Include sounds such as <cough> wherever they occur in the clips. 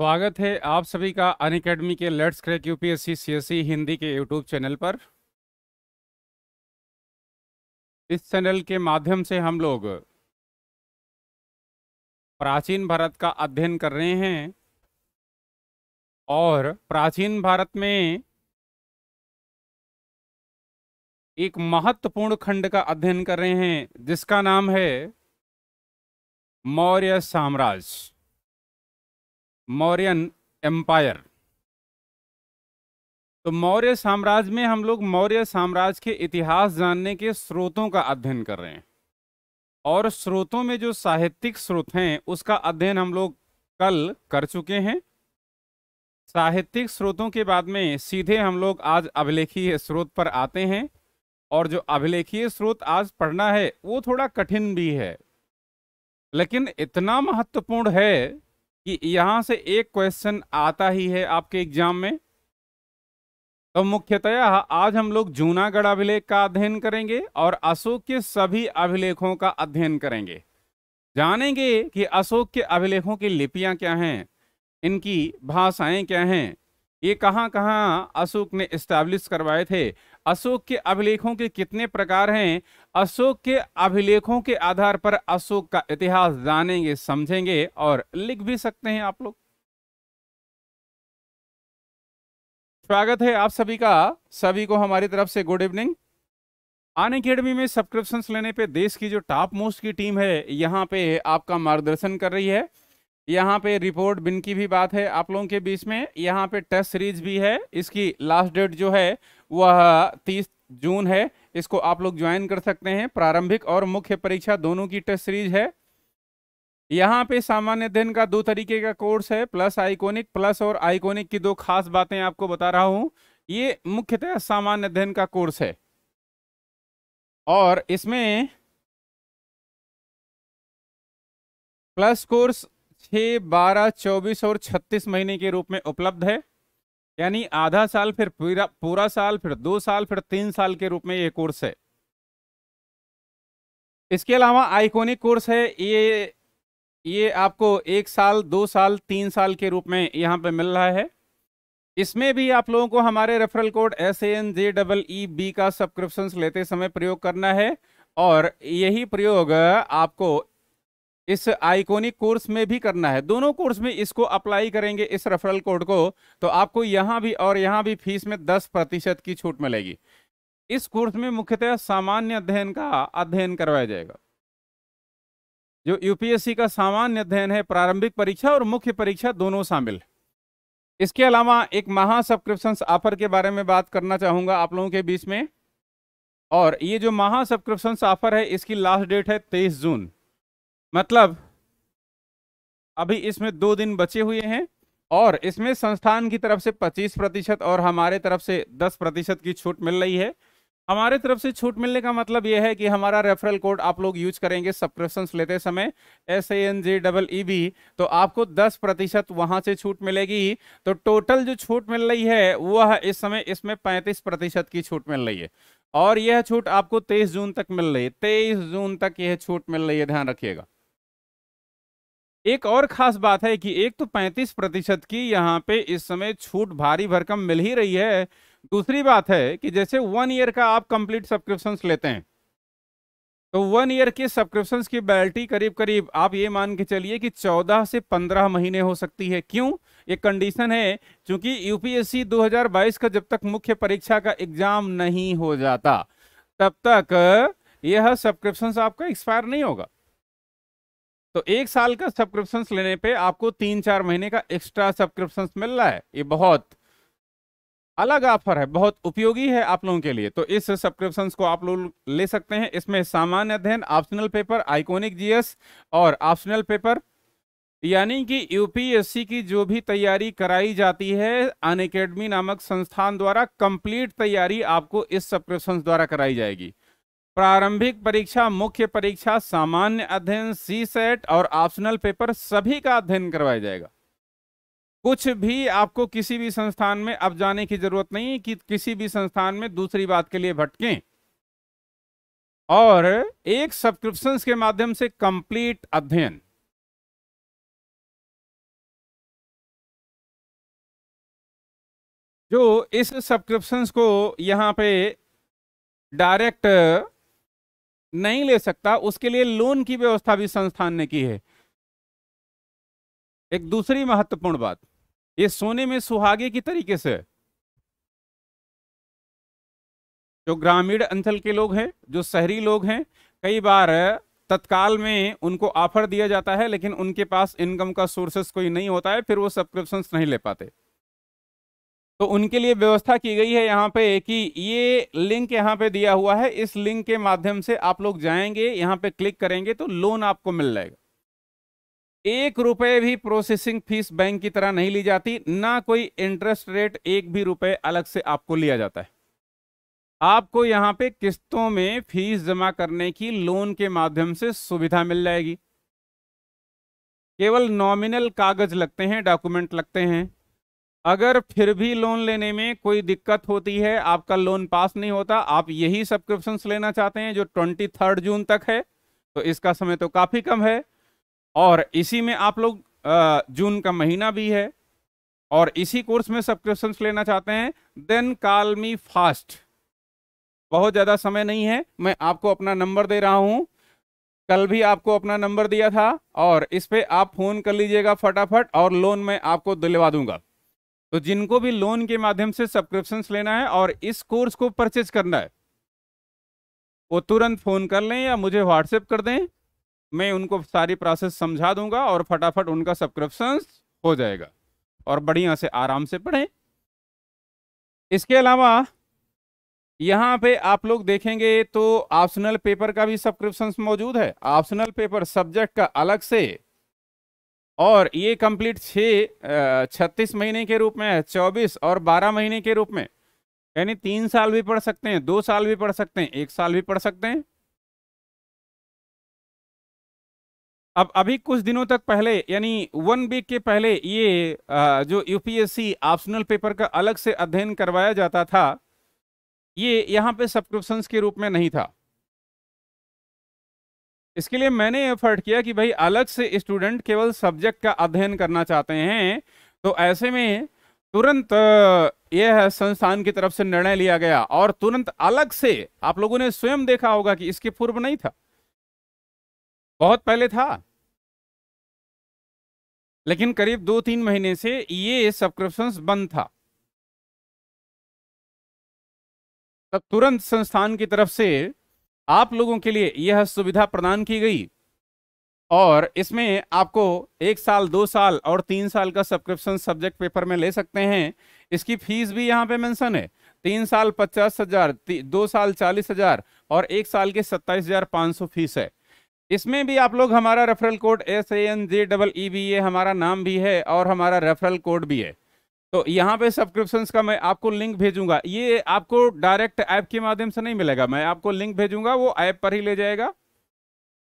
स्वागत है आप सभी का अन अकेडमी के let's crack UPSC CSC Hindi के यूट्यूब चैनल पर इस चैनल के माध्यम से हम लोग प्राचीन भारत का अध्ययन कर रहे हैं और प्राचीन भारत में एक महत्वपूर्ण खंड का अध्ययन कर रहे हैं जिसका नाम है मौर्य साम्राज्य मौर्यन एम्पायर तो मौर्य साम्राज्य में हम लोग मौर्य साम्राज्य के इतिहास जानने के स्रोतों का अध्ययन कर रहे हैं और स्रोतों में जो साहित्यिक स्रोत हैं उसका अध्ययन हम लोग कल कर चुके हैं साहित्यिक स्रोतों के बाद में सीधे हम लोग आज अभिलेखीय स्रोत पर आते हैं और जो अभिलेखीय स्रोत आज पढ़ना है वो थोड़ा कठिन भी है लेकिन इतना महत्वपूर्ण है कि यहाँ से एक क्वेश्चन आता ही है आपके एग्जाम में तो मुख्यतया आज हम लोग जूनागढ़ अभिलेख का अध्ययन करेंगे और अशोक के सभी अभिलेखों का अध्ययन करेंगे जानेंगे कि अशोक के अभिलेखों की लिपियाँ क्या हैं इनकी भाषाएं क्या हैं ये कहाँ कहाँ अशोक ने इस्टेब्लिश करवाए थे अशोक के अभिलेखों के कितने प्रकार हैं अशोक के अभिलेखों के आधार पर अशोक का इतिहास जानेंगे समझेंगे और लिख भी सकते हैं आप लोग स्वागत है आप सभी का सभी को हमारी तरफ से गुड इवनिंग आन अकेडमी में सब्सक्रिप्शन लेने पे देश की जो टॉप मोस्ट की टीम है यहाँ पे आपका मार्गदर्शन कर रही है यहाँ पे रिपोर्ट बिन की भी बात है आप लोगों के बीच में यहाँ पे टेस्ट सीरीज भी है इसकी लास्ट डेट जो है वह तीस जून है इसको आप लोग ज्वाइन कर सकते हैं प्रारंभिक और मुख्य परीक्षा दोनों की टेस्ट सीरीज है यहाँ पे सामान्य अध्ययन का दो तरीके का कोर्स है प्लस आइकोनिक प्लस और आइकोनिक की दो खास बातें आपको बता रहा हूँ ये मुख्यतः सामान्य अध्ययन का कोर्स है और इसमें प्लस कोर्स 6, बारह चौबीस और छत्तीस महीने के रूप में उपलब्ध है यानी आधा साल फिर पूरा पूरा साल फिर दो साल फिर तीन साल के रूप में ये कोर्स है इसके अलावा आइकोनिक कोर्स है ये ये आपको एक साल दो साल तीन साल के रूप में यहाँ पे मिल रहा है इसमें भी आप लोगों को हमारे referral code S N J double E B का सब्सक्रिप्शन लेते समय प्रयोग करना है और यही प्रयोग आपको इस आइकोनिक कोर्स में भी करना है दोनों कोर्स में इसको अप्लाई करेंगे इस रेफरल कोड को तो आपको यहाँ भी और यहाँ भी फीस में दस प्रतिशत की छूट मिलेगी इस कोर्स में मुख्यतः सामान्य अध्ययन का अध्ययन करवाया जाएगा जो यूपीएससी का सामान्य अध्ययन है प्रारंभिक परीक्षा और मुख्य परीक्षा दोनों शामिल इसके अलावा एक महा सब्सक्रिप्शन ऑफर के बारे में बात करना चाहूँगा आप लोगों के बीच में और ये जो महा सब्सक्रिप्शन ऑफर है इसकी लास्ट डेट है तेईस जून मतलब अभी इसमें दो दिन बचे हुए हैं और इसमें संस्थान की तरफ से 25 प्रतिशत और हमारे तरफ से 10 प्रतिशत की छूट मिल रही है हमारे तरफ से छूट मिलने का मतलब यह है कि हमारा रेफरल कोड आप लोग यूज करेंगे सब्सक्रिप्शन लेते समय S A N J double E B तो आपको 10 प्रतिशत वहाँ से छूट मिलेगी तो टोटल जो छूट मिल रही है वह इस समय इसमें पैंतीस प्रतिशत की छूट मिल रही है और यह छूट आपको तेईस जून तक मिल रही है तेईस जून तक यह छूट मिल रही है ध्यान रखिएगा एक और खास बात है कि एक तो 35 प्रतिशत की यहाँ पे इस समय छूट भारी भरकम मिल ही रही है दूसरी बात है कि जैसे वन ईयर का आप कंप्लीट सब्सक्रिप्शन लेते हैं तो वन ईयर के सब्सक्रिप्शन की बैल्टी करीब करीब आप ये मान के चलिए कि 14 से 15 महीने हो सकती है क्यों ये कंडीशन है क्योंकि यूपीएससी 2022 का जब तक मुख्य परीक्षा का एग्जाम नहीं हो जाता तब तक यह सब्सक्रिप्शन आपका एक्सपायर नहीं होगा तो एक साल का सब्सक्रिप्शन लेने पे आपको तीन चार महीने का एक्स्ट्रा सब्सक्रिप्शन मिल रहा है ये बहुत अलग ऑफर है बहुत उपयोगी है आप लोगों के लिए तो इस सब्सक्रिप्शन को आप लोग ले सकते हैं इसमें सामान्य अध्ययन ऑप्शनल पेपर आइकोनिक जीएस और ऑप्शनल पेपर यानी कि यूपीएससी की जो भी तैयारी कराई जाती है अन नामक संस्थान द्वारा कंप्लीट तैयारी आपको इस सब्सक्रिप्शन द्वारा कराई जाएगी प्रारंभिक परीक्षा मुख्य परीक्षा सामान्य अध्ययन सी सेट और ऑप्शनल पेपर सभी का अध्ययन करवाया जाएगा कुछ भी आपको किसी भी संस्थान में अब जाने की जरूरत नहीं कि किसी भी संस्थान में दूसरी बात के लिए भटकें और एक सब्सक्रिप्शन के माध्यम से कंप्लीट अध्ययन जो इस सब्सक्रिप्शन को यहां पे डायरेक्ट नहीं ले सकता उसके लिए लोन की व्यवस्था भी संस्थान ने की है एक दूसरी महत्वपूर्ण बात ये सोने में सुहागे की तरीके से जो ग्रामीण अंचल के लोग हैं जो शहरी लोग हैं कई बार तत्काल में उनको ऑफर दिया जाता है लेकिन उनके पास इनकम का सोर्सेस कोई नहीं होता है फिर वो सब्सक्रिप्शन नहीं ले पाते तो उनके लिए व्यवस्था की गई है यहाँ पे कि ये लिंक यहाँ पे दिया हुआ है इस लिंक के माध्यम से आप लोग जाएंगे यहाँ पे क्लिक करेंगे तो लोन आपको मिल जाएगा एक रुपए भी प्रोसेसिंग फीस बैंक की तरह नहीं ली जाती ना कोई इंटरेस्ट रेट एक भी रुपए अलग से आपको लिया जाता है आपको यहाँ पे किस्तों में फीस जमा करने की लोन के माध्यम से सुविधा मिल जाएगी केवल नॉमिनल कागज लगते हैं डॉक्यूमेंट लगते हैं अगर फिर भी लोन लेने में कोई दिक्कत होती है आपका लोन पास नहीं होता आप यही सब्सक्रिप्शन लेना चाहते हैं जो ट्वेंटी थर्ड जून तक है तो इसका समय तो काफ़ी कम है और इसी में आप लोग जून का महीना भी है और इसी कोर्स में सब्सक्रिप्शन लेना चाहते हैं देन कॉल मी फास्ट बहुत ज़्यादा समय नहीं है मैं आपको अपना नंबर दे रहा हूँ कल भी आपको अपना नंबर दिया था और इस पर आप फ़ोन कर लीजिएगा फटाफट और लोन मैं आपको दिलवा दूंगा तो जिनको भी लोन के माध्यम से सब्सक्रिप्शन लेना है और इस कोर्स को परचेज करना है वो तुरंत फ़ोन कर लें या मुझे व्हाट्सएप कर दें मैं उनको सारी प्रोसेस समझा दूंगा और फटाफट उनका सब्सक्रिप्शन हो जाएगा और बढ़िया से आराम से पढ़ें इसके अलावा यहाँ पे आप लोग देखेंगे तो ऑप्शनल पेपर का भी सब्सक्रिप्शन मौजूद है ऑप्शनल पेपर सब्जेक्ट का अलग से और ये कंप्लीट छः छत्तीस महीने के रूप में है चौबीस और बारह महीने के रूप में यानी तीन साल भी पढ़ सकते हैं दो साल भी पढ़ सकते हैं एक साल भी पढ़ सकते हैं अब अभी कुछ दिनों तक पहले यानी वन वीक के पहले ये जो यूपीएससी ऑप्शनल पेपर का अलग से अध्ययन करवाया जाता था ये यहाँ पे सब्सक्रिप्शंस के रूप में नहीं था इसके लिए मैंने एफर्ट किया कि भाई अलग से स्टूडेंट केवल सब्जेक्ट का अध्ययन करना चाहते हैं तो ऐसे में तुरंत यह संस्थान की तरफ से निर्णय लिया गया और तुरंत अलग से आप लोगों ने स्वयं देखा होगा कि इसके पूर्व नहीं था बहुत पहले था लेकिन करीब दो तीन महीने से ये सब्सक्रिप्शन बंद था तब तुरंत संस्थान की तरफ से आप लोगों के लिए यह सुविधा प्रदान की गई और इसमें आपको एक साल दो साल और तीन साल का सब्सक्रिप्शन सब्जेक्ट पेपर में ले सकते हैं इसकी फीस भी यहाँ पे मेंशन है तीन साल पचास हजार दो साल चालीस हजार और एक साल के सत्ताईस हजार पाँच सौ फीस है इसमें भी आप लोग हमारा referral code S A N J double E B A हमारा नाम भी है और हमारा रेफरल कोड भी है तो यहाँ पे सब्सक्रिप्शन का मैं आपको लिंक भेजूंगा ये आपको डायरेक्ट ऐप के माध्यम से नहीं मिलेगा मैं आपको लिंक भेजूंगा वो ऐप पर ही ले जाएगा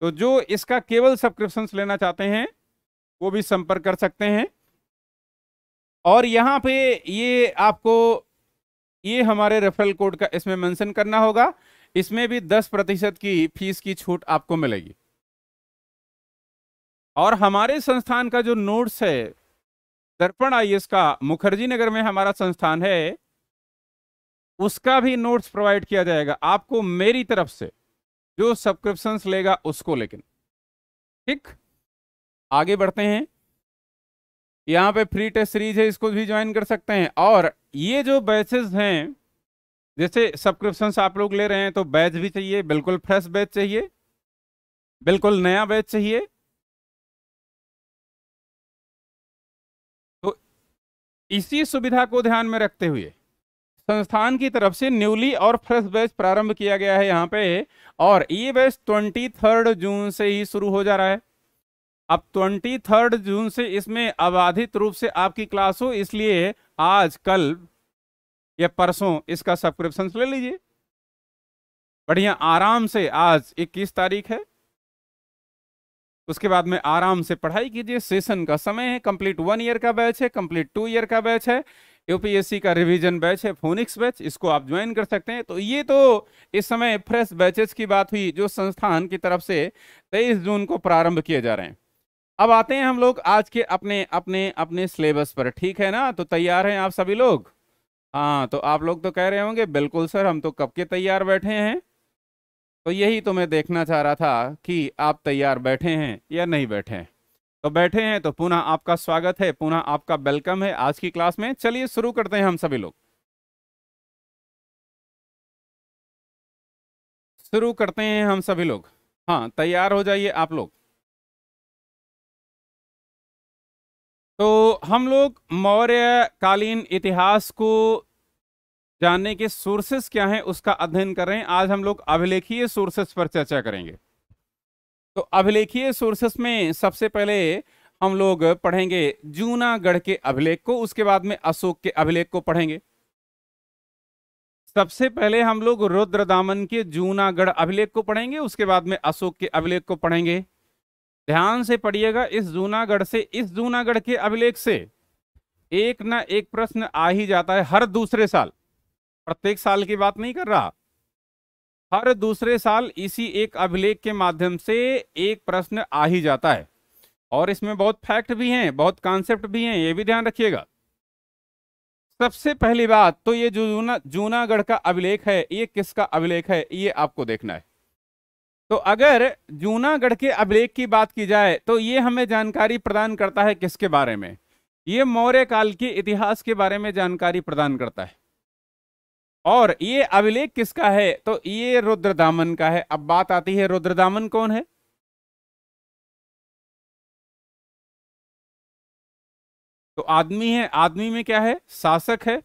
तो जो इसका केवल सब्सक्रिप्शन लेना चाहते हैं वो भी संपर्क कर सकते हैं और यहाँ पे ये आपको ये हमारे रेफरल कोड का इसमें मेंशन करना होगा इसमें भी दस प्रतिशत की फीस की छूट आपको मिलेगी और हमारे संस्थान का जो नोट्स है दर्पण आई का मुखर्जी नगर में हमारा संस्थान है उसका भी नोट्स प्रोवाइड किया जाएगा आपको मेरी तरफ से जो सब्सक्रिप्शन लेगा उसको लेकिन ठीक आगे बढ़ते हैं यहाँ पे फ्री टेस्ट सीरीज है इसको भी ज्वाइन कर सकते हैं और ये जो बैचेस हैं जैसे सब्सक्रिप्शन आप लोग ले रहे हैं तो बैच भी चाहिए बिल्कुल फ्रेश बैच चाहिए बिल्कुल नया बैच चाहिए इसी सुविधा को ध्यान में रखते हुए संस्थान की तरफ से न्यूली और फ्रेश बैच प्रारंभ किया गया है यहाँ पे और ये बैच ट्वेंटी थर्ड जून से ही शुरू हो जा रहा है अब ट्वेंटी थर्ड जून से इसमें अबाधित रूप से आपकी क्लास हो इसलिए आज कल या परसों इसका सब्सक्रिप्शन ले लीजिए बढ़िया आराम से आज 21 तारीख है उसके बाद में आराम से पढ़ाई कीजिए सेशन का समय है कंप्लीट वन ईयर का बैच है कंप्लीट टू ईयर का बैच है यूपीएससी का रिवीजन बैच है फोनिक्स बैच इसको आप ज्वाइन कर सकते हैं तो ये तो इस समय फ्रेश बैचेस की बात हुई जो संस्थान की तरफ से तेईस जून को प्रारंभ किए जा रहे हैं अब आते हैं हम लोग आज के अपने अपने अपने सिलेबस पर ठीक है ना तो तैयार हैं आप सभी लोग हाँ तो आप लोग तो कह रहे होंगे बिल्कुल सर हम तो कब के तैयार बैठे हैं तो यही तो मैं देखना चाह रहा था कि आप तैयार बैठे हैं या नहीं बैठे हैं तो बैठे हैं तो पुनः आपका स्वागत है पुनः आपका वेलकम है आज की क्लास में चलिए शुरू करते हैं हम सभी लोग शुरू करते हैं हम सभी लोग हाँ तैयार हो जाइए आप लोग तो हम लोग मौर्य कालीन इतिहास को जानने के सोर्सेस क्या हैं उसका अध्ययन कर रहे हैं आज हम लोग अभिलेखीय सोर्सेस पर चर्चा करेंगे तो अभिलेखीय सोर्सेस में सबसे पहले हम लोग पढ़ेंगे जूनागढ़ के अभिलेख को उसके बाद में अशोक के अभिलेख को पढ़ेंगे सबसे पहले हम लोग रुद्र दामन के जूनागढ़ अभिलेख को पढ़ेंगे उसके बाद में अशोक के अभिलेख को पढ़ेंगे ध्यान से पढ़िएगा इस जूनागढ़ से इस जूनागढ़ के अभिलेख से एक ना एक प्रश्न आ ही जाता है हर दूसरे साल प्रत्येक साल की बात नहीं कर रहा हर दूसरे साल इसी एक अभिलेख के माध्यम से एक प्रश्न आ ही जाता है और इसमें बहुत फैक्ट भी हैं बहुत कॉन्सेप्ट भी हैं ये भी ध्यान रखिएगा सबसे पहली बात तो ये जो जूना जूनागढ़ का अभिलेख है ये किसका अभिलेख है ये आपको देखना है तो अगर जूनागढ़ के अभिलेख की बात की जाए तो ये हमें जानकारी प्रदान करता है किसके बारे में ये मौर्य काल के इतिहास के बारे में जानकारी प्रदान करता है और ये अभिलेख किसका है तो ये रुद्रदामन का है अब बात आती है रुद्रदामन कौन है तो आदमी है आदमी में क्या है शासक है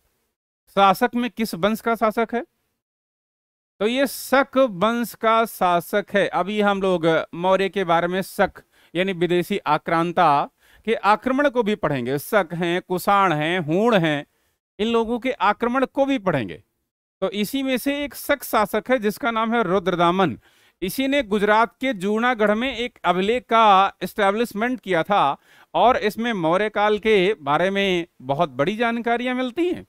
शासक में किस वंश का शासक है तो ये शक वंश का शासक है अभी हम लोग मौर्य के बारे में शक यानी विदेशी आक्रांता के आक्रमण को भी पढ़ेंगे शक हैं कुषाण हैं हूण हैं इन लोगों के आक्रमण को भी पढ़ेंगे तो इसी में से एक सख्त शासक है जिसका नाम है रुद्रदामन इसी ने गुजरात के जूनागढ़ में एक अभिलेख का इस्टेब्लिशमेंट किया था और इसमें मौर्य काल के बारे में बहुत बड़ी जानकारियां मिलती हैं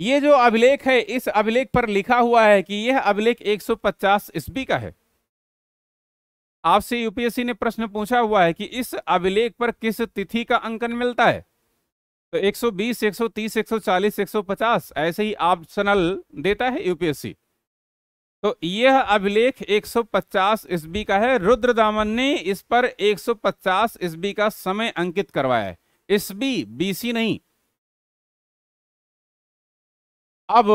ये जो अभिलेख है इस अभिलेख पर लिखा हुआ है कि यह अभिलेख 150 ईस्वी का है आपसे यूपीएससी ने प्रश्न पूछा हुआ है कि इस अभिलेख पर किस तिथि का अंकन मिलता है तो 120, 130, 140, 150 ऐसे ही ऑप्शनल देता है यूपीएससी तो यह अभिलेख 150 ईस्वी का है रुद्र दामन ने इस पर 150 ईस्वी का समय अंकित करवाया है बी बीसी नहीं अब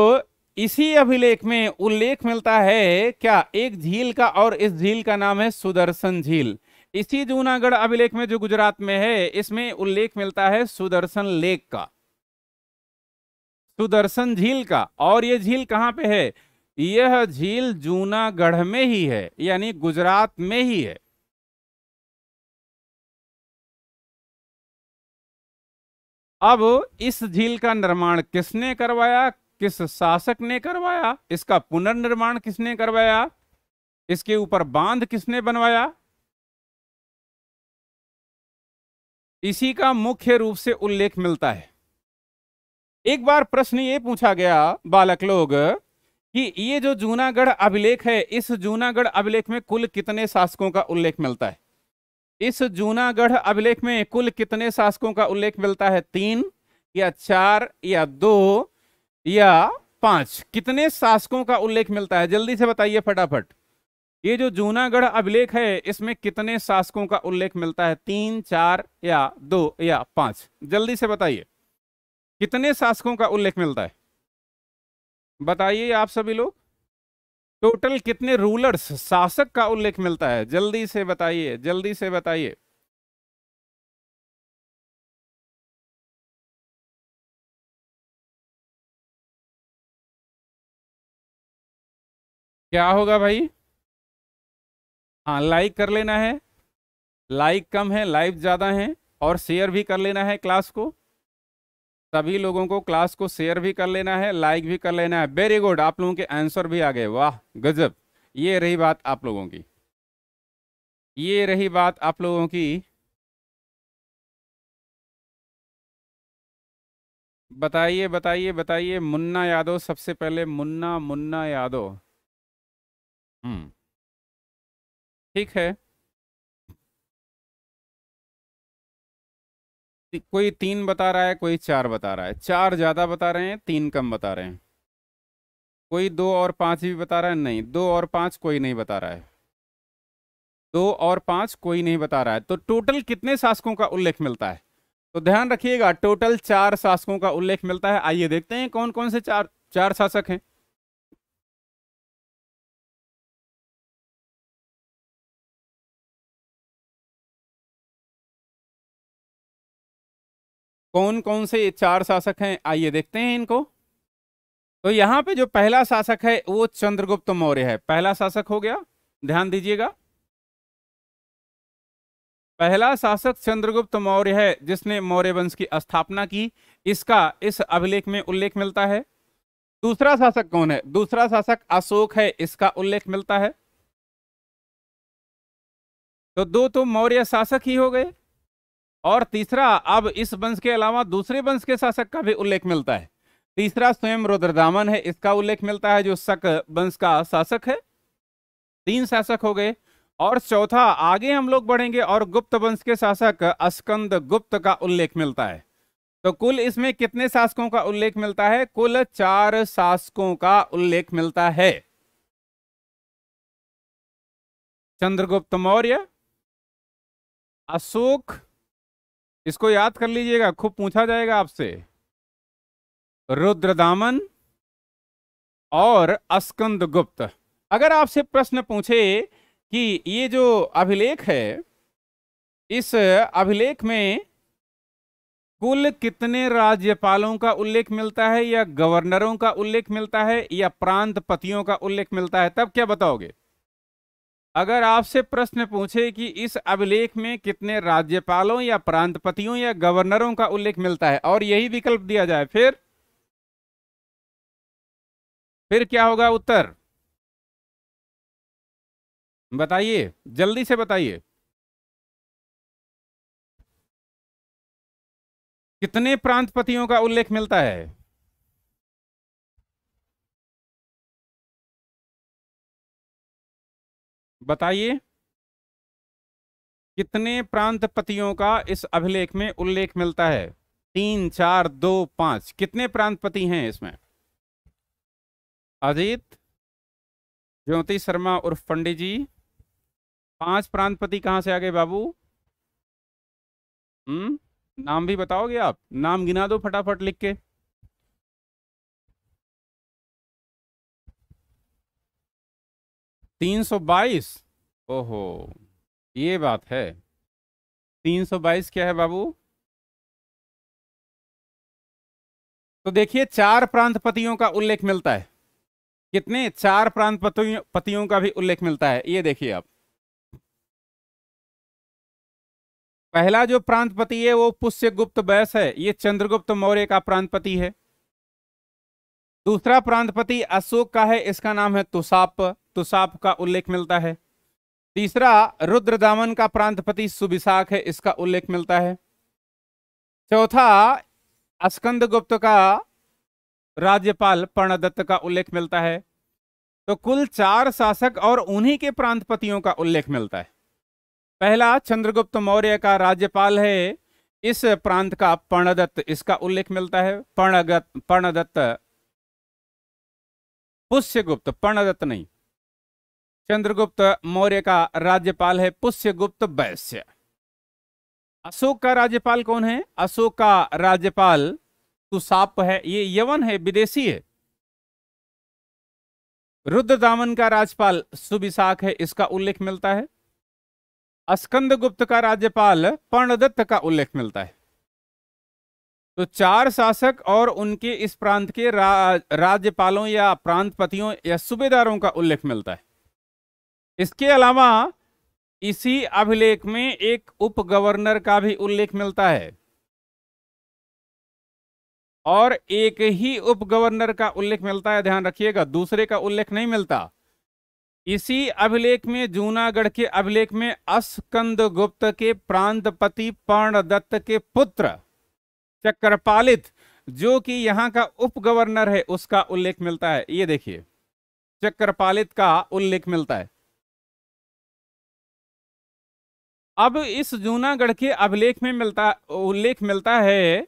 इसी अभिलेख में उल्लेख मिलता है क्या एक झील का और इस झील का नाम है सुदर्शन झील इसी जूनागढ़ अभिलेख में जो गुजरात में है इसमें उल्लेख मिलता है सुदर्शन लेक का सुदर्शन झील का और यह झील कहां पे है यह झील जूनागढ़ में ही है यानी गुजरात में ही है अब इस झील का निर्माण किसने करवाया किस शासक ने करवाया इसका पुनर्निर्माण किसने करवाया इसके ऊपर बांध किसने बनवाया इसी का मुख्य रूप से उल्लेख मिलता है एक बार प्रश्न ये पूछा गया बालक लोग कि ये जो जूनागढ़ अभिलेख है इस जूनागढ़ अभिलेख में कुल कितने शासकों का उल्लेख मिलता है इस जूनागढ़ अभिलेख में कुल कितने शासकों का उल्लेख मिलता है तीन या चार या दो या पांच कितने शासकों का उल्लेख मिलता है जल्दी से बताइए फटाफट ये जो जूनागढ़ अभिलेख है इसमें कितने शासकों का उल्लेख मिलता है तीन चार या दो या पांच जल्दी से बताइए कितने शासकों का उल्लेख मिलता है बताइए आप सभी लोग टोटल कितने रूलर्स शासक का उल्लेख मिलता है जल्दी से बताइए जल्दी से बताइए क्या होगा भाई हाँ लाइक कर लेना है लाइक कम है लाइव ज़्यादा है और शेयर भी कर लेना है क्लास को सभी लोगों को क्लास को शेयर भी कर लेना है लाइक भी कर लेना है वेरी गुड आप लोगों के आंसर भी आ गए वाह गजब ये रही बात आप लोगों की ये रही बात आप लोगों की बताइए बताइए बताइए मुन्ना यादव सबसे पहले मुन्ना मुन्ना यादव हम्म ठीक है कोई तीन बता रहा है कोई चार बता रहा है चार ज़्यादा बता रहे हैं तीन कम बता रहे हैं कोई दो और पांच भी बता रहा है नहीं दो और पांच कोई नहीं बता रहा है दो और पांच कोई नहीं बता रहा है तो टोटल कितने शासकों का उल्लेख मिलता है तो ध्यान रखिएगा टोटल चार शासकों का उल्लेख मिलता है आइए देखते हैं कौन कौन से चार चार शासक हैं कौन कौन से चार शासक हैं आइए देखते हैं इनको तो यहाँ पे जो पहला शासक है वो चंद्रगुप्त मौर्य है पहला शासक हो गया ध्यान दीजिएगा पहला शासक चंद्रगुप्त मौर्य है जिसने मौर्य वंश की स्थापना की इसका इस अभिलेख में उल्लेख मिलता है दूसरा शासक कौन है दूसरा शासक अशोक है इसका उल्लेख मिलता है तो दो तो मौर्य शासक ही हो गए और तीसरा अब इस वंश के अलावा दूसरे वंश के शासक का भी उल्लेख मिलता है तीसरा स्वयं रुद्रदामन है इसका उल्लेख मिलता है जो शक वंश का शासक है तीन शासक हो गए और चौथा आगे हम लोग बढ़ेंगे और गुप्त वंश के शासक अस्कंद गुप्त का उल्लेख मिलता है तो कुल इसमें कितने शासकों का उल्लेख मिलता है कुल चार शासकों का उल्लेख मिलता है चंद्रगुप्त मौर्य अशोक इसको याद कर लीजिएगा खूब पूछा जाएगा आपसे रुद्रदामन और अस्कंद गुप्त अगर आपसे प्रश्न पूछे कि ये जो अभिलेख है इस अभिलेख में कुल कितने राज्यपालों का उल्लेख मिलता है या गवर्नरों का उल्लेख मिलता है या प्रांतपतियों का उल्लेख मिलता है तब क्या बताओगे अगर आपसे प्रश्न पूछे कि इस अभिलेख में कितने राज्यपालों या प्रांतपतियों या गवर्नरों का उल्लेख मिलता है और यही विकल्प दिया जाए फिर फिर क्या होगा उत्तर बताइए जल्दी से बताइए कितने प्रांतपतियों का उल्लेख मिलता है बताइए कितने प्रांतपतियों का इस अभिलेख में उल्लेख मिलता है तीन चार दो पांच कितने प्रांतपति हैं इसमें अजीत ज्योति शर्मा उर्फ पंडित जी पांच प्रांतपति कहां से आ गए बाबू हम्म नाम भी बताओगे आप नाम गिना दो फटाफट लिख के तीन सौ बाईस ओहो ये बात है तीन सौ बाईस क्या है बाबू तो देखिए चार प्रांतपतियों का उल्लेख मिलता है कितने चार प्रांत पतियों का भी उल्लेख मिलता है ये देखिए आप पहला जो प्रांतपति है वो पुष्यगुप्त बैस है ये चंद्रगुप्त मौर्य का प्रांतपति है दूसरा प्रांतपति अशोक का है इसका नाम है तुषाप तुसाप तो का उल्लेख मिलता है तीसरा रुद्र दामन का प्रांतपति सुबिशाख है इसका उल्लेख मिलता है चौथा अस्कंद गुप्त का राज्यपाल पर्णदत्त का उल्लेख मिलता है तो कुल चार शासक और उन्हीं के प्रांतपतियों का उल्लेख मिलता है पहला चंद्रगुप्त मौर्य का राज्यपाल है इस प्रांत का पर्णदत्त इसका उल्लेख मिलता है पर्णगत पर्णदत्त पुष्यगुप्त पर्णदत्त नहीं चंद्रगुप्त मौर्य का राज्यपाल है पुष्यगुप्त वैश्य अशोक का राज्यपाल कौन है अशोक का राज्यपाल तुसाप है ये यवन है विदेशी है रुद्र दामन का राज्यपाल सुबिशाख है इसका उल्लेख मिलता है अस्कंद गुप्त का राज्यपाल पर्णदत्त का उल्लेख मिलता है तो चार शासक और उनके इस प्रांत के रा, राज्यपालों या प्रांतपतियों या सूबेदारों का उल्लेख मिलता है इसके अलावा इसी अभिलेख में एक उप गवर्नर का भी उल्लेख मिलता है और एक ही उप गवर्नर का उल्लेख मिलता है ध्यान रखिएगा दूसरे का उल्लेख नहीं मिलता इसी अभिलेख में जूनागढ़ के अभिलेख में अस्कंद गुप्त के प्रांतपति पर्णदत्त के पुत्र चक्रपालित जो कि यहां का उप गवर्नर है उसका उल्लेख मिलता है ये देखिए चक्रपालित का उल्लेख मिलता है अब इस जूनागढ़ के अभिलेख में मिलता उल्लेख मिलता है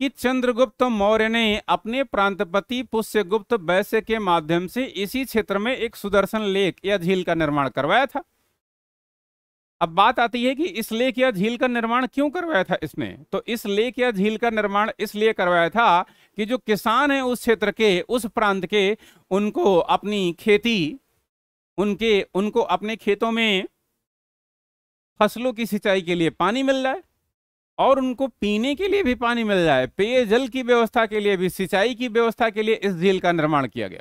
कि चंद्रगुप्त मौर्य ने अपने प्रांतपति पुष्यगुप्त वैश्य के माध्यम से इसी क्षेत्र में एक सुदर्शन लेक या झील का निर्माण करवाया था अब बात आती है कि इस लेक या झील का निर्माण क्यों करवाया था इसने तो इस लेक या झील का निर्माण इसलिए करवाया था कि जो किसान है उस क्षेत्र के उस प्रांत के उनको अपनी खेती उनके उनको अपने खेतों में फसलों की सिंचाई के लिए पानी मिल जाए और उनको पीने के लिए भी पानी मिल जाए पेयजल की व्यवस्था के लिए भी सिंचाई की व्यवस्था के लिए इस झील का निर्माण किया गया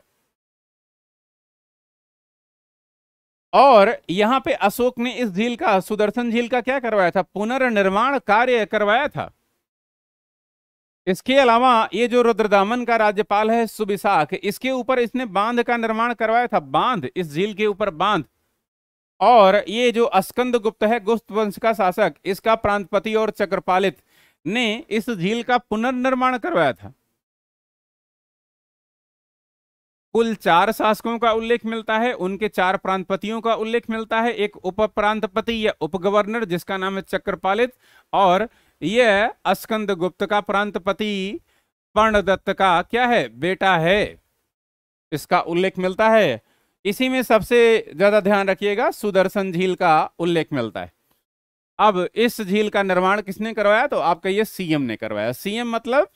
और यहां पे अशोक ने इस झील का सुदर्शन झील का क्या करवाया था पुनर्निर्माण कार्य करवाया था इसके अलावा ये जो रुद्रदामन का राज्यपाल है सुबिशाख इसके ऊपर इसने बांध का निर्माण करवाया था बांध इस झील के ऊपर बांध और ये जो अस्कंद गुप्त है गुप्त वंश का शासक इसका प्रांतपति और चक्रपालित ने इस झील का पुनर्निर्माण करवाया था कुल चार शासकों का उल्लेख मिलता है उनके चार प्रांतपतियों का उल्लेख मिलता है एक उप प्रांतपति या उप गवर्नर जिसका नाम है चक्रपालित और यह अस्कंद गुप्त का प्रांतपति पर्णदत्त का क्या है बेटा है इसका उल्लेख मिलता है इसी में सबसे ज़्यादा ध्यान रखिएगा सुदर्शन झील का उल्लेख मिलता है अब इस झील का निर्माण किसने करवाया तो आप कहिए सीएम ने करवाया सीएम मतलब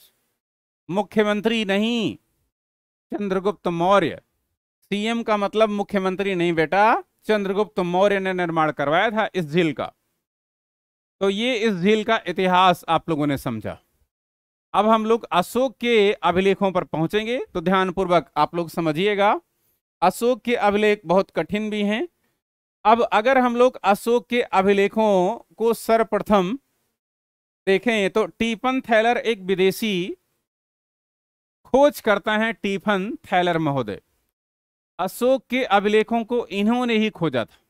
मुख्यमंत्री नहीं चंद्रगुप्त मौर्य सीएम का मतलब मुख्यमंत्री नहीं बेटा चंद्रगुप्त मौर्य ने निर्माण करवाया था इस झील का तो ये इस झील का इतिहास आप लोगों ने समझा अब हम लोग अशोक के अभिलेखों पर पहुंचेंगे तो ध्यानपूर्वक आप लोग समझिएगा अशोक के अभिलेख बहुत कठिन भी हैं अब अगर हम लोग अशोक के अभिलेखों को सर्वप्रथम देखें तो टीफन थैलर एक विदेशी खोज करता है टीफन थैलर महोदय अशोक के अभिलेखों को इन्होंने ही खोजा था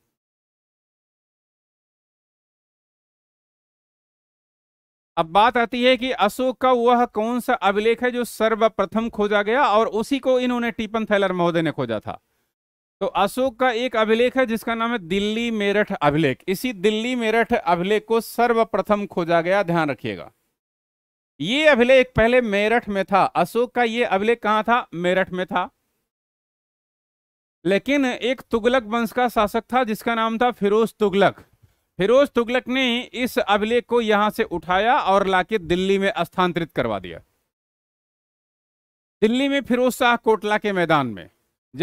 अब बात आती है कि अशोक का वह कौन सा अभिलेख है जो सर्वप्रथम खोजा गया और उसी को इन्होंने टीपन थैलर महोदय ने खोजा था तो अशोक का एक अभिलेख है जिसका नाम है दिल्ली मेरठ अभिलेख इसी दिल्ली मेरठ अभिलेख को सर्वप्रथम खोजा गया ध्यान रखिएगा ये अभिलेख पहले मेरठ में था अशोक का ये अभिलेख कहाँ था मेरठ में था लेकिन एक तुगलक वंश का शासक था जिसका नाम था फिरोज तुगलक फिरोज तुगलक ने इस अभिलेख को यहां से उठाया और लाके दिल्ली में स्थानांतरित करवा दिया दिल्ली में फिरोज शाह कोटला के मैदान में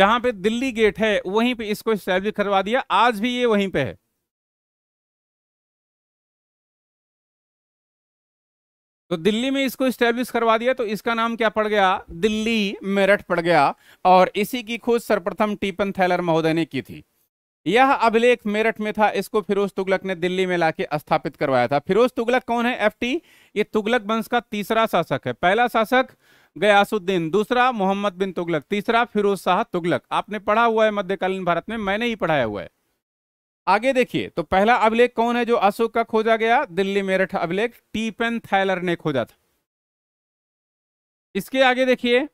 जहां पे दिल्ली गेट है वहीं पे इसको स्टैब्लिश करवा दिया आज भी ये वहीं पे है तो दिल्ली में इसको स्टैब्लिश करवा दिया तो इसका नाम क्या पड़ गया दिल्ली मेरठ पड़ गया और इसी की खोज सर्वप्रथम टीपन थैलर महोदय ने की थी यह अभिलेख मेरठ में था इसको फिरोज तुगलक ने दिल्ली में लाके स्थापित करवाया था फिरोज तुगलक कौन है एफटी ये तुगलक वंश का तीसरा शासक है पहला शासक गयासुद्दीन दूसरा मोहम्मद बिन तुगलक तीसरा फिरोज शाह तुगलक आपने पढ़ा हुआ है मध्यकालीन भारत में मैंने ही पढ़ाया हुआ है आगे देखिए तो पहला अभिलेख कौन है जो अशोक का खोजा गया दिल्ली मेरठ अभिलेख टीपेन थैलर ने खोजा था इसके आगे देखिए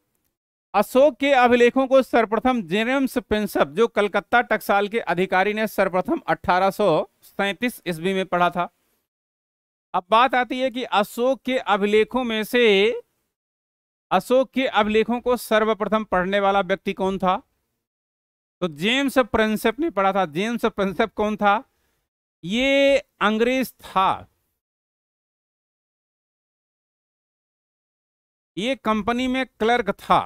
अशोक के अभिलेखों को सर्वप्रथम जेम्स पेंसप जो कलकत्ता टकसाल के अधिकारी ने सर्वप्रथम अठारह ईस्वी में पढ़ा था अब बात आती है कि अशोक के अभिलेखों में से अशोक के अभिलेखों को सर्वप्रथम पढ़ने वाला व्यक्ति कौन था तो जेम्स प्रिंसेप ने पढ़ा था जेम्स प्रिंसेप कौन था ये अंग्रेज था ये कंपनी में क्लर्क था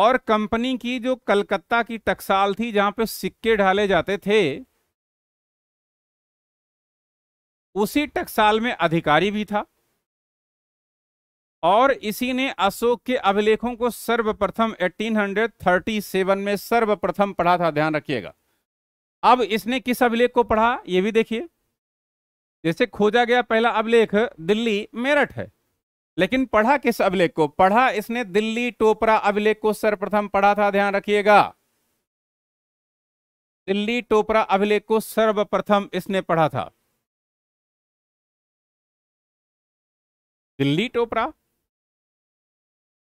और कंपनी की जो कलकत्ता की टकसाल थी जहां पे सिक्के ढाले जाते थे उसी टकसाल में अधिकारी भी था और इसी ने अशोक के अभिलेखों को सर्वप्रथम 1837 में सर्वप्रथम पढ़ा था ध्यान रखिएगा अब इसने किस अभिलेख को पढ़ा यह भी देखिए जैसे खोजा गया पहला अभिलेख दिल्ली मेरठ है लेकिन पढ़ा किस अभिलेख को पढ़ा इसने दिल्ली टोपरा अभिलेख को सर्वप्रथम पढ़ा था ध्यान रखिएगा दिल्ली टोपरा अभिलेख को सर्वप्रथम इसने पढ़ा था दिल्ली टोपरा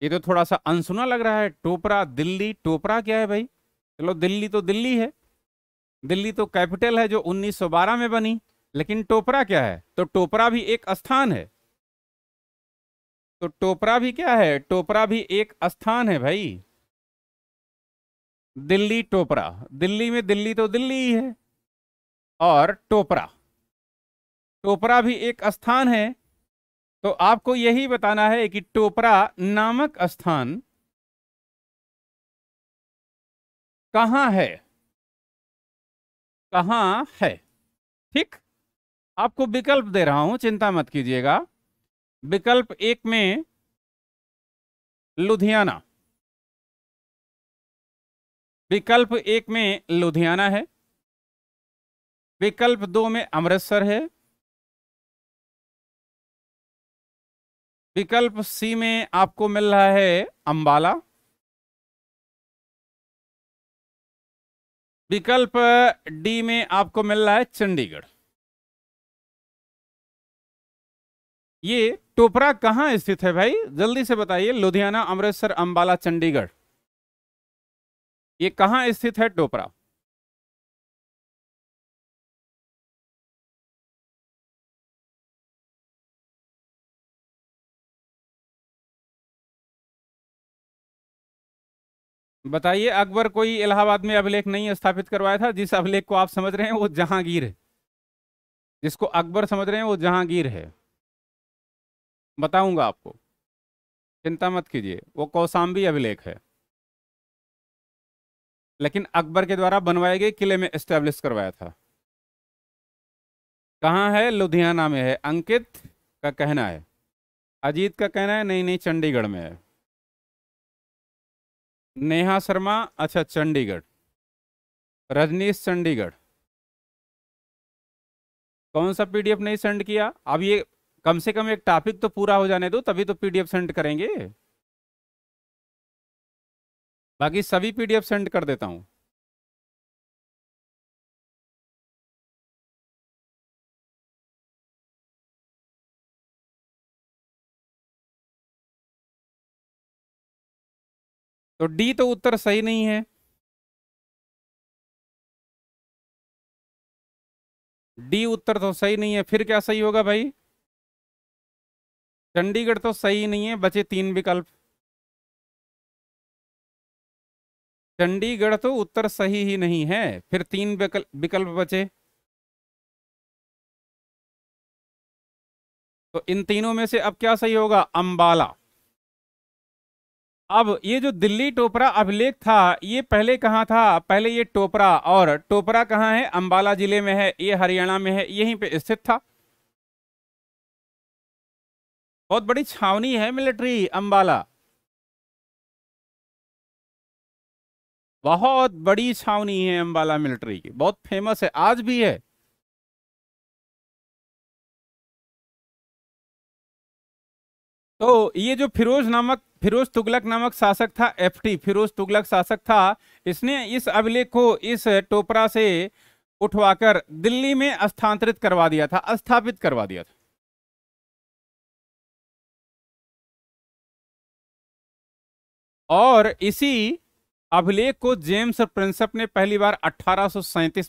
ये तो थोड़ा सा अनसुना लग रहा है टोपरा दिल्ली टोपरा क्या है भाई चलो दिल्ली तो दिल्ली है दिल्ली तो कैपिटल है जो 1912 में बनी लेकिन टोपरा क्या है तो टोपरा भी एक स्थान है तो टोपरा भी क्या है टोपरा भी एक स्थान है भाई दिल्ली टोपरा दिल्ली में दिल्ली तो दिल्ली ही है और टोपरा टोपरा भी एक स्थान है तो आपको यही बताना है कि टोपरा नामक स्थान कहाँ है कहाँ है ठीक आपको विकल्प दे रहा हूं चिंता मत कीजिएगा विकल्प एक में लुधियाना विकल्प एक में लुधियाना है विकल्प दो में अमृतसर है विकल्प सी में आपको मिल रहा है अंबाला विकल्प डी में आपको मिल रहा है चंडीगढ़ ये टोपरा कहाँ स्थित है भाई जल्दी से बताइए लुधियाना अमृतसर अंबाला चंडीगढ़ ये कहाँ स्थित है टोपरा बताइए अकबर कोई इलाहाबाद में अभिलेख नहीं स्थापित करवाया था जिस अभिलेख को आप समझ रहे हैं वो जहांगीर है जिसको अकबर समझ रहे हैं वो जहांगीर है बताऊंगा आपको चिंता मत कीजिए वो कौसाम्बी अभिलेख है लेकिन अकबर के द्वारा बनवाए गए किले में स्टैब्लिश करवाया था कहाँ है लुधियाना में है अंकित का कहना है अजीत का कहना है नहीं नहीं चंडीगढ़ में है नेहा शर्मा अच्छा चंडीगढ़ रजनीश चंडीगढ़ कौन सा पीडीएफ नहीं सेंड किया अब ये कम से कम एक टॉपिक तो पूरा हो जाने दो तभी तो पीडीएफ सेंड करेंगे बाकी सभी पीडीएफ सेंड कर देता हूं तो डी तो उत्तर सही नहीं है डी उत्तर तो सही नहीं है फिर क्या सही होगा भाई चंडीगढ़ तो सही नहीं है बचे तीन विकल्प चंडीगढ़ तो उत्तर सही ही नहीं है फिर तीन विकल्प बचे तो इन तीनों में से अब क्या सही होगा अंबाला अब ये जो दिल्ली टोपरा अभिलेख था ये पहले कहाँ था पहले ये टोपरा और टोपरा कहाँ है अंबाला जिले में है ये हरियाणा में है यहीं पे स्थित था बहुत बड़ी छावनी है मिलिट्री अंबाला बहुत बड़ी छावनी है अंबाला मिलिट्री की बहुत फेमस है आज भी है तो ये जो फिरोज नामक फिरोज तुगलक नामक शासक था एफटी फिरोज तुगलक शासक था इसने इस अभिलेख को इस टोपरा से उठवाकर दिल्ली में स्थानांतरित करवा दिया था स्थापित करवा दिया था और इसी अभिलेख को जेम्स प्रिंसप ने पहली बार अठारह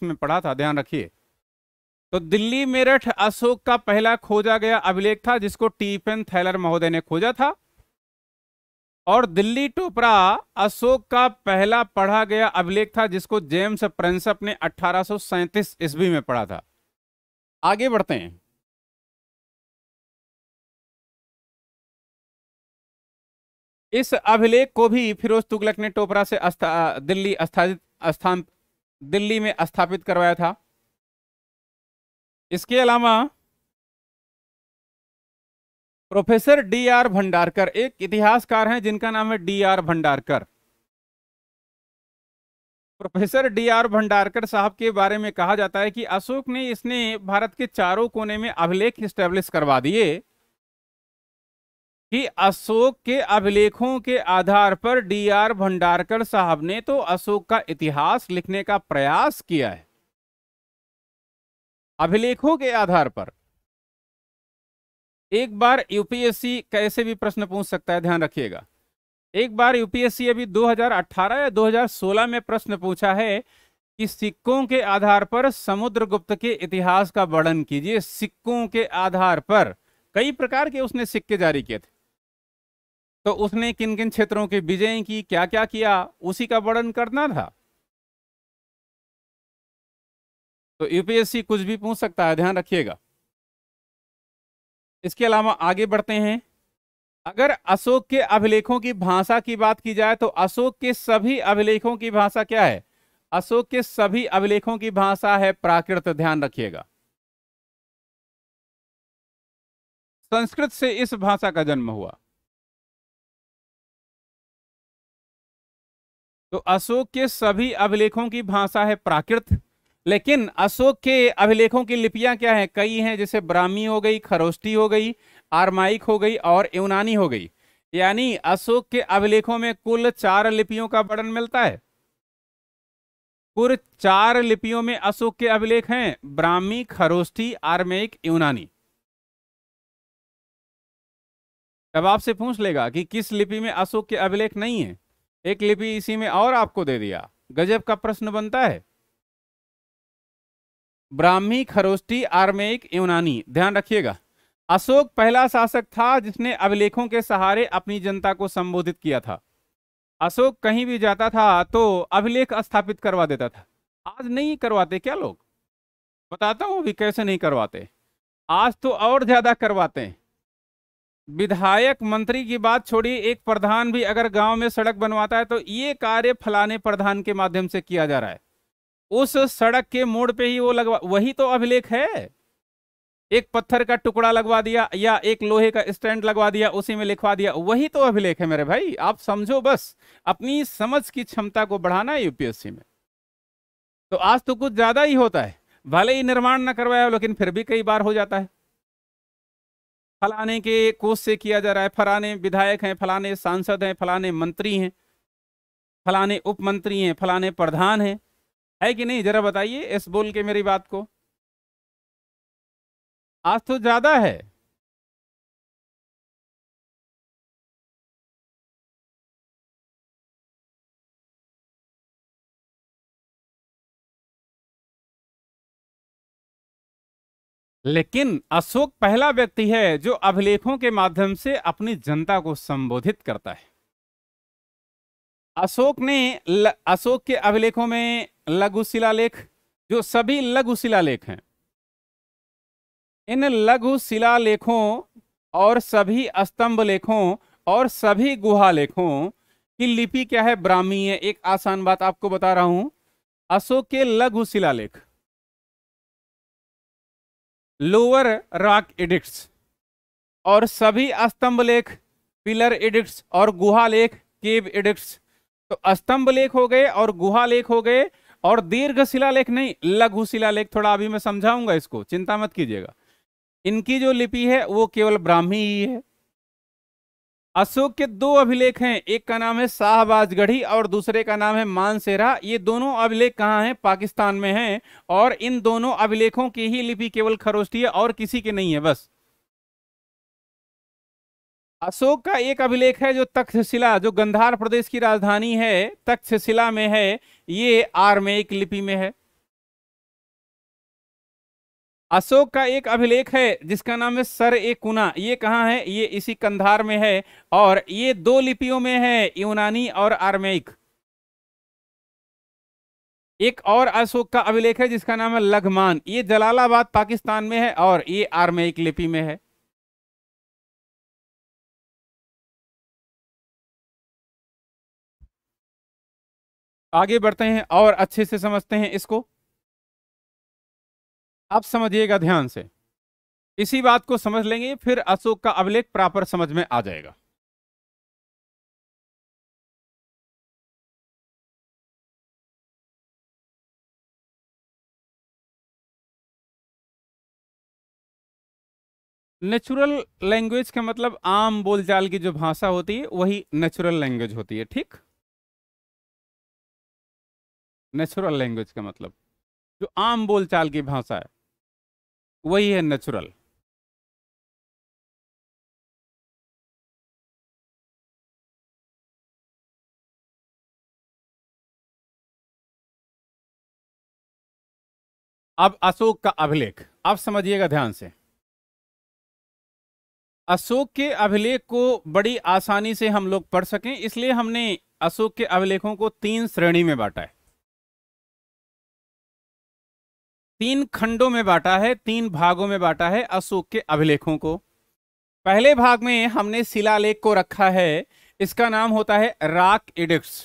में पढ़ा था ध्यान रखिए तो दिल्ली मेरठ अशोक का पहला खोजा गया अभिलेख था जिसको टीफेन थैलर महोदय ने खोजा था और दिल्ली टोपरा अशोक का पहला पढ़ा गया अभिलेख था जिसको जेम्स प्रिंसप ने अठारह ईस्वी में पढ़ा था आगे बढ़ते हैं इस अभिलेख को भी फिरोज तुगलक ने टोपरा से अस्था, दिल्ली स्थापित स्थान दिल्ली में स्थापित करवाया था इसके अलावा प्रोफेसर डी आर भंडारकर एक इतिहासकार हैं जिनका नाम है D R Bhandarkar professor D R Bhandarkar साहब के बारे में कहा जाता है कि अशोक ने इसने भारत के चारों कोने में अभिलेख स्टैब्लिश करवा दिए कि अशोक के अभिलेखों के आधार पर डीआर भंडारकर साहब ने तो अशोक का इतिहास लिखने का प्रयास किया है अभिलेखों के आधार पर एक बार यूपीएससी कैसे भी प्रश्न पूछ सकता है ध्यान रखिएगा एक बार यूपीएससी अभी 2018 या 2016 में प्रश्न पूछा है कि सिक्कों के आधार पर समुद्रगुप्त के इतिहास का वर्णन कीजिए सिक्कों के आधार पर कई प्रकार के उसने सिक्के जारी किए थे तो उसने किन किन क्षेत्रों की विजय की क्या क्या किया उसी का वर्णन करना था तो यूपीएससी कुछ भी पूछ सकता है ध्यान रखिएगा इसके अलावा आगे बढ़ते हैं अगर अशोक के अभिलेखों की भाषा की बात की जाए तो अशोक के सभी अभिलेखों की भाषा क्या है अशोक के सभी अभिलेखों की भाषा है प्राकृत ध्यान रखिएगा संस्कृत से इस भाषा का जन्म हुआ तो अशोक के सभी अभिलेखों की भाषा है प्राकृत लेकिन अशोक के अभिलेखों की लिपियां क्या है कई हैं जैसे ब्राह्मी हो गई खरोष्टी हो गई आरमाइक हो गई और यूनानी हो गई यानी अशोक के अभिलेखों में कुल चार लिपियों का वर्णन मिलता है कुल चार लिपियों में अशोक के अभिलेख हैं ब्राह्मी खरोष्टी आर्मेक यूनानी अब आपसे पूछ लेगा कि किस लिपि में अशोक के अभिलेख नहीं है एक लिपि इसी में और आपको दे दिया गजब का प्रश्न बनता है ब्राह्मी खरोष्टी आर्मेक यूनानी ध्यान रखिएगा अशोक पहला शासक था जिसने अभिलेखों के सहारे अपनी जनता को संबोधित किया था अशोक कहीं भी जाता था तो अभिलेख स्थापित करवा देता था आज नहीं करवाते क्या लोग बताता हूँ भी कैसे नहीं करवाते आज तो और ज्यादा करवाते हैं विधायक मंत्री की बात छोड़िए एक प्रधान भी अगर गांव में सड़क बनवाता है तो ये कार्य फलाने प्रधान के माध्यम से किया जा रहा है उस सड़क के मोड़ पे ही वो लगवा वही तो अभिलेख है एक पत्थर का टुकड़ा लगवा दिया या एक लोहे का स्टैंड लगवा दिया उसी में लिखवा दिया वही तो अभिलेख है मेरे भाई आप समझो बस अपनी समझ की क्षमता को बढ़ाना है यूपीएससी में तो आज तो कुछ ज्यादा ही होता है भले ही निर्माण ना करवाया लेकिन फिर भी कई बार हो जाता है फलाने के कोष से किया जा रहा है फलाने विधायक हैं फलाने सांसद हैं फलाने मंत्री हैं फलाने उप मंत्री हैं फलाने प्रधान हैं है कि नहीं जरा बताइए इस बोल के मेरी बात को आज तो ज्यादा है लेकिन अशोक पहला व्यक्ति है जो अभिलेखों के माध्यम से अपनी जनता को संबोधित करता है अशोक ने अशोक के अभिलेखों में लघु शिलालेख जो सभी लघु शिलालेख हैं इन लघु शिलालेखों और सभी स्तंभ लेखों और सभी गुहा लेखों की लिपि क्या है ब्राह्मी है एक आसान बात आपको बता रहा हूं अशोक के लघु शिलालेख लोअर रॉक एडिक्ट्स और सभी स्तंभ लेख पिलर एडिक्ट्स और गुहा लेख केव एडिक्ट्स तो स्तंभ लेख हो गए और गुहा लेख हो गए और दीर्घ शिला लेख नहीं लघु शिला लेख थोड़ा अभी मैं समझाऊंगा इसको चिंता मत कीजिएगा इनकी जो लिपि है वो केवल ब्राह्मी ही है अशोक के दो अभिलेख हैं एक का नाम है शाहबाज गढ़ी और दूसरे का नाम है मानसेरा ये दोनों अभिलेख कहाँ हैं पाकिस्तान में हैं और इन दोनों अभिलेखों की ही लिपि केवल खरोष्टी है और किसी के नहीं है बस अशोक का एक अभिलेख है जो तक्षशिला जो गंधार प्रदेश की राजधानी है तक्षशिला में है ये आर्मेक लिपि में है अशोक का एक अभिलेख है जिसका नाम है सर ए कुना ये कहाँ है ये इसी कंधार में है और ये दो लिपियों में है यूनानी और आर्मेक एक और अशोक का अभिलेख है जिसका नाम है लघमान ये जलालाबाद पाकिस्तान में है और ये आर्मेक लिपि में है आगे बढ़ते हैं और अच्छे से समझते हैं इसको अब समझिएगा ध्यान से इसी बात को समझ लेंगे फिर अशोक का अभिलेख प्रॉपर समझ में आ जाएगा नेचुरल लैंग्वेज का मतलब आम बोलचाल की जो भाषा होती है वही नेचुरल लैंग्वेज होती है ठीक नेचुरल लैंग्वेज का मतलब जो आम बोलचाल की भाषा है वही है नेचुरल अब अशोक का अभिलेख आप समझिएगा ध्यान से अशोक के अभिलेख को बड़ी आसानी से हम लोग पढ़ सकें इसलिए हमने अशोक के अभिलेखों को तीन श्रेणी में बांटा है तीन खंडों में बांटा है तीन भागों में बांटा है अशोक के अभिलेखों को पहले भाग में हमने शिलालेख को रखा है इसका नाम होता है राक इडिक्स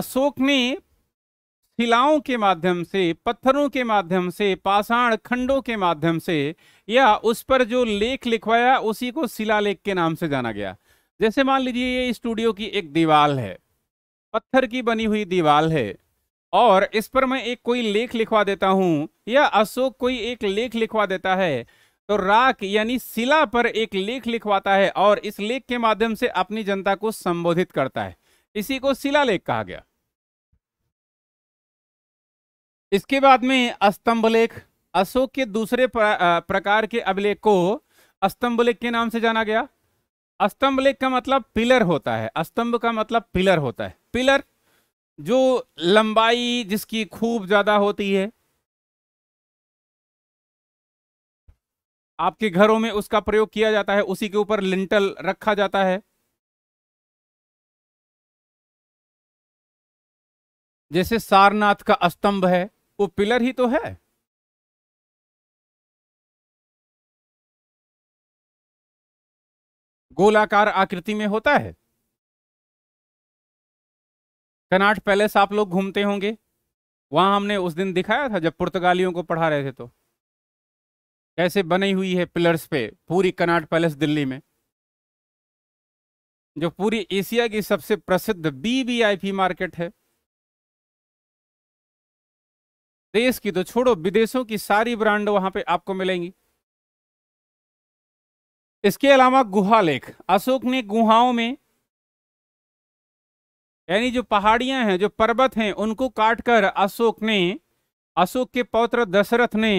अशोक ने शिलाओं के माध्यम से पत्थरों के माध्यम से पाषाण खंडों के माध्यम से या उस पर जो लेख लिखवाया उसी को शिलालेख के नाम से जाना गया जैसे मान लीजिए ये स्टूडियो की एक दीवार है पत्थर की बनी हुई दीवार है और इस पर मैं एक कोई लेख लिखवा देता हूं या अशोक कोई एक लेख लिखवा देता है तो राक यानी शिला पर एक लेख लिखवाता है और इस लेख के माध्यम से अपनी जनता को संबोधित करता है इसी को शिला लेख कहा गया इसके बाद में स्तंभ लेख अशोक के दूसरे प्रकार के अभिलेख को स्तंभ लेख के नाम से जाना गया स्तंभ लेख का मतलब पिलर होता है स्तंभ का मतलब पिलर होता है पिलर जो लंबाई जिसकी खूब ज्यादा होती है आपके घरों में उसका प्रयोग किया जाता है उसी के ऊपर लिंटल रखा जाता है जैसे सारनाथ का स्तंभ है वो पिलर ही तो है गोलाकार आकृति में होता है कनाट पैलेस आप लोग घूमते होंगे वहाँ हमने उस दिन दिखाया था जब पुर्तगालियों को पढ़ा रहे थे तो कैसे बनी हुई है पिलर्स पे पूरी कनाट पैलेस दिल्ली में जो पूरी एशिया की सबसे प्रसिद्ध बीबीआईपी मार्केट है देश की तो छोड़ो विदेशों की सारी ब्रांड वहां पे आपको मिलेंगी इसके अलावा गुहा लेख अशोक ने गुहाओं में यानी जो पहाड़ियां हैं जो पर्वत हैं उनको काटकर अशोक ने अशोक के पौत्र दशरथ ने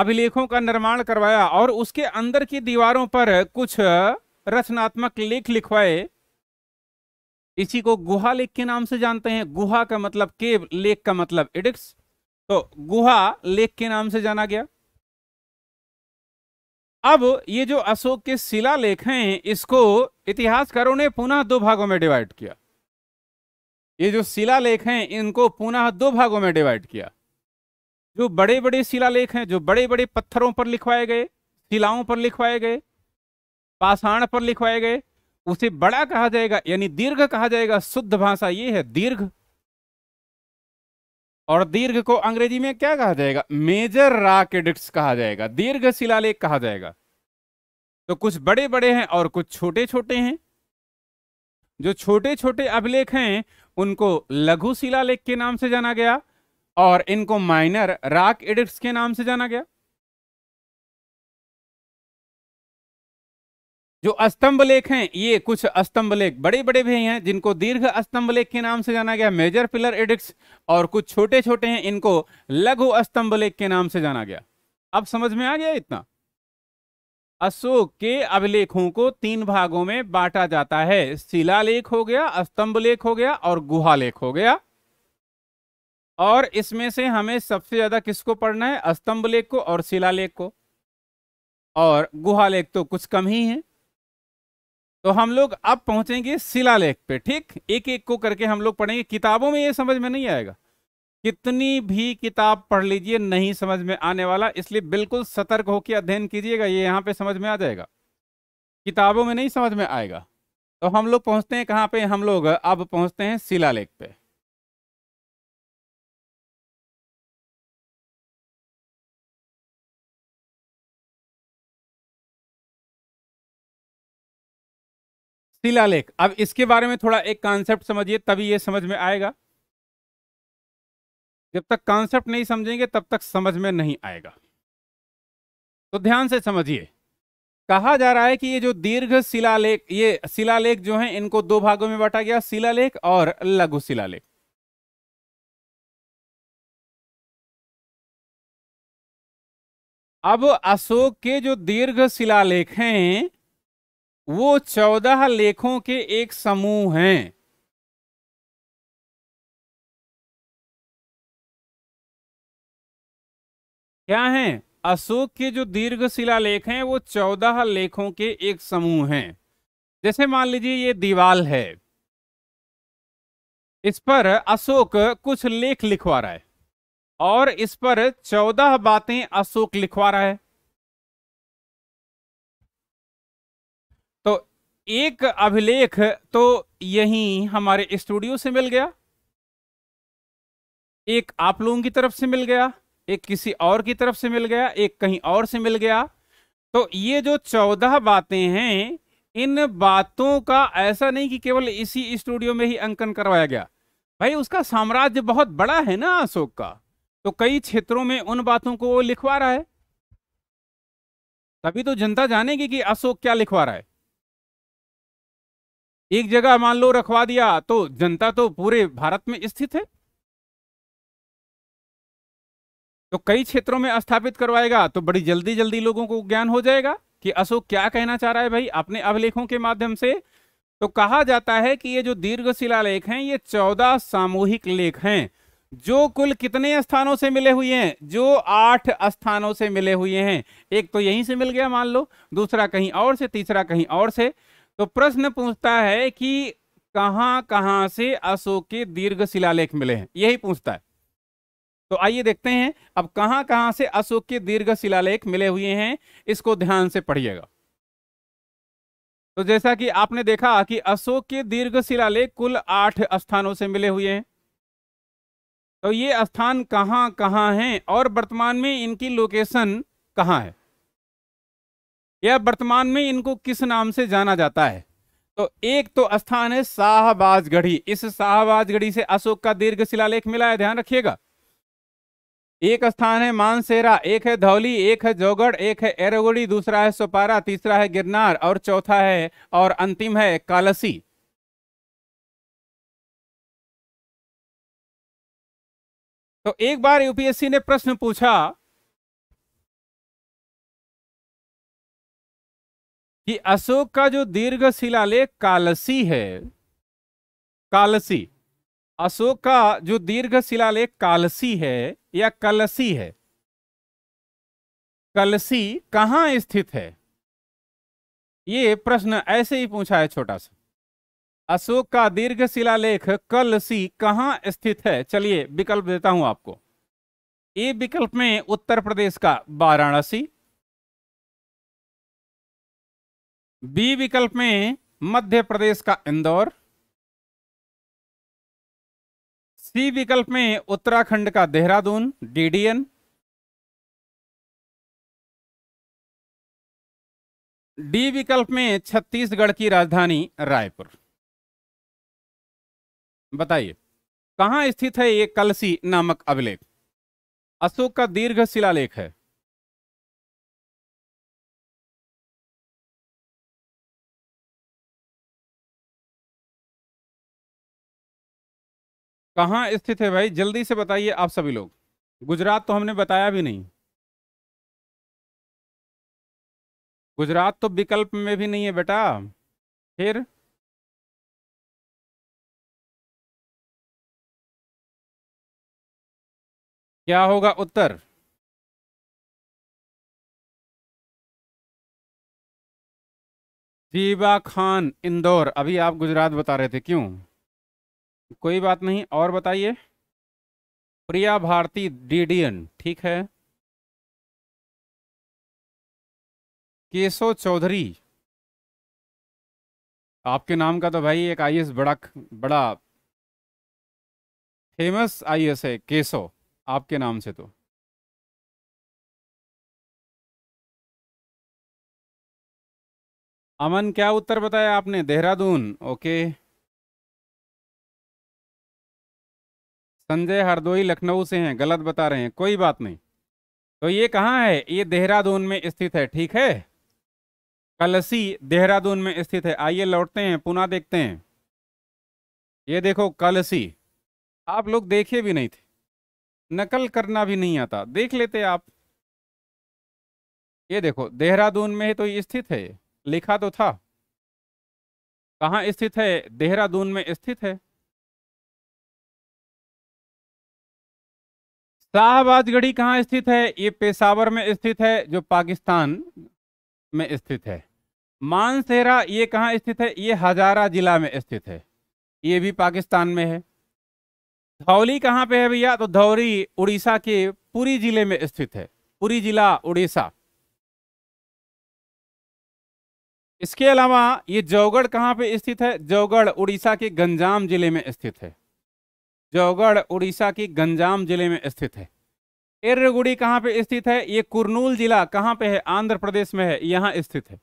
अभिलेखों का निर्माण करवाया और उसके अंदर की दीवारों पर कुछ रचनात्मक लेख लिखवाए इसी को गुहा लेख के नाम से जानते हैं गुहा का मतलब केव लेख का मतलब इडिक्स तो गुहा लेख के नाम से जाना गया अब ये जो अशोक के शिला लेख हैं इसको इतिहासकारों ने पुनः दो भागों में डिवाइड किया ये जो शिला लेख हैं इनको पुनः दो भागों में डिवाइड किया जो बड़े बड़े शिला लेख हैं जो बड़े बड़े पत्थरों पर लिखवाए गए शिलाओं पर लिखवाए गए पाषाण पर लिखवाए गए उसे बड़ा कहा जाएगा यानी दीर्घ कहा जाएगा शुद्ध भाषा ये है दीर्घ और दीर्घ को अंग्रेजी में क्या कहा जाएगा मेजर राकेडिक्स कहा जाएगा दीर्घ शिलालेख कहा जाएगा तो कुछ बड़े बड़े हैं और कुछ छोटे छोटे हैं जो छोटे छोटे अभिलेख हैं उनको लघु शिलालेख के नाम से जाना गया और इनको माइनर राक एडिक्स के नाम से जाना गया जो अस्तंभ लेख हैं ये कुछ अस्तंभ लेख बड़े बड़े भी हैं जिनको दीर्घ अस्तंभ लेख के नाम से जाना गया मेजर पिलर एडिक्स और कुछ छोटे छोटे हैं इनको लघु अस्तंभ लेख के नाम से जाना गया अब समझ में आ गया इतना अशोक के अभिलेखों को तीन भागों में बांटा जाता है शिला लेख हो गया अस्तंभ लेख हो गया और गुहा लेख हो गया और इसमें से हमें सबसे ज्यादा किसको पढ़ना है अस्तंभ लेख को और शिला लेख को और गुहा लेख तो कुछ कम ही है तो हम लोग अब पहुंचेंगे शिलालेख पे ठीक एक एक को करके हम लोग पढ़ेंगे किताबों में ये समझ में नहीं आएगा कितनी भी किताब पढ़ लीजिए नहीं समझ में आने वाला इसलिए बिल्कुल सतर्क होकर अध्ययन कीजिएगा ये यहाँ पे समझ में आ जाएगा किताबों में नहीं समझ में आएगा तो हम लोग पहुंचते हैं कहाँ पे हम लोग अब पहुंचते हैं शिलालेख पे शिलालेख अब इसके बारे में थोड़ा एक कॉन्सेप्ट समझिए तभी ये समझ में आएगा जब तक कॉन्सेप्ट नहीं समझेंगे तब तक समझ में नहीं आएगा तो ध्यान से समझिए कहा जा रहा है कि ये जो दीर्घ शिलालेख ये शिलालेख जो है इनको दो भागों में बांटा गया शिलालेख और लघु शिलालेख अब अशोक के जो दीर्घ शिलालेख हैं वो चौदह लेखों के एक समूह हैं क्या हैं अशोक के जो दीर्घ शिला लेख हैं वो चौदह लेखों के एक समूह हैं जैसे मान लीजिए ये दीवाल है इस पर अशोक कुछ लेख लिखवा रहा है और इस पर चौदह बातें अशोक लिखवा रहा है एक अभिलेख तो यहीं हमारे स्टूडियो से मिल गया एक आप लोगों की तरफ से मिल गया एक किसी और की तरफ से मिल गया एक कहीं और से मिल गया तो ये जो चौदह बातें हैं इन बातों का ऐसा नहीं कि केवल इसी स्टूडियो में ही अंकन करवाया गया भाई उसका साम्राज्य बहुत बड़ा है ना अशोक का तो कई क्षेत्रों में उन बातों को वो लिखवा रहा है तभी तो जनता जानेगी कि अशोक क्या लिखवा रहा है एक जगह मान लो रखवा दिया तो जनता तो पूरे भारत में स्थित है तो कई क्षेत्रों में स्थापित करवाएगा तो बड़ी जल्दी जल्दी लोगों को ज्ञान हो जाएगा कि अशोक क्या कहना चाह रहा है भाई अपने अभिलेखों के माध्यम से तो कहा जाता है कि ये जो दीर्घ शिला लेख हैं ये चौदह सामूहिक लेख हैं जो कुल कितने स्थानों से मिले हुए हैं जो आठ स्थानों से मिले हुए हैं एक तो यहीं से मिल गया मान लो दूसरा कहीं और से तीसरा कहीं और से तो प्रश्न पूछता है कि कहां कहां से अशोक के दीर्घ शिलालेख मिले हैं यही पूछता है तो आइए देखते हैं अब कहां कहां से अशोक के दीर्घ शिलालेख मिले हुए हैं इसको ध्यान से पढ़िएगा तो जैसा कि आपने देखा कि अशोक के दीर्घ शिलालेख कुल आठ स्थानों से मिले हुए हैं तो ये स्थान कहाँ कहाँ हैं और वर्तमान में इनकी लोकेशन कहाँ है या वर्तमान में इनको किस नाम से जाना जाता है तो एक तो स्थान है शाहबाजगढ़ी इस शाहबाजगढ़ी से अशोक का दीर्घ शिलालेख मिला है ध्यान रखिएगा एक स्थान है मानसेरा एक है धौली एक है जोगढ़ एक है एरोगुड़ी दूसरा है सोपारा तीसरा है गिरनार और चौथा है और अंतिम है कालसी तो एक बार यूपीएससी ने प्रश्न पूछा कि अशोक का जो दीर्घ शिलालेख कालसी है कालसी अशोक का जो दीर्घ शिलालेख कालसी है या कलसी है कलसी कहां स्थित है ये प्रश्न ऐसे ही पूछा है छोटा सा अशोक का दीर्घ शिलालेख कलसी कहां स्थित है चलिए विकल्प देता हूं आपको ए विकल्प में उत्तर प्रदेश का वाराणसी बी विकल्प में मध्य प्रदेश का इंदौर सी विकल्प में उत्तराखंड का देहरादून डीडीएन डी विकल्प में छत्तीसगढ़ की राजधानी रायपुर बताइए कहां स्थित है ये कलसी नामक अभिलेख अशोक का दीर्घ शिलालेख है कहाँ स्थित है भाई जल्दी से बताइए आप सभी लोग गुजरात तो हमने बताया भी नहीं गुजरात तो विकल्प में भी नहीं है बेटा फिर क्या होगा उत्तर दीबा खान इंदौर अभी आप गुजरात बता रहे थे क्यों कोई बात नहीं और बताइए प्रिया भारती डीडीएन ठीक है केशव चौधरी आपके नाम का तो भाई एक आई बड़ा बड़ा फेमस आई है केशव आपके नाम से तो अमन क्या उत्तर बताया आपने देहरादून ओके संजय हरदोई लखनऊ से हैं गलत बता रहे हैं कोई बात नहीं तो ये कहाँ है ये देहरादून में स्थित है ठीक है कलसी देहरादून में स्थित है आइए लौटते हैं पुनः देखते हैं ये देखो कलसी आप लोग देखे भी नहीं थे नकल करना भी नहीं आता देख लेते आप ये देखो देहरादून में तो स्थित है लिखा तो था कहाँ स्थित है देहरादून में स्थित है शाहबाजगढ़ी कहाँ स्थित है ये पेशावर में स्थित है जो पाकिस्तान में स्थित है मानसेरा ये कहाँ स्थित है ये हजारा जिला में स्थित है ये भी पाकिस्तान में है धौली कहाँ पे है भैया तो धौली उड़ीसा के पुरी जिले में स्थित है पुरी जिला उड़ीसा इसके अलावा ये जौगढ़ कहाँ पे स्थित है जौगढ़ उड़ीसा के गंजाम जिले में स्थित है जौगढ़ उड़ीसा की गंजाम जिले में स्थित है एर्रगुड़ी कहाँ पे स्थित है ये कुरनूल जिला कहाँ पे है आंध्र प्रदेश में है यहाँ स्थित है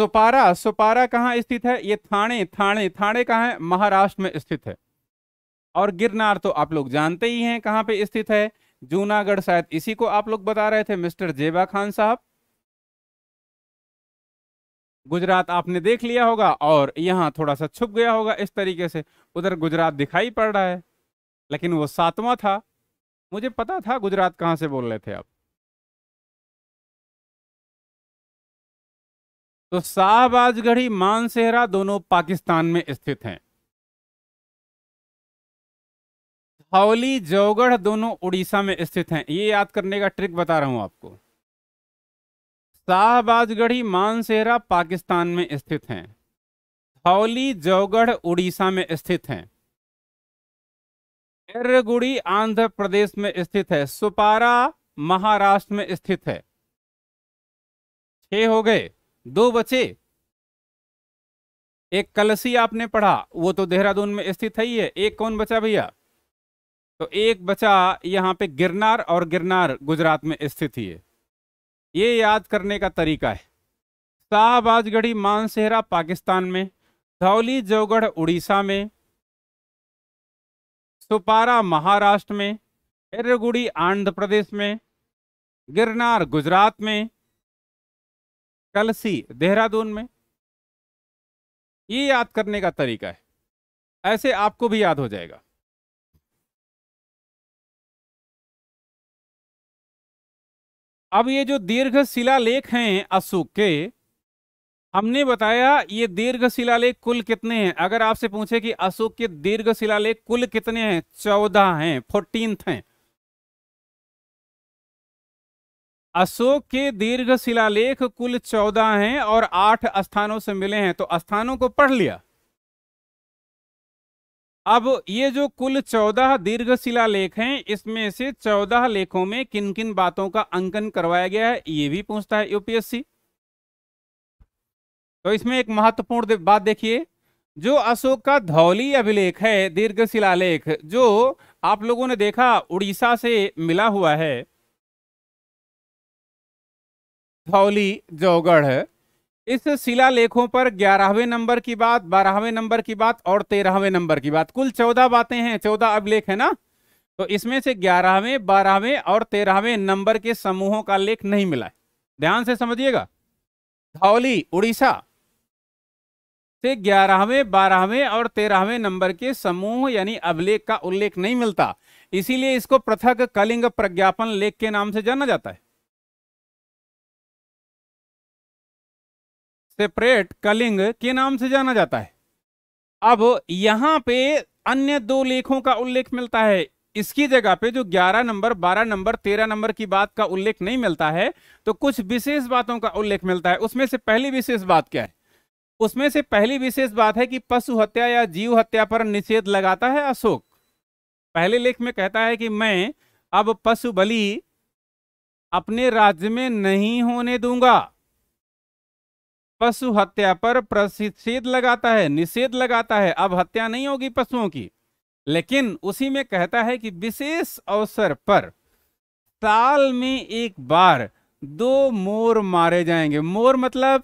सुपारा सुपारा कहाँ स्थित है ये थाने थाने थाने कहाँ है महाराष्ट्र में स्थित है और गिरनार तो आप लोग जानते ही हैं कहाँ पे स्थित है जूनागढ़ शायद इसी को आप लोग बता रहे थे मिस्टर जेबा खान साहब गुजरात आपने देख लिया होगा और यहाँ थोड़ा सा छुप गया होगा इस तरीके से उधर गुजरात दिखाई पड़ रहा है लेकिन वो सातवां था मुझे पता था गुजरात कहाँ से बोल रहे थे आप तो शाहबाजगढ़ी मानसेहरा दोनों पाकिस्तान में स्थित हैं धौली जौगढ़ दोनों उड़ीसा में स्थित हैं ये याद करने का ट्रिक बता रहा हूं आपको शाहबाजगढ़ी मानसेहरा पाकिस्तान में स्थित हैं हौली जौगढ़ उड़ीसा में स्थित है एर्रगुड़ी आंध्र प्रदेश में स्थित है सुपारा महाराष्ट्र में स्थित है छह हो गए दो बचे एक कलसी आपने पढ़ा वो तो देहरादून में स्थित है ही है एक कौन बचा भैया तो एक बचा यहाँ पे गिरनार और गिरनार गुजरात में स्थित ही है ये याद करने का तरीका है शाहबाजगढ़ी मानसेहरा पाकिस्तान में धौली जौगढ़ उड़ीसा में सुपारा महाराष्ट्र में इरगुड़ी आंध्र प्रदेश में गिरनार गुजरात में कलसी देहरादून में ये याद करने का तरीका है ऐसे आपको भी याद हो जाएगा अब ये जो दीर्घ शिला लेख हैं अशोक के हमने बताया ये दीर्घ शिलालेख कुल कितने हैं अगर आपसे पूछे कि अशोक के दीर्घ शिलालेख कुल कितने हैं चौदह हैं फोर्टीन हैं अशोक के दीर्घ शिलालेख कुल चौदह हैं और आठ स्थानों से मिले हैं तो स्थानों को पढ़ लिया अब ये जो कुल चौदह दीर्घ शिलालेख हैं इसमें से चौदह लेखों में किन किन बातों का अंकन करवाया गया है ये भी पूछता है यूपीएससी तो इसमें एक महत्वपूर्ण बात देखिए जो अशोक का धौली अभिलेख है दीर्घ शिलालेख जो आप लोगों ने देखा उड़ीसा से मिला हुआ है धौली जौगढ़ इस शिला लेखों पर ग्यारहवें नंबर की बात बारहवें नंबर की बात और तेरहवें नंबर की बात कुल चौदह बातें हैं चौदह अभिलेख है ना तो इसमें से ग्यारहवें बारहवें और तेरहवें नंबर के समूहों का लेख नहीं मिला है ध्यान से समझिएगा धौली उड़ीसा से ग्यारहवें बारहवें और तेरहवें नंबर के समूह यानी अभिलेख का उल्लेख नहीं मिलता इसीलिए इसको पृथक कलिंग प्रज्ञापन लेख के नाम से जाना जाता है सेपरेट कलिंग के नाम से जाना जाता है अब यहां पे अन्य दो लेखों का उल्लेख मिलता है इसकी जगह पे जो 11 नंबर 12 नंबर 13 नंबर की बात का उल्लेख नहीं मिलता है तो कुछ विशेष बातों का उल्लेख मिलता है उसमें से पहली विशेष बात क्या है उसमें से पहली विशेष बात है कि पशु हत्या या जीव हत्या पर निषेध लगाता है अशोक पहले लेख में कहता है कि मैं अब पशु बलि अपने राज्य में नहीं होने दूंगा पशु हत्या पर प्रतिषेध लगाता है निषेध लगाता है अब हत्या नहीं होगी पशुओं की लेकिन उसी में कहता है कि विशेष अवसर पर साल में एक बार दो मोर मारे जाएंगे मोर मतलब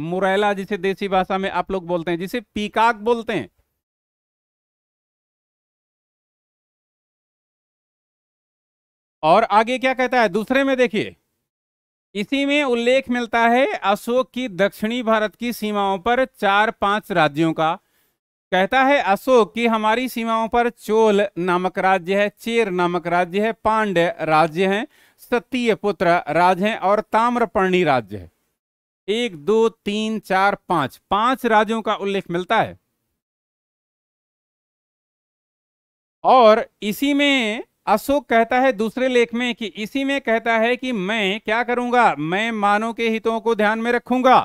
मुरैला जिसे देसी भाषा में आप लोग बोलते हैं जिसे पीकाक बोलते हैं और आगे क्या कहता है दूसरे में देखिए इसी में उल्लेख मिलता है अशोक की दक्षिणी भारत की सीमाओं पर चार पांच राज्यों का कहता है अशोक की हमारी सीमाओं पर चोल नामक राज्य है चेर नामक राज्य है पांड्य राज्य है सतीय पुत्र राज्य है और ताम्रपर्णी राज्य है एक दो तीन चार पांच पांच राज्यों का उल्लेख मिलता है और इसी में अशोक कहता है दूसरे लेख में कि इसी में कहता है कि मैं क्या करूंगा मैं मानव के हितों को ध्यान में रखूंगा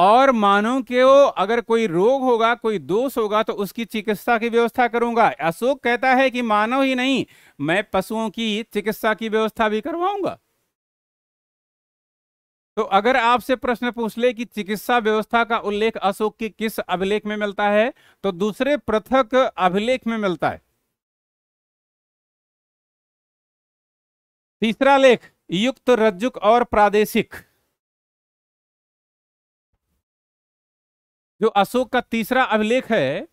और मानव के वो अगर कोई रोग होगा कोई दोष होगा तो उसकी चिकित्सा की व्यवस्था करूंगा अशोक कहता है कि मानव ही नहीं मैं पशुओं की चिकित्सा की व्यवस्था भी करवाऊंगा तो अगर आपसे प्रश्न पूछ ले कि चिकित्सा व्यवस्था का उल्लेख अशोक के किस अभिलेख में मिलता है तो दूसरे पृथक अभिलेख में मिलता है तीसरा लेख युक्त रज्जुक और प्रादेशिक जो अशोक का तीसरा अभिलेख है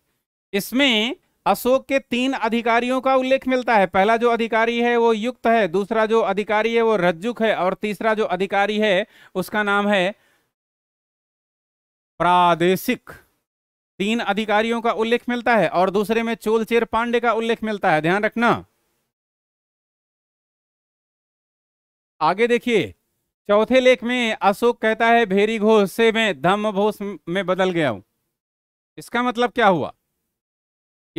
इसमें अशोक के तीन अधिकारियों का उल्लेख मिलता है पहला जो अधिकारी है वो युक्त है दूसरा जो अधिकारी है वो रज्जुक है और तीसरा जो अधिकारी है उसका नाम है प्रादेशिक तीन अधिकारियों का उल्लेख मिलता है और दूसरे में चोलचेर पांडे का उल्लेख मिलता है ध्यान रखना आगे देखिए चौथे लेख में अशोक कहता है भेरी घोष से मैं धम्म घोष में बदल गया हूं इसका मतलब क्या हुआ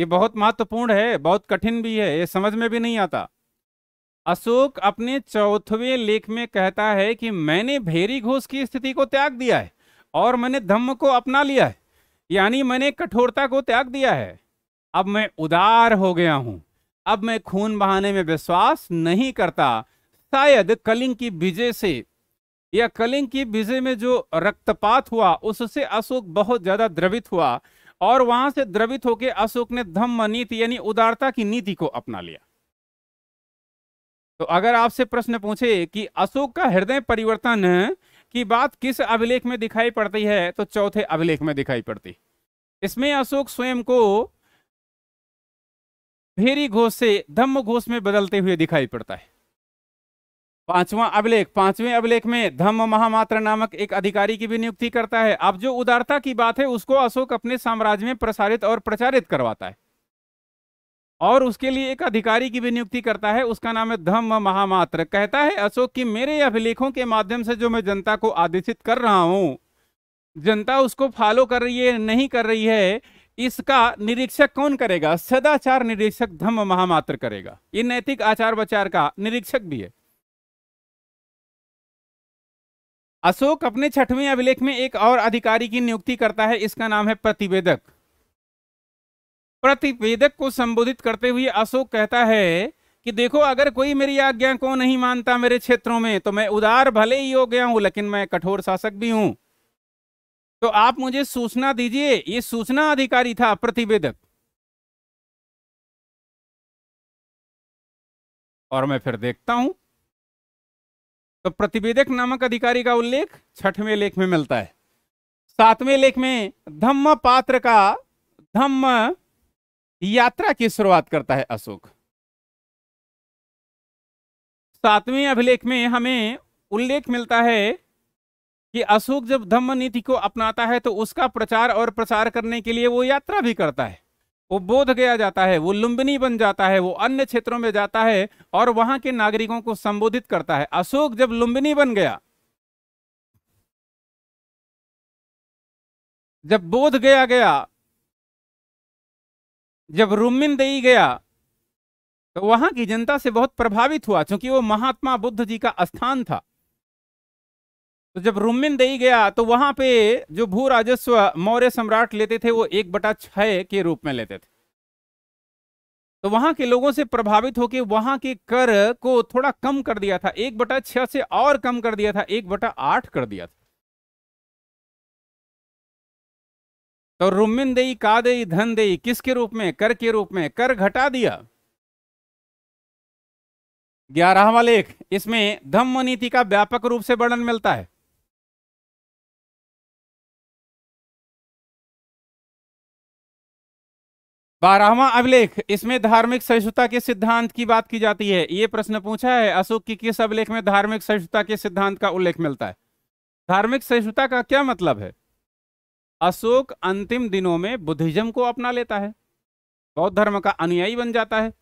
ये बहुत महत्वपूर्ण है बहुत कठिन भी है ये समझ में भी नहीं आता अशोक अपने चौथवें लेख में कहता है कि मैंने भेरी घोष की स्थिति को त्याग दिया है और मैंने धम्म को अपना लिया है यानी मैंने कठोरता को त्याग दिया है अब मैं उदार हो गया हूं अब मैं खून बहाने में विश्वास नहीं करता शायद कलिंग की विजय से या कलिंग की विजय में जो रक्तपात हुआ उससे अशोक बहुत ज्यादा द्रवित हुआ और वहां से द्रवित होकर अशोक ने धम्म नीति यानी उदारता की नीति को अपना लिया तो अगर आपसे प्रश्न पूछे कि अशोक का हृदय परिवर्तन की बात किस अभिलेख में दिखाई पड़ती है तो चौथे अभिलेख में दिखाई पड़ती इसमें अशोक स्वयं को भेरी घोष से धम्म घोष में बदलते हुए दिखाई पड़ता है पांचवा अभिलेख पांचवें अभिलेख में धम्म महामात्र नामक एक अधिकारी की भी नियुक्ति करता है अब जो उदारता की बात है उसको अशोक अपने साम्राज्य में प्रसारित और प्रचारित करवाता है और उसके लिए एक अधिकारी की भी नियुक्ति करता है उसका नाम है धम्म महामात्र कहता है अशोक कि मेरे अभिलेखों के माध्यम से जो मैं जनता को आदेशित कर रहा हूँ जनता उसको फॉलो कर रही है नहीं कर रही है इसका निरीक्षक कौन करेगा सदाचार निरीक्षक धम्म महामात्र करेगा ये नैतिक आचार विचार का निरीक्षक भी है अशोक अपने छठवें अभिलेख में एक और अधिकारी की नियुक्ति करता है इसका नाम है प्रतिवेदक प्रतिवेदक को संबोधित करते हुए अशोक कहता है कि देखो अगर कोई मेरी आज्ञा को नहीं मानता मेरे क्षेत्रों में तो मैं उदार भले ही हो गया हूं लेकिन मैं कठोर शासक भी हूं तो आप मुझे सूचना दीजिए ये सूचना अधिकारी था प्रतिवेदक और मैं फिर देखता हूं तो प्रतिवेदक नामक अधिकारी का उल्लेख छठवें लेख में मिलता है सातवें लेख में धम्म पात्र का धम्म यात्रा की शुरुआत करता है अशोक सातवें अभिलेख में हमें उल्लेख मिलता है कि अशोक जब धम्म नीति को अपनाता है तो उसका प्रचार और प्रसार करने के लिए वो यात्रा भी करता है वो बोध गया जाता है वो लुम्बिनी बन जाता है वो अन्य क्षेत्रों में जाता है और वहां के नागरिकों को संबोधित करता है अशोक जब लुम्बिनी बन गया जब बोध गया गया जब दई गया तो वहां की जनता से बहुत प्रभावित हुआ क्योंकि वो महात्मा बुद्ध जी का स्थान था तो जब दई गया तो वहां पे जो भू राजस्व मौर्य सम्राट लेते थे वो एक बटा छ के रूप में लेते थे तो वहां के लोगों से प्रभावित होकर वहां के कर को थोड़ा कम कर दिया था एक बटा छह से और कम कर दिया था एक बटा आठ कर दिया था तो रुमिन दई का दई धन देई किसके रूप में कर के रूप में कर घटा दिया ग्यारहवा लेख इसमें धम्म नीति का व्यापक रूप से वर्णन मिलता है बारहवा अभिलेख इसमें धार्मिक सहिष्णुता के सिद्धांत की बात की जाती है ये प्रश्न पूछा है अशोक की किस अभिलेख में धार्मिक सहिष्णुता के सिद्धांत का उल्लेख मिलता है धार्मिक सहिष्णुता का क्या मतलब है अशोक अंतिम दिनों में बुद्धिज्म को अपना लेता है बौद्ध धर्म का अनुयायी बन जाता है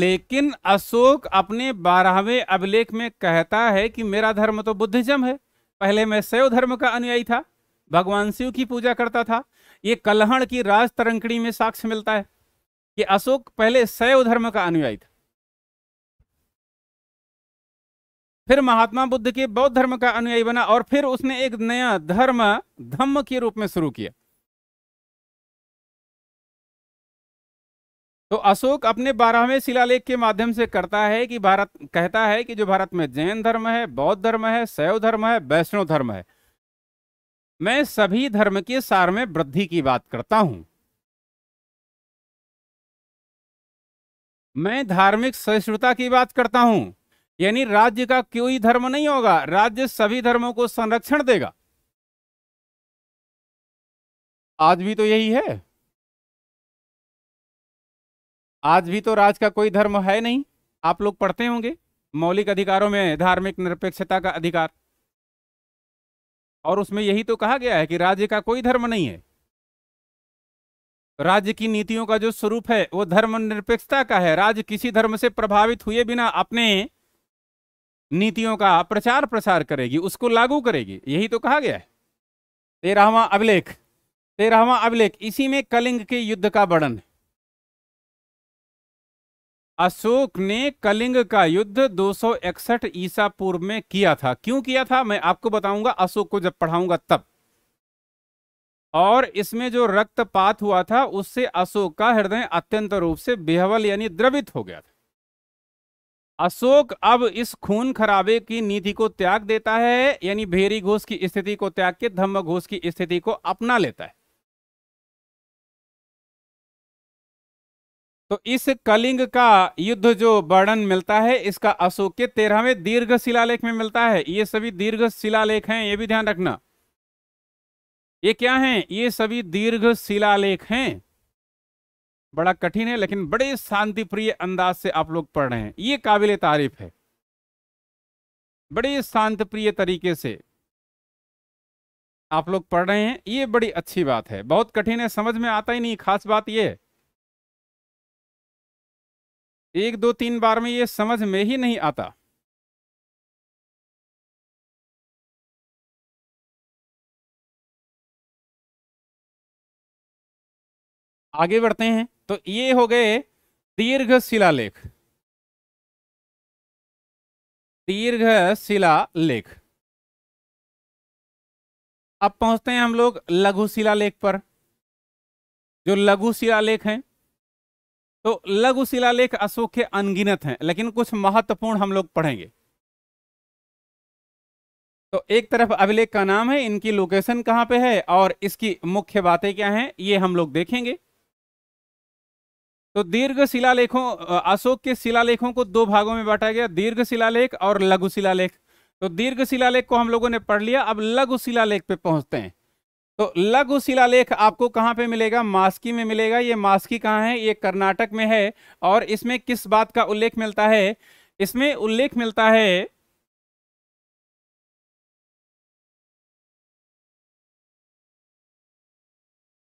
लेकिन अशोक अपने बारहवें अभिलेख में कहता है कि मेरा धर्म तो बुद्धिज्म है पहले मैं शैव धर्म का अनुयायी था भगवान शिव की पूजा करता था ये कलहण की राज तरंकड़ी में साक्ष्य मिलता है कि अशोक पहले शैव धर्म का अनुयायी था फिर महात्मा बुद्ध के बौद्ध धर्म का अनुयायी बना और फिर उसने एक नया धर्म धम्म के रूप में शुरू किया तो अशोक अपने बारहवें शिलालेख के माध्यम से करता है कि भारत कहता है कि जो भारत में जैन धर्म है बौद्ध धर्म है शैव धर्म है वैष्णव धर्म है मैं सभी धर्म के सार में वृद्धि की बात करता हूं मैं धार्मिक सहिष्णुता की बात करता हूं यानी राज्य का कोई धर्म नहीं होगा राज्य सभी धर्मों को संरक्षण देगा आज भी तो यही है आज भी तो राज का कोई धर्म है नहीं आप लोग पढ़ते होंगे मौलिक अधिकारों में धार्मिक निरपेक्षता का अधिकार और उसमें यही तो कहा गया है कि राज्य का कोई धर्म नहीं है राज्य की नीतियों का जो स्वरूप है वो धर्म निरपेक्षता का है राज्य किसी धर्म से प्रभावित हुए बिना अपने नीतियों का प्रचार प्रसार करेगी उसको लागू करेगी यही तो कहा गया है तेरहवा अभिलेख तेरहवा अभिलेख इसी में कलिंग के युद्ध का वर्णन है अशोक ने कलिंग का युद्ध 261 ईसा पूर्व में किया था क्यों किया था मैं आपको बताऊंगा अशोक को जब पढ़ाऊंगा तब और इसमें जो रक्तपात हुआ था उससे अशोक का हृदय अत्यंत रूप से बेहवल यानी द्रवित हो गया था अशोक अब इस खून खराबे की नीति को त्याग देता है यानी भेरी घोष की स्थिति को त्याग के धम्म घोष की स्थिति को अपना लेता है तो इस कलिंग का युद्ध जो वर्णन मिलता है इसका अशोक के तेरहवें दीर्घ शिलालेख में मिलता है ये सभी दीर्घ शिलालेख हैं ये भी ध्यान रखना ये क्या हैं ये सभी दीर्घ शिलालेख हैं बड़ा कठिन है लेकिन बड़े शांति प्रिय अंदाज से आप लोग पढ़ रहे हैं ये काबिल तारीफ है बड़े शांत प्रिय तरीके से आप लोग पढ़ रहे हैं ये बड़ी अच्छी बात है बहुत कठिन है समझ में आता ही नहीं खास बात यह है एक दो तीन बार में ये समझ में ही नहीं आता आगे बढ़ते हैं तो ये हो गए दीर्घ शिलालेख दीर्घ शिला लेख अब पहुंचते हैं हम लोग लघु शिला लेख पर जो लघु शिला लेख हैं तो लघु शिलालेख अशोक के अनगिनत हैं लेकिन कुछ महत्वपूर्ण हम लोग पढ़ेंगे तो एक तरफ अभिलेख का नाम है इनकी लोकेशन कहाँ पे है और इसकी मुख्य बातें क्या हैं ये हम लोग देखेंगे तो दीर्घ शिलालेखों अशोक के शिलालेखों को दो भागों में बांटा गया दीर्घ शिलालेख और लघु शिलालेख तो दीर्घ शिलालेख को हम लोगों ने पढ़ लिया अब लघु शिलालेख पे पहुंचते हैं तो लघु शिलालेख आपको कहाँ पे मिलेगा मास्की में मिलेगा ये मास्की कहाँ है ये कर्नाटक में है और इसमें किस बात का उल्लेख मिलता है इसमें उल्लेख मिलता है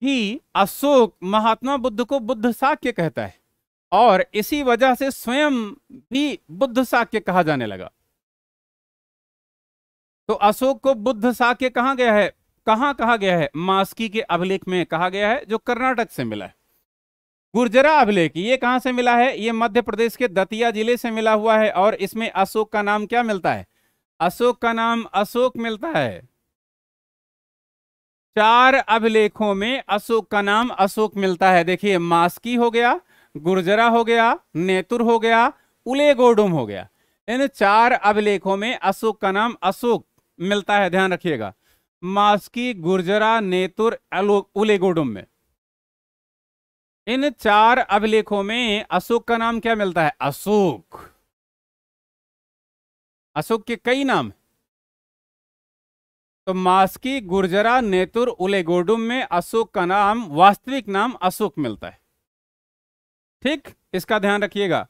ही अशोक महात्मा बुद्ध को बुद्ध साक्य कहता है और इसी वजह से स्वयं भी बुद्ध साक्य कहा जाने लगा तो अशोक को बुद्ध साक्य कहा गया है कहां कहा गया है मास्की के अभिलेख में कहा गया है जो कर्नाटक से मिला है गुर्जरा अभिलेख ये कहां से मिला है ये मध्य प्रदेश के दतिया जिले से मिला हुआ है और इसमें अशोक का नाम क्या मिलता है अशोक का नाम अशोक मिलता है चार अभिलेखों में अशोक का नाम अशोक मिलता है देखिए मास्की हो गया गुर्जरा हो गया नेतुर हो गया उलेगोडुम हो गया इन चार अभिलेखों में अशोक का नाम अशोक मिलता है ध्यान रखिएगा मास्की गुर्जरा नेतुर उलेगोडुम में इन चार अभिलेखों में अशोक का नाम क्या मिलता है अशोक अशोक के कई नाम तो मास्की गुर्जरा नेतुर उलेगोडुम में अशोक का नाम वास्तविक नाम अशोक मिलता है ठीक इसका ध्यान रखिएगा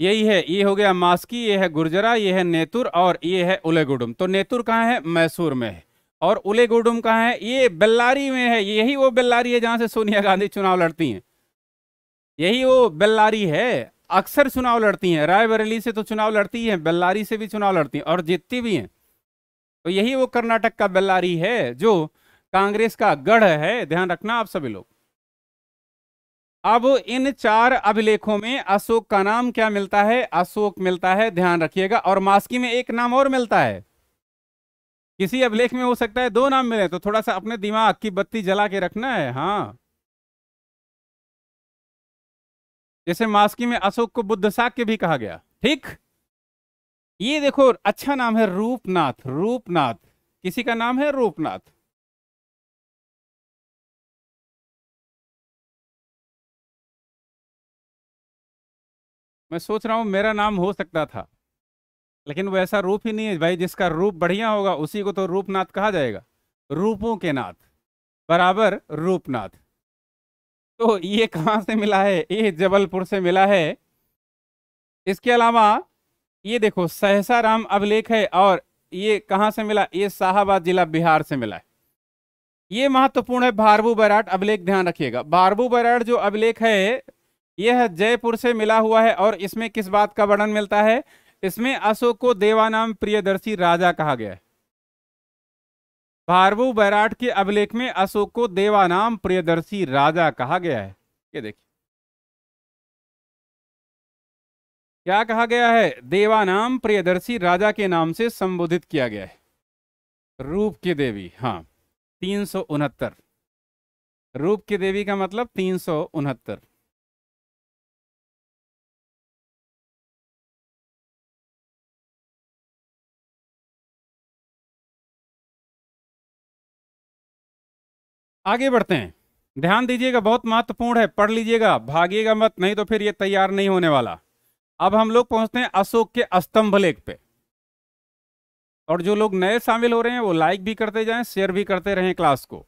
यही है ये हो गया मास्की ये है गुर्जरा ये है नेतुर और ये है उलेगुडुम तो नेतुर कहाँ है मैसूर में है और उलेगुडुम कहाँ है ये बेल्लारी में है यही वो बेल्लारी है जहाँ से सोनिया गांधी चुनाव लड़ती हैं यही वो बेल्लारी है अक्सर चुनाव लड़ती हैं रायबरेली से तो चुनाव लड़ती हैं बेल्लारी से भी चुनाव लड़ती हैं और जीतती भी हैं तो यही वो कर्नाटक का बेल्लारी है जो कांग्रेस का गढ़ है ध्यान रखना आप सभी लोग अब इन चार अभिलेखों में अशोक का नाम क्या मिलता है अशोक मिलता है ध्यान रखिएगा और मास्की में एक नाम और मिलता है किसी अभिलेख में हो सकता है दो नाम मिले तो थोड़ा सा अपने दिमाग की बत्ती जला के रखना है हाँ जैसे मास्की में अशोक को बुद्ध साक्य भी कहा गया ठीक ये देखो अच्छा नाम है रूपनाथ रूपनाथ किसी का नाम है रूपनाथ मैं सोच रहा हूँ मेरा नाम हो सकता था लेकिन वो ऐसा रूप ही नहीं है भाई जिसका रूप बढ़िया होगा उसी को तो रूपनाथ कहा जाएगा रूपों के नाथ बराबर रूपनाथ तो ये कहाँ से मिला है ये जबलपुर से मिला है इसके अलावा ये देखो सहसा राम अभिलेख है और ये कहाँ से मिला ये शाहबाद जिला बिहार से मिला है ये महत्वपूर्ण है भारबू बैराट अभिलेख ध्यान रखिएगा भारबू बैराट जो अभिलेख है यह जयपुर से मिला हुआ है और इसमें किस बात का वर्णन मिलता है इसमें अशोक को देवानाम प्रियदर्शी राजा कहा गया है भारवू बैराट के अभिलेख में अशोक को देवानाम प्रियदर्शी राजा कहा गया है ये देखिए क्या कहा गया है देवानाम प्रियदर्शी राजा के नाम से संबोधित किया गया है रूप की देवी हाँ तीन उनहत्तर रूप की देवी का मतलब तीन सौ उनहत्तर आगे बढ़ते हैं ध्यान दीजिएगा बहुत महत्वपूर्ण है पढ़ लीजिएगा भागिएगा मत नहीं तो फिर ये तैयार नहीं होने वाला अब हम लोग पहुंचते हैं अशोक के स्तंभ लेख पे और जो लोग नए शामिल हो रहे हैं वो लाइक भी करते जाएं शेयर भी करते रहें क्लास को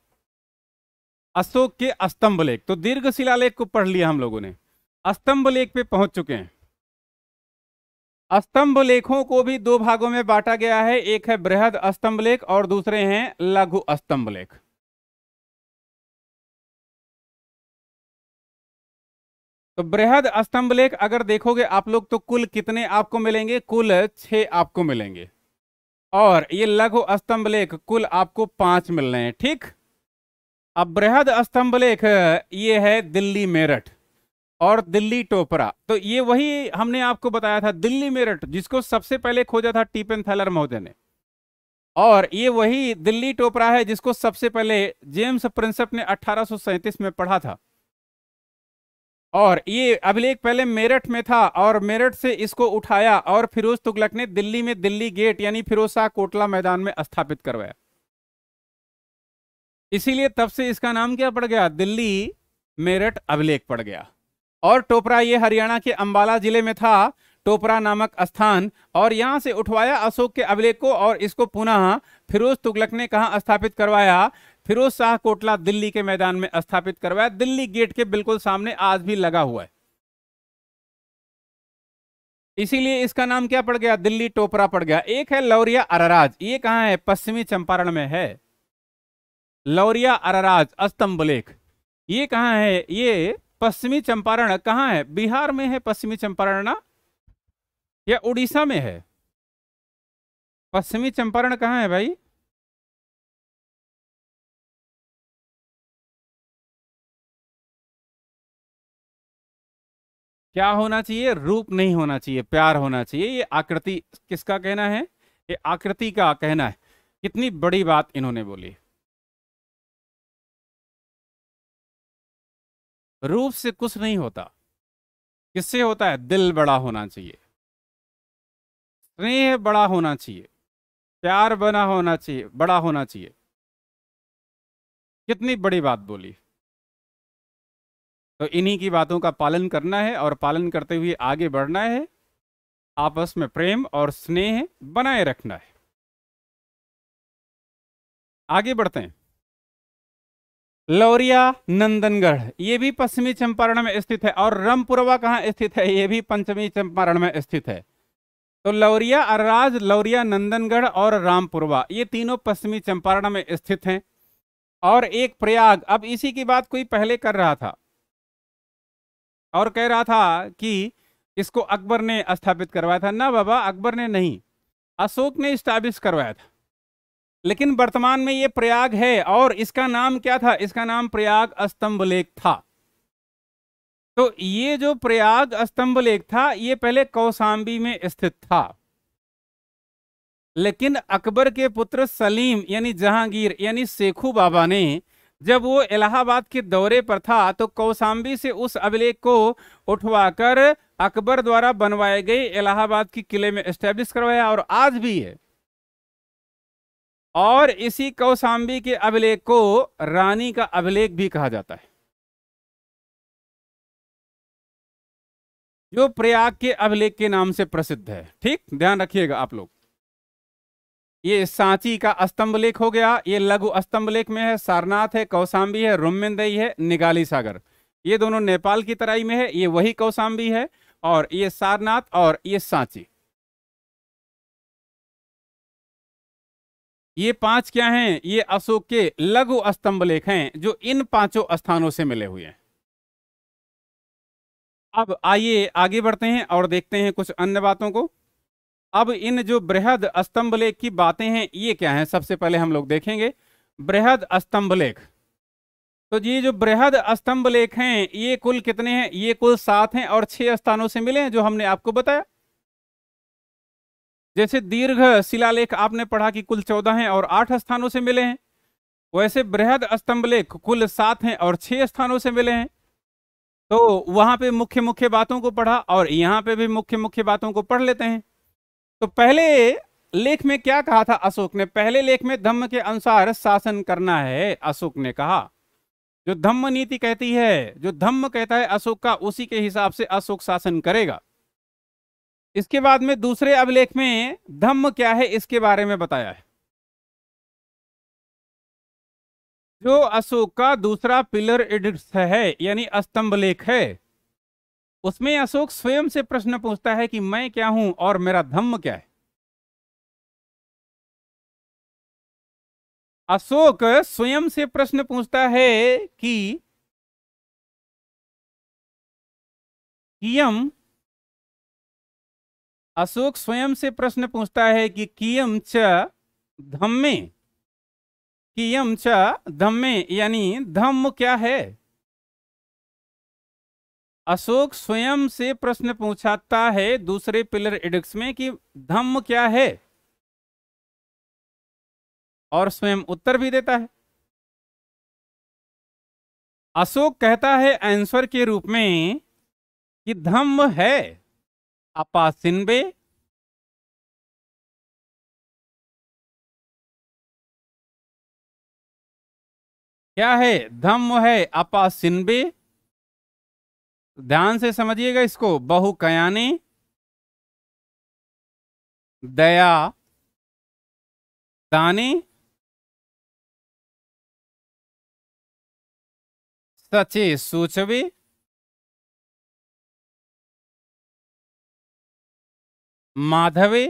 अशोक के स्तंभ लेख तो दीर्घ शिला लेख को पढ़ लिया हम लोगों ने स्तंभ लेख पे पहुंच चुके हैं स्तंभ लेखों को भी दो भागों में बांटा गया है एक है बृहद स्तंभ लेख और दूसरे हैं लघु स्तंभ लेख तो बृहद स्तंभ लेख अगर देखोगे आप लोग तो कुल कितने आपको मिलेंगे कुल छह आपको मिलेंगे और ये लघु स्तंभ लेख कुल आपको पांच मिल रहे हैं ठीक अब बृहद स्तंभ लेख ये है दिल्ली मेरठ और दिल्ली टोपरा तो ये वही हमने आपको बताया था दिल्ली मेरठ जिसको सबसे पहले खोजा था टीपेन थैलर महोदय ने और ये वही दिल्ली टोपरा है जिसको सबसे पहले जेम्स प्रिंसप ने अठारह में पढ़ा था और ये अभिलेख पहले मेरठ में था और मेरठ से इसको उठाया और फिरोज तुगलक ने दिल्ली में दिल्ली गेट यानी फिरोज शाह कोटला मैदान में स्थापित करवाया इसीलिए तब से इसका नाम क्या पड़ गया दिल्ली मेरठ अभिलेख पड़ गया और टोपरा ये हरियाणा के अंबाला जिले में था टोपरा नामक स्थान और यहां से उठवाया अशोक के अभिलेख को और इसको पुनः फिरोज तुगलक ने कहा स्थापित करवाया फिरोज शाह कोटला दिल्ली के मैदान में स्थापित करवाया दिल्ली गेट के बिल्कुल सामने आज भी लगा हुआ है इसीलिए इसका नाम क्या पड़ गया दिल्ली टोपरा पड़ गया एक है लौरिया अरराज ये कहा है पश्चिमी चंपारण में है लौरिया अरराज अस्तंबलेख ये कहा है ये पश्चिमी चंपारण कहा है बिहार में है पश्चिमी चंपारण ना या उड़ीसा में है पश्चिमी चंपारण कहा है भाई क्या होना चाहिए रूप नहीं होना चाहिए प्यार होना चाहिए ये आकृति किसका कहना है ये आकृति का कहना है कितनी बड़ी बात इन्होंने बोली रूप से कुछ नहीं होता किससे होता है दिल बड़ा होना चाहिए स्नेह बड़ा होना चाहिए प्यार बना होना चाहिए बड़ा होना चाहिए कितनी बड़ी बात बोली तो इन्हीं की बातों का पालन करना है और पालन करते हुए आगे बढ़ना है आपस में प्रेम और स्नेह बनाए रखना है आगे बढ़ते हैं लौरिया नंदनगढ़ ये भी पश्चिमी चंपारण में स्थित है और रमपुरवा कहाँ स्थित है ये भी पंचमी चंपारण में स्थित है तो लौरिया राज लौरिया नंदनगढ़ और रामपुरवा ये तीनों पश्चिमी चंपारण में स्थित हैं और एक प्रयाग अब इसी की बात कोई पहले कर रहा था और कह रहा था कि इसको अकबर ने स्थापित करवाया था ना बाबा अकबर ने नहीं अशोक ने स्थापित करवाया था लेकिन वर्तमान में ये प्रयाग है और इसका नाम क्या था इसका नाम प्रयाग स्तंभ लेख था तो ये जो प्रयाग स्तंभ लेख था ये पहले कौसाम्बी में स्थित था लेकिन अकबर के पुत्र सलीम यानी जहांगीर यानी शेखू बाबा ने जब वो इलाहाबाद के दौरे पर था तो कौसाम्बी से उस अभिलेख को उठवाकर अकबर द्वारा बनवाए गए इलाहाबाद के किले में स्टैब्लिश करवाया और आज भी है और इसी कौसाम्बी के अभिलेख को रानी का अभिलेख भी कहा जाता है जो प्रयाग के अभिलेख के नाम से प्रसिद्ध है ठीक ध्यान रखिएगा आप लोग ये सांची का अस्तंभ लेख हो गया ये लघु अस्तंभ लेख में है सारनाथ है कौसाम्बी है रोमिनदई है निगाली सागर ये दोनों नेपाल की तराई में है ये वही कौसाम्बी है और ये सारनाथ और ये सांची ये पांच क्या हैं ये अशोक के लघु अस्तंभ लेख हैं जो इन पांचों स्थानों से मिले हुए हैं अब आइए आगे बढ़ते हैं और देखते हैं कुछ अन्य बातों को अब इन जो बृहद स्तंभ लेख की बातें हैं ये क्या है सबसे पहले हम लोग देखेंगे बृहद स्तंभ लेख तो ये जो बृहद स्तंभ लेख हैं ये कुल कितने हैं ये कुल सात हैं और छह स्थानों से मिले हैं जो हमने आपको बताया जैसे दीर्घ शिलालेख आपने पढ़ा कि कुल चौदह हैं और आठ स्थानों से मिले हैं वैसे बृहद स्तंभ लेख कुल सात हैं और छह स्थानों से मिले हैं तो वहां पे मुख्य मुख्य बातों को पढ़ा और यहाँ पे भी मुख्य मुख्य बातों को पढ़ लेते हैं तो पहले लेख में क्या कहा था अशोक ने पहले लेख में धम्म के अनुसार शासन करना है अशोक ने कहा जो धम्म नीति कहती है जो धम्म कहता है अशोक का उसी के हिसाब से अशोक शासन करेगा इसके बाद में दूसरे अभिलेख में धम्म क्या है इसके बारे में बताया है जो अशोक का दूसरा पिलर एडिक्स है यानी स्तंभ लेख है उसमें अशोक स्वयं से प्रश्न पूछता है कि मैं क्या हूं और मेरा धम्म क्या है अशोक स्वयं से प्रश्न पूछता है कि कियम अशोक स्वयं से प्रश्न पूछता है कि कियम च धम्मे कियम च धम्मे यानी धम्म क्या है अशोक स्वयं से प्रश्न पूछाता है दूसरे पिलर एडिक्स में कि धम्म क्या है और स्वयं उत्तर भी देता है अशोक कहता है आंसर के रूप में कि धम्म है अपासिनबे क्या है धम्म है अपासिनबे ध्यान से समझिएगा इसको कयानी दया दानी सचि सूचवी माधवी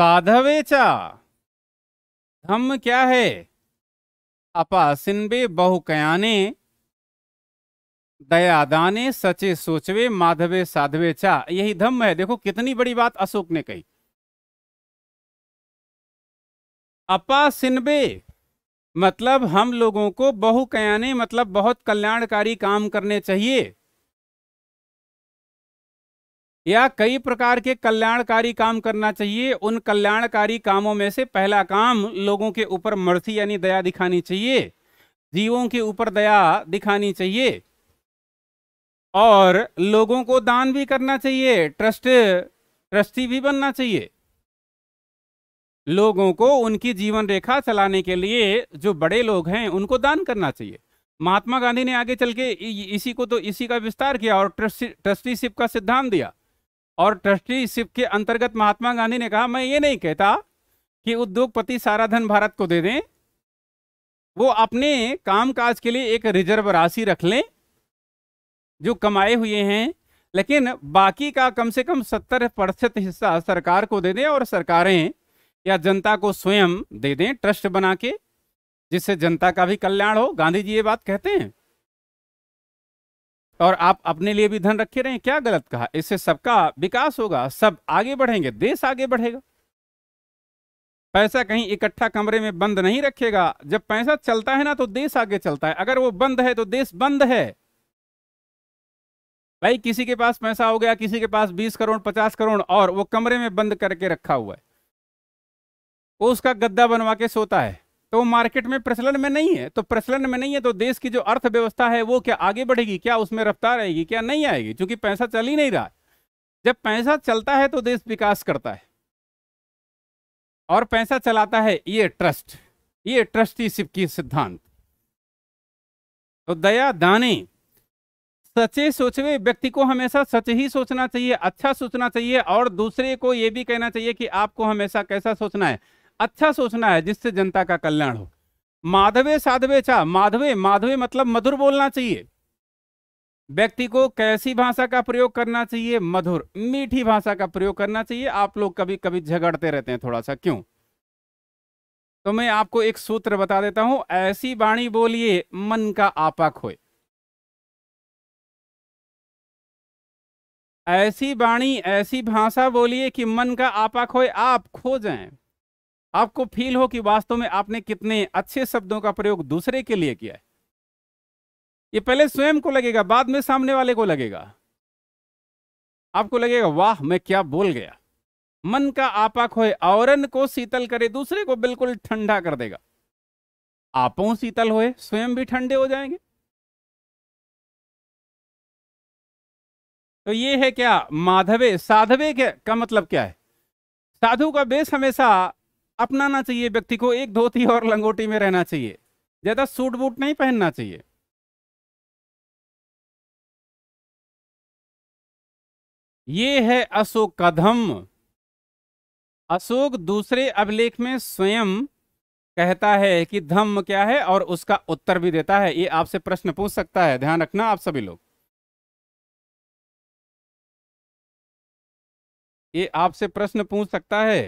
साधवे चा धम्म क्या है अपासिनबे बहुकयाने दयादाने सचे सोचवे माधवे साधवे चा यही धम्म है देखो कितनी बड़ी बात अशोक ने कही अपासिनबे मतलब हम लोगों को बहुकयाने मतलब बहुत कल्याणकारी काम करने चाहिए या कई प्रकार के कल्याणकारी काम करना चाहिए उन कल्याणकारी कामों में से पहला काम लोगों के ऊपर मर्सी यानी दया दिखानी चाहिए जीवों के ऊपर दया दिखानी चाहिए और लोगों को दान भी करना चाहिए ट्रस्ट ट्रस्टी भी बनना चाहिए लोगों को उनकी जीवन रेखा चलाने के लिए जो बड़े लोग हैं उनको दान करना चाहिए महात्मा गांधी ने आगे चल के इसी को तो इसी का विस्तार किया और ट्रस्टीशिप का सिद्धांत दिया और ट्रस्टीशिप के अंतर्गत महात्मा गांधी ने कहा मैं ये नहीं कहता कि उद्योगपति सारा धन भारत को दे दें वो अपने कामकाज के लिए एक रिजर्व राशि रख लें जो कमाए हुए हैं लेकिन बाकी का कम से कम सत्तर प्रतिशत हिस्सा सरकार को दे दें और सरकारें या जनता को स्वयं दे दें ट्रस्ट बना के जिससे जनता का भी कल्याण हो गांधी जी ये बात कहते हैं और आप अपने लिए भी धन रखे रहे क्या गलत कहा इससे सबका विकास होगा सब आगे बढ़ेंगे देश आगे बढ़ेगा पैसा कहीं इकट्ठा कमरे में बंद नहीं रखेगा जब पैसा चलता है ना तो देश आगे चलता है अगर वो बंद है तो देश बंद है भाई किसी के पास पैसा हो गया किसी के पास बीस करोड़ पचास करोड़ और वो कमरे में बंद करके रखा हुआ है वो उसका गद्दा बनवा के सोता है तो वो मार्केट में प्रचलन में नहीं है तो प्रचलन में नहीं है तो देश की जो अर्थव्यवस्था है वो क्या आगे बढ़ेगी क्या उसमें रफ्तार आएगी क्या नहीं आएगी क्योंकि पैसा चल ही नहीं रहा जब पैसा चलता है तो देश विकास करता है और पैसा चलाता है ये ट्रस्ट ये ट्रस्टीशिप की सिद्धांत तो दया दानी सचे सोचवे व्यक्ति को हमेशा सच ही सोचना चाहिए अच्छा सोचना चाहिए और दूसरे को ये भी कहना चाहिए कि आपको हमेशा कैसा सोचना है अच्छा सोचना है जिससे जनता का कल्याण हो माधवे साधवे चा माधवे माधवे मतलब मधुर बोलना चाहिए व्यक्ति को कैसी भाषा का प्रयोग करना चाहिए मधुर मीठी भाषा का प्रयोग करना चाहिए आप लोग कभी कभी झगड़ते रहते हैं थोड़ा सा क्यों तो मैं आपको एक सूत्र बता देता हूं ऐसी वाणी बोलिए मन का आपा खोए ऐसी वाणी ऐसी भाषा बोलिए कि मन का आपा खोए आप खो जाएं आपको फील हो कि वास्तव में आपने कितने अच्छे शब्दों का प्रयोग दूसरे के लिए किया है ये पहले स्वयं को लगेगा बाद में सामने वाले को लगेगा आपको लगेगा वाह मैं क्या बोल गया मन का आपा खोए औरन को शीतल करे दूसरे को बिल्कुल ठंडा कर देगा आपों शीतल होए स्वयं भी ठंडे हो जाएंगे तो ये है क्या माधवे साधवे का मतलब क्या है साधु का बेस हमेशा अपनाना चाहिए व्यक्ति को एक धोती और लंगोटी में रहना चाहिए ज्यादा सूट बूट नहीं पहनना चाहिए ये है अशोक का धम्म अशोक दूसरे अभिलेख में स्वयं कहता है कि धम्म क्या है और उसका उत्तर भी देता है ये आपसे प्रश्न पूछ सकता है ध्यान रखना आप सभी लोग ये आपसे प्रश्न पूछ सकता है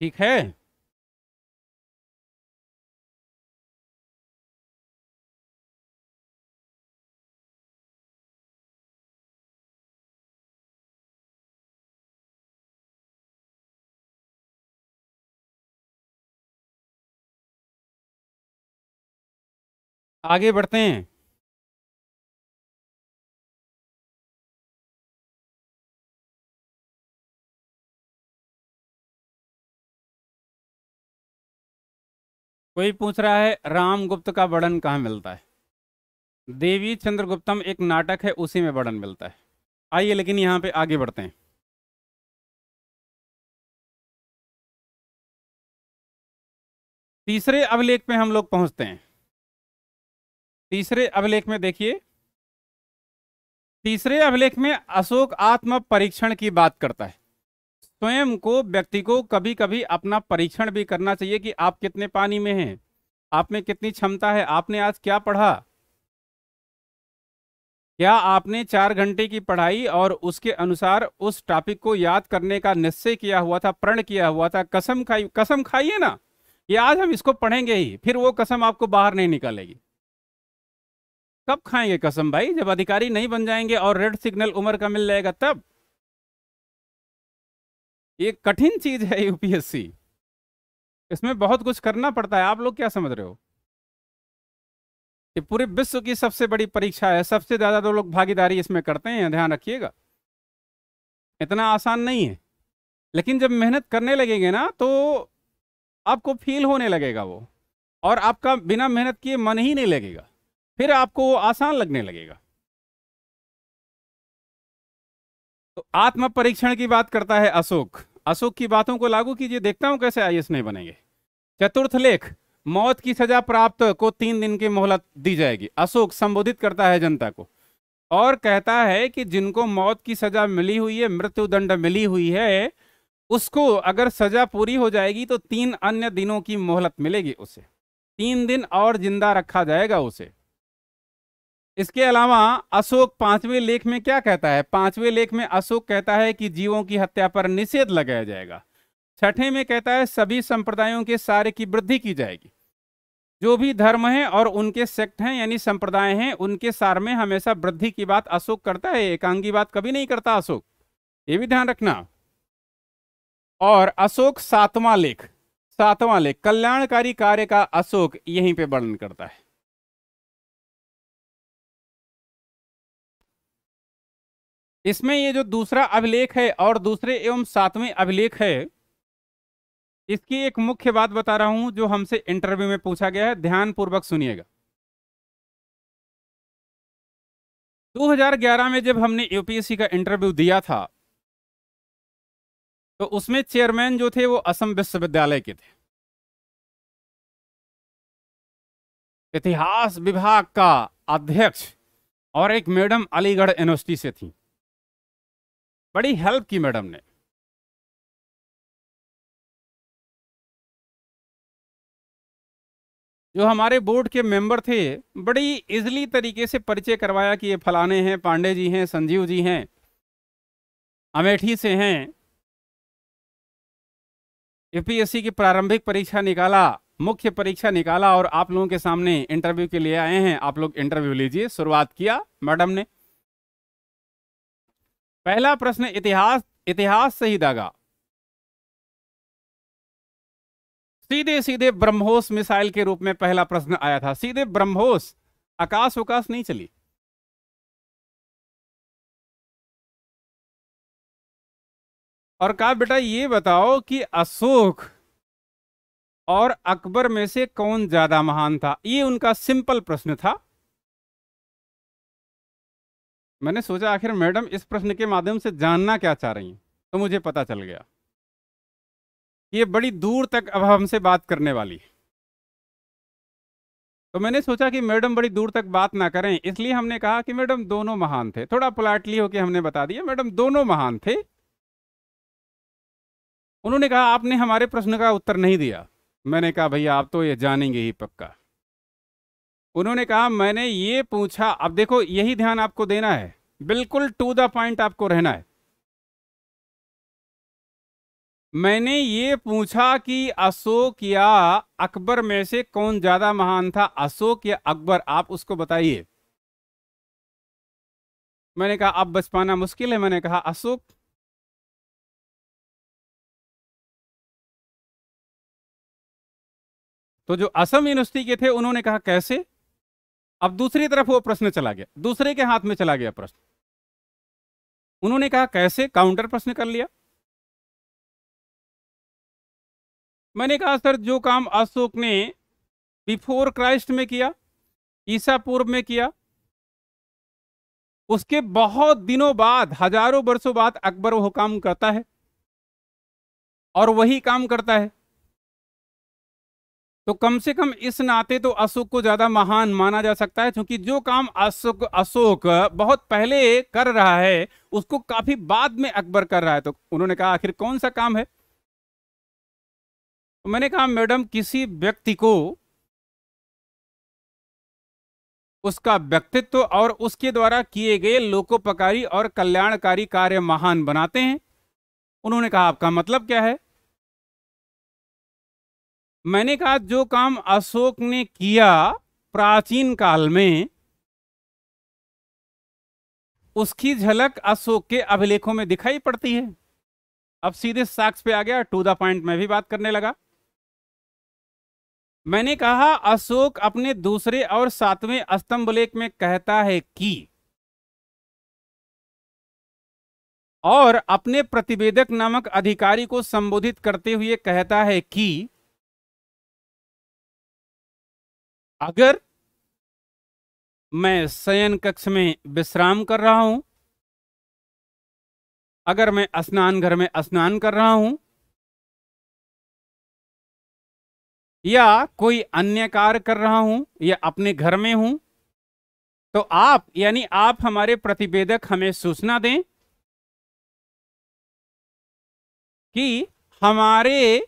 ठीक है आगे बढ़ते हैं कोई पूछ रहा है रामगुप्त का वर्णन कहाँ मिलता है देवी चंद्रगुप्तम एक नाटक है उसी में वर्णन मिलता है आइए लेकिन यहाँ पे आगे बढ़ते हैं तीसरे अभिलेख में हम लोग पहुंचते हैं तीसरे अभिलेख में देखिए तीसरे अभिलेख में अशोक आत्म परीक्षण की बात करता है स्वयं को व्यक्ति को कभी कभी अपना परीक्षण भी करना चाहिए कि आप कितने पानी में हैं आप में कितनी क्षमता है आपने आज क्या पढ़ा क्या आपने चार घंटे की पढ़ाई और उसके अनुसार उस टॉपिक को याद करने का निश्चय किया हुआ था प्रण किया हुआ था कसम खाई कसम खाइए ना ये आज हम इसको पढ़ेंगे ही फिर वो कसम आपको बाहर नहीं निकालेगी कब खाएंगे कसम भाई जब अधिकारी नहीं बन जाएंगे और रेड सिग्नल उम्र का मिल जाएगा तब ये कठिन चीज है यूपीएससी इसमें बहुत कुछ करना पड़ता है आप लोग क्या समझ रहे हो ये पूरे विश्व की सबसे बड़ी परीक्षा है सबसे ज़्यादा तो लोग भागीदारी इसमें करते हैं ध्यान रखिएगा इतना आसान नहीं है लेकिन जब मेहनत करने लगेंगे ना तो आपको फील होने लगेगा वो और आपका बिना मेहनत किए मन ही नहीं लगेगा फिर आपको वो आसान लगने लगेगा तो आत्म परीक्षण की बात करता है अशोक अशोक की बातों को लागू कीजिए देखता हूं कैसे आई नहीं बनेंगे चतुर्थ लेख मौत की सजा प्राप्त को तीन दिन की मोहलत दी जाएगी अशोक संबोधित करता है जनता को और कहता है कि जिनको मौत की सजा मिली हुई है मृत्यु दंड मिली हुई है उसको अगर सजा पूरी हो जाएगी तो तीन अन्य दिनों की मोहलत मिलेगी उसे तीन दिन और जिंदा रखा जाएगा उसे इसके अलावा अशोक पांचवें लेख में क्या कहता है पांचवें लेख में अशोक कहता है कि जीवों की हत्या पर निषेध लगाया जाएगा छठे में कहता है सभी संप्रदायों के सारे की वृद्धि की जाएगी जो भी धर्म है और उनके सेक्ट हैं यानी संप्रदाय हैं उनके सार में हमेशा वृद्धि की बात अशोक करता है एकांगी बात कभी नहीं करता अशोक ये भी ध्यान रखना और अशोक सातवां लेख सातवां लेख कल्याणकारी कार्य का अशोक यहीं पे वर्णन करता है इसमें ये जो दूसरा अभिलेख है और दूसरे एवं सातवें अभिलेख है इसकी एक मुख्य बात बता रहा हूं जो हमसे इंटरव्यू में पूछा गया है ध्यान पूर्वक सुनिएगा 2011 में जब हमने यूपीएससी का इंटरव्यू दिया था तो उसमें चेयरमैन जो थे वो असम विश्वविद्यालय के थे इतिहास विभाग का अध्यक्ष और एक मैडम अलीगढ़ यूनिवर्सिटी से थी बड़ी हेल्प की मैडम ने जो हमारे बोर्ड के मेंबर थे बड़ी इजली तरीके से परिचय करवाया कि ये फलाने हैं पांडे जी हैं संजीव जी हैं अमेठी से हैं यूपीएससी की प्रारंभिक परीक्षा निकाला मुख्य परीक्षा निकाला और आप लोगों के सामने इंटरव्यू के लिए आए हैं आप लोग इंटरव्यू लीजिए शुरुआत किया मैडम ने पहला प्रश्न इतिहास इतिहास से ही दागा सीधे सीधे ब्रह्मोस मिसाइल के रूप में पहला प्रश्न आया था सीधे ब्रह्मोस आकाश उकाश नहीं चली और कहा बेटा ये बताओ कि अशोक और अकबर में से कौन ज्यादा महान था ये उनका सिंपल प्रश्न था मैंने सोचा आखिर मैडम इस प्रश्न के माध्यम से जानना क्या चाह रही हैं तो मुझे पता चल गया ये बड़ी दूर तक अब हमसे बात करने वाली है तो मैंने सोचा कि मैडम बड़ी दूर तक बात ना करें इसलिए हमने कहा कि मैडम दोनों महान थे थोड़ा पोलाइटली होके हमने बता दिया मैडम दोनों महान थे उन्होंने कहा आपने हमारे प्रश्न का उत्तर नहीं दिया मैंने कहा भैया आप तो ये जानेंगे ही पक्का उन्होंने कहा मैंने ये पूछा अब देखो यही ध्यान आपको देना है बिल्कुल टू द पॉइंट आपको रहना है मैंने ये पूछा कि अशोक या अकबर में से कौन ज्यादा महान था अशोक या अकबर आप उसको बताइए मैंने कहा अब बच पाना मुश्किल है मैंने कहा अशोक तो जो असम यूनिवर्सिटी के थे उन्होंने कहा कैसे अब दूसरी तरफ वो प्रश्न चला गया दूसरे के हाथ में चला गया प्रश्न उन्होंने कहा कैसे काउंटर प्रश्न कर लिया मैंने कहा सर जो काम अशोक ने बिफोर क्राइस्ट में किया ईसा पूर्व में किया उसके बहुत दिनों बाद हजारों वर्षों बाद अकबर वो काम करता है और वही काम करता है तो कम से कम इस नाते तो अशोक को ज्यादा महान माना जा सकता है क्योंकि जो काम अशोक अशोक बहुत पहले कर रहा है उसको काफी बाद में अकबर कर रहा है तो उन्होंने कहा आखिर कौन सा काम है तो मैंने कहा मैडम किसी व्यक्ति को उसका व्यक्तित्व और उसके द्वारा किए गए लोकोपकारी और कल्याणकारी कार्य महान बनाते हैं उन्होंने कहा आपका मतलब क्या है मैंने कहा जो काम अशोक ने किया प्राचीन काल में उसकी झलक अशोक के अभिलेखों में दिखाई पड़ती है अब सीधे साक्ष पे आ गया टू द पॉइंट में भी बात करने लगा मैंने कहा अशोक अपने दूसरे और सातवें स्तंभ लेख में कहता है कि और अपने प्रतिवेदक नामक अधिकारी को संबोधित करते हुए कहता है कि अगर मैं शयन कक्ष में विश्राम कर रहा हूं अगर मैं स्नान घर में स्नान कर रहा हूं या कोई अन्य कार्य कर रहा हूं या अपने घर में हूं तो आप यानी आप हमारे प्रतिवेदक हमें सूचना दें कि हमारे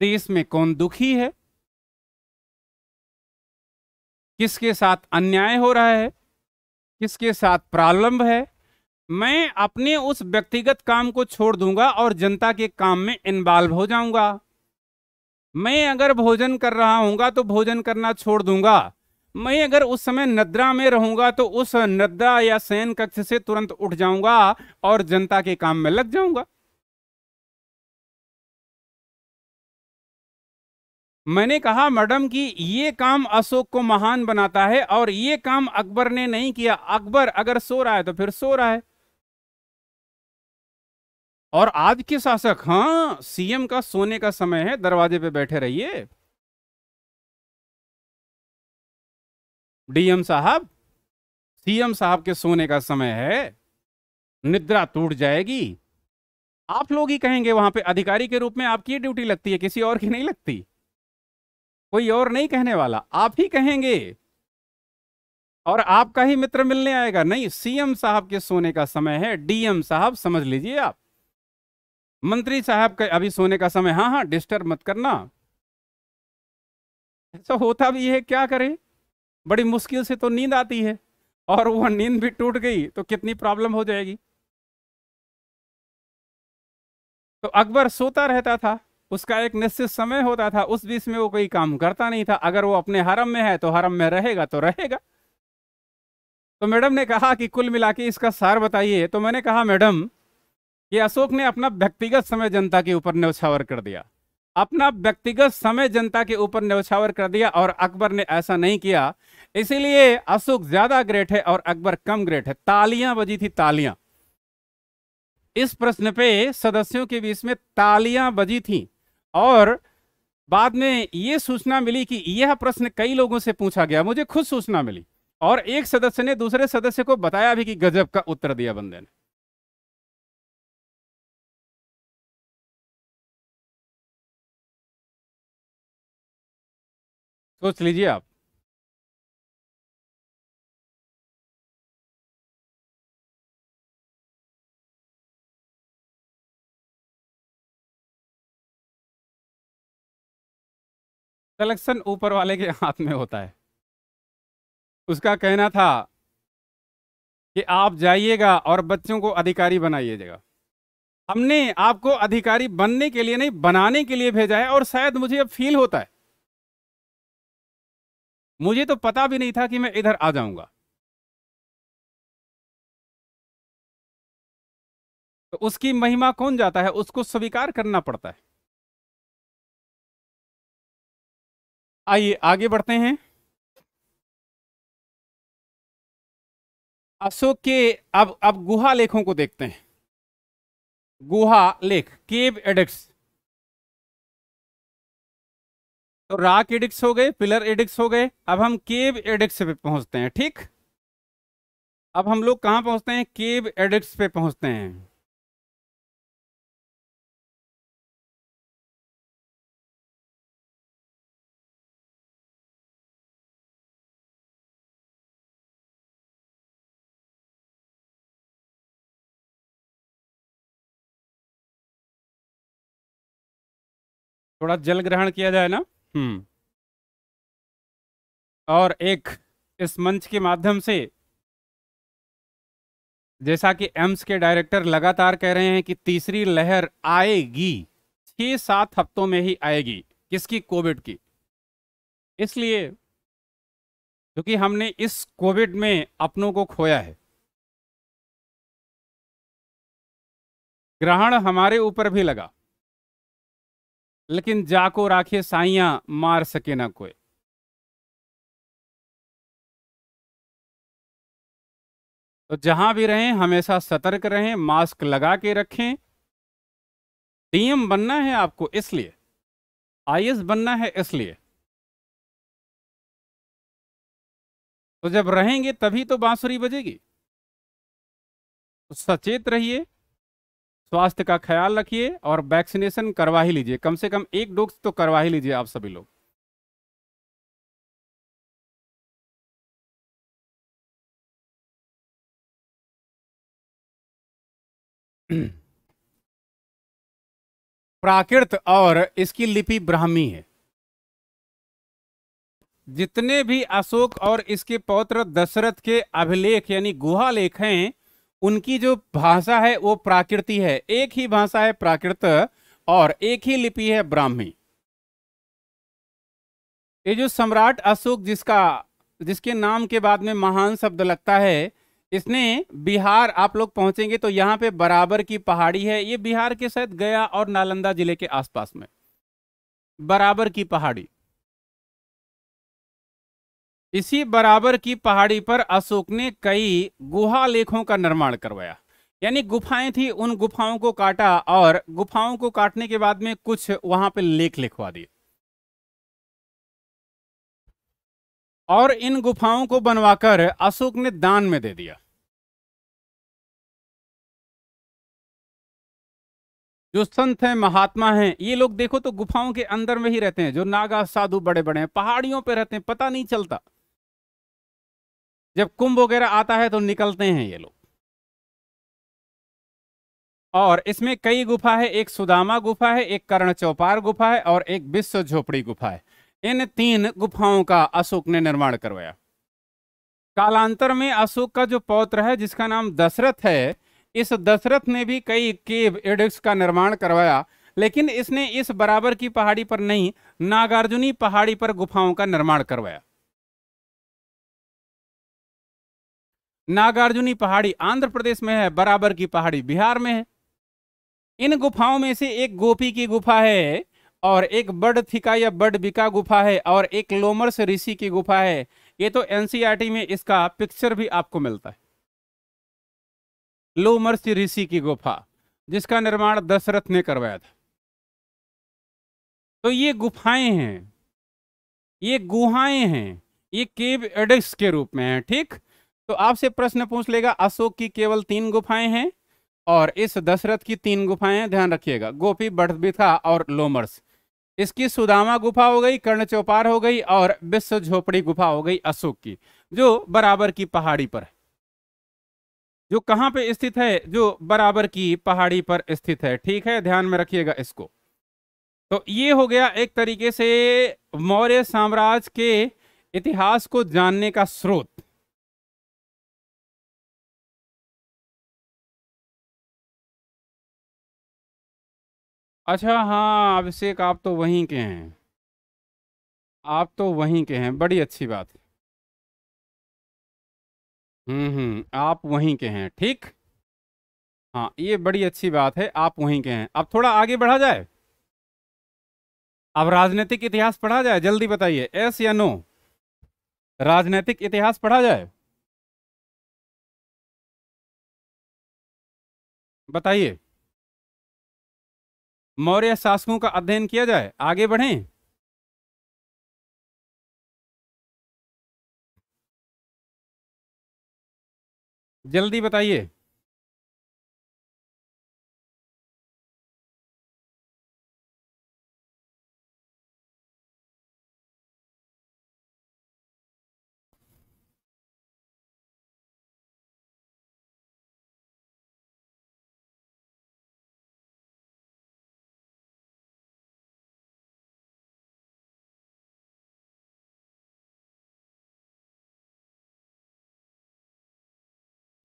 देश में कौन दुखी है किसके साथ अन्याय हो रहा है किसके साथ प्रारंभ है मैं अपने उस व्यक्तिगत काम को छोड़ दूंगा और जनता के काम में इन्वॉल्व हो जाऊंगा मैं अगर भोजन कर रहा हूँ तो भोजन करना छोड़ दूंगा मैं अगर उस समय नद्रा में रहूंगा तो उस नद्रा या शयन कक्ष से तुरंत उठ जाऊंगा और जनता के काम में लग जाऊंगा मैंने कहा मैडम कि ये काम अशोक को महान बनाता है और ये काम अकबर ने नहीं किया अकबर अगर सो रहा है तो फिर सो रहा है और आज के शासक हाँ सीएम का सोने का समय है दरवाजे पे बैठे रहिए डीएम साहब सीएम साहब के सोने का समय है निद्रा टूट जाएगी आप लोग ही कहेंगे वहां पे अधिकारी के रूप में आपकी ड्यूटी लगती है किसी और की नहीं लगती कोई और नहीं कहने वाला आप ही कहेंगे और आपका ही मित्र मिलने आएगा नहीं सीएम साहब के सोने का समय है डीएम साहब समझ लीजिए आप मंत्री साहब का अभी सोने का समय हाँ हाँ डिस्टर्ब मत करना ऐसा होता भी है क्या करें बड़ी मुश्किल से तो नींद आती है और वह नींद भी टूट गई तो कितनी प्रॉब्लम हो जाएगी तो अकबर सोता रहता था उसका एक निश्चित समय होता था उस बीच में वो कोई काम करता नहीं था अगर वो अपने हरम में है तो हरम में रहेगा तो रहेगा तो मैडम ने कहा कि कुल मिला के इसका सार बताइए तो मैंने कहा मैडम ये अशोक ने अपना व्यक्तिगत समय जनता के ऊपर न्यौछावर कर दिया अपना व्यक्तिगत समय जनता के ऊपर न्यौछावर कर दिया और अकबर ने ऐसा नहीं किया इसीलिए अशोक ज्यादा ग्रेट है और अकबर कम ग्रेट है तालियां बजी थी तालियां इस प्रश्न पे सदस्यों के बीच में तालियां बजी थी और बाद में ये सूचना मिली कि यह प्रश्न कई लोगों से पूछा गया मुझे खुद सूचना मिली और एक सदस्य ने दूसरे सदस्य को बताया भी कि गजब का उत्तर दिया बंदे ने सोच लीजिए आप सिलेक्शन ऊपर वाले के हाथ में होता है उसका कहना था कि आप जाइएगा और बच्चों को अधिकारी बनाइएगा हमने आपको अधिकारी बनने के लिए नहीं बनाने के लिए भेजा है और शायद मुझे अब फील होता है मुझे तो पता भी नहीं था कि मैं इधर आ जाऊंगा तो उसकी महिमा कौन जाता है उसको स्वीकार करना पड़ता है आइए आगे बढ़ते हैं अशोक के अब अब गुहा लेखों को देखते हैं गुहा लेख केव एडिक्स तो राक एडिक्स हो गए पिलर एडिक्स हो गए अब हम केव एडिक्स पे पहुंचते हैं ठीक अब हम लोग कहां पहुंचते हैं केव एडिक्स पे पहुंचते हैं थोड़ा जल ग्रहण किया जाए ना हम्म और एक इस मंच के माध्यम से जैसा कि एम्स के डायरेक्टर लगातार कह रहे हैं कि तीसरी लहर आएगी छह सात हफ्तों में ही आएगी किसकी कोविड की इसलिए क्योंकि हमने इस कोविड में अपनों को खोया है ग्रहण हमारे ऊपर भी लगा लेकिन जाको राखे साइया मार सके ना कोई तो जहां भी रहें हमेशा सतर्क रहें मास्क लगा के रखें डीएम बनना है आपको इसलिए आईएस बनना है इसलिए तो जब रहेंगे तभी तो बांसुरी बजेगी तो सचेत रहिए स्वास्थ्य का ख्याल रखिए और वैक्सीनेशन करवा ही लीजिए कम से कम एक डोज तो करवा ही लीजिए आप सभी लोग <clears throat> प्राकृत और इसकी लिपि ब्राह्मी है जितने भी अशोक और इसके पौत्र दशरथ के अभिलेख यानी गुहा लेख हैं उनकी जो भाषा है वो प्राकृति है एक ही भाषा है प्राकृत और एक ही लिपि है ब्राह्मी ये जो सम्राट अशोक जिसका जिसके नाम के बाद में महान शब्द लगता है इसने बिहार आप लोग पहुंचेंगे तो यहाँ पे बराबर की पहाड़ी है ये बिहार के शायद गया और नालंदा जिले के आसपास में बराबर की पहाड़ी इसी बराबर की पहाड़ी पर अशोक ने कई गुहा लेखों का निर्माण करवाया यानी गुफाएं थी उन गुफाओं को काटा और गुफाओं को काटने के बाद में कुछ वहां पे लेख लिखवा दिए और इन गुफाओं को बनवाकर अशोक ने दान में दे दिया जो संत हैं महात्मा हैं ये लोग देखो तो गुफाओं के अंदर में ही रहते हैं जो नागा साधु बड़े बड़े हैं पहाड़ियों पे रहते हैं पता नहीं चलता जब कुंभ वगैरह आता है तो निकलते हैं ये लोग और इसमें कई गुफा है एक सुदामा गुफा है एक कर्ण चौपार गुफा है और एक विश्व झोपड़ी गुफा है इन तीन गुफाओं का अशोक ने निर्माण करवाया कालांतर में अशोक का जो पौत्र है जिसका नाम दशरथ है इस दशरथ ने भी कई केव एडिक्स का निर्माण करवाया लेकिन इसने इस बराबर की पहाड़ी पर नहीं नागार्जुनी पहाड़ी पर गुफाओं का निर्माण करवाया नागार्जुनी पहाड़ी आंध्र प्रदेश में है बराबर की पहाड़ी बिहार में है इन गुफाओं में से एक गोपी की गुफा है और एक बड थिका या बड बिका गुफा है और एक लोमर्स ऋषि की गुफा है ये तो एनसीईआरटी में इसका पिक्चर भी आपको मिलता है लोमर्स ऋषि की गुफा जिसका निर्माण दशरथ ने करवाया था तो ये गुफाएं हैं ये गुहाएं हैं ये केव एडिक्स के रूप में है ठीक तो आपसे प्रश्न पूछ लेगा अशोक की केवल तीन गुफाएं हैं और इस दशरथ की तीन गुफाएं ध्यान रखिएगा गोपी बटबिथा और लोमर्स इसकी सुदामा गुफा हो गई कर्ण चौपार हो गई और विश्व झोपड़ी गुफा हो गई अशोक की जो बराबर की पहाड़ी पर जो कहाँ पे स्थित है जो बराबर की पहाड़ी पर स्थित है ठीक है ध्यान में रखिएगा इसको तो ये हो गया एक तरीके से मौर्य साम्राज्य के इतिहास को जानने का स्रोत अच्छा हाँ अभिषेक आप तो वहीं के हैं आप तो वहीं के हैं बड़ी अच्छी बात हम्म हम्म आप वहीं के हैं ठीक हाँ ये बड़ी अच्छी बात है आप वहीं के हैं अब थोड़ा आगे बढ़ा जाए अब राजनीतिक इतिहास पढ़ा जाए जल्दी बताइए एस या नो राजनीतिक इतिहास पढ़ा जाए बताइए मौर्य शासकों का अध्ययन किया जाए आगे बढ़ें जल्दी बताइए